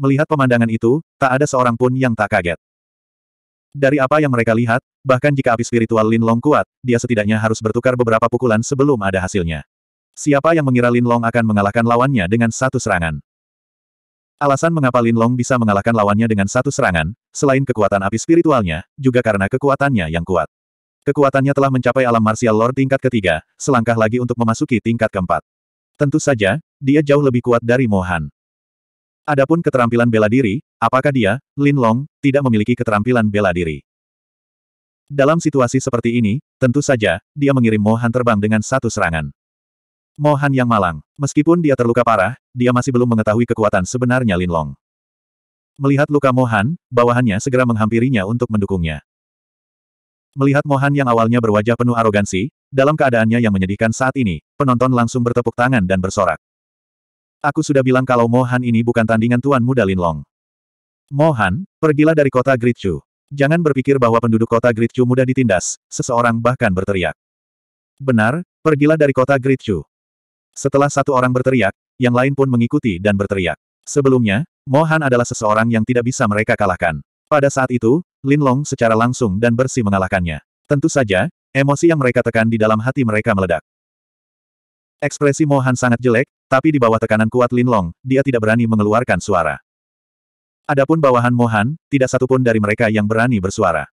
Melihat pemandangan itu, tak ada seorang pun yang tak kaget. Dari apa yang mereka lihat, bahkan jika api spiritual Lin Long kuat, dia setidaknya harus bertukar beberapa pukulan sebelum ada hasilnya. Siapa yang mengira Lin Long akan mengalahkan lawannya dengan satu serangan? Alasan mengapa Lin Long bisa mengalahkan lawannya dengan satu serangan, selain kekuatan api spiritualnya, juga karena kekuatannya yang kuat. Kekuatannya telah mencapai alam martial lord tingkat ketiga, selangkah lagi untuk memasuki tingkat keempat. Tentu saja, dia jauh lebih kuat dari Mohan. Adapun keterampilan bela diri, apakah dia, Lin Long, tidak memiliki keterampilan bela diri? Dalam situasi seperti ini, tentu saja, dia mengirim Mohan terbang dengan satu serangan. Mohan yang malang. Meskipun dia terluka parah, dia masih belum mengetahui kekuatan sebenarnya Linlong. Melihat luka Mohan, bawahannya segera menghampirinya untuk mendukungnya. Melihat Mohan yang awalnya berwajah penuh arogansi, dalam keadaannya yang menyedihkan saat ini, penonton langsung bertepuk tangan dan bersorak. Aku sudah bilang kalau Mohan ini bukan tandingan Tuan Muda Linlong. Mohan, pergilah dari kota Gritchu. Jangan berpikir bahwa penduduk kota Gritchu mudah ditindas, seseorang bahkan berteriak. Benar, pergilah dari kota Gritchu. Setelah satu orang berteriak, yang lain pun mengikuti dan berteriak. Sebelumnya, Mohan adalah seseorang yang tidak bisa mereka kalahkan. Pada saat itu, Lin Long secara langsung dan bersih mengalahkannya. Tentu saja, emosi yang mereka tekan di dalam hati mereka meledak. Ekspresi Mohan sangat jelek, tapi di bawah tekanan kuat Lin Long, dia tidak berani mengeluarkan suara. Adapun bawahan Mohan, tidak satupun dari mereka yang berani bersuara.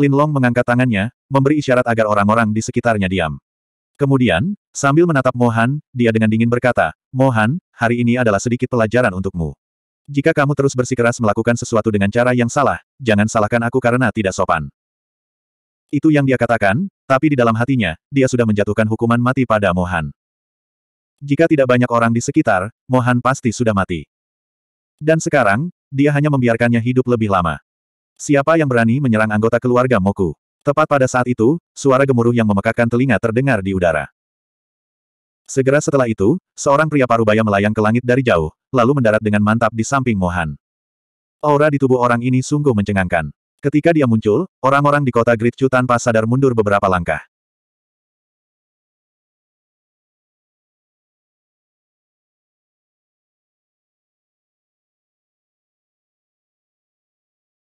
Lin Long mengangkat tangannya, memberi isyarat agar orang-orang di sekitarnya diam. Kemudian, sambil menatap Mohan, dia dengan dingin berkata, Mohan, hari ini adalah sedikit pelajaran untukmu. Jika kamu terus bersikeras melakukan sesuatu dengan cara yang salah, jangan salahkan aku karena tidak sopan. Itu yang dia katakan, tapi di dalam hatinya, dia sudah menjatuhkan hukuman mati pada Mohan. Jika tidak banyak orang di sekitar, Mohan pasti sudah mati. Dan sekarang, dia hanya membiarkannya hidup lebih lama. Siapa yang berani menyerang anggota keluarga Moku? Tepat pada saat itu, suara gemuruh yang memekakan telinga terdengar di udara. Segera setelah itu, seorang pria parubaya melayang ke langit dari jauh, lalu mendarat dengan mantap di samping Mohan. Aura di tubuh orang ini sungguh mencengangkan. Ketika dia muncul, orang-orang di kota Gritchu tanpa sadar mundur beberapa langkah.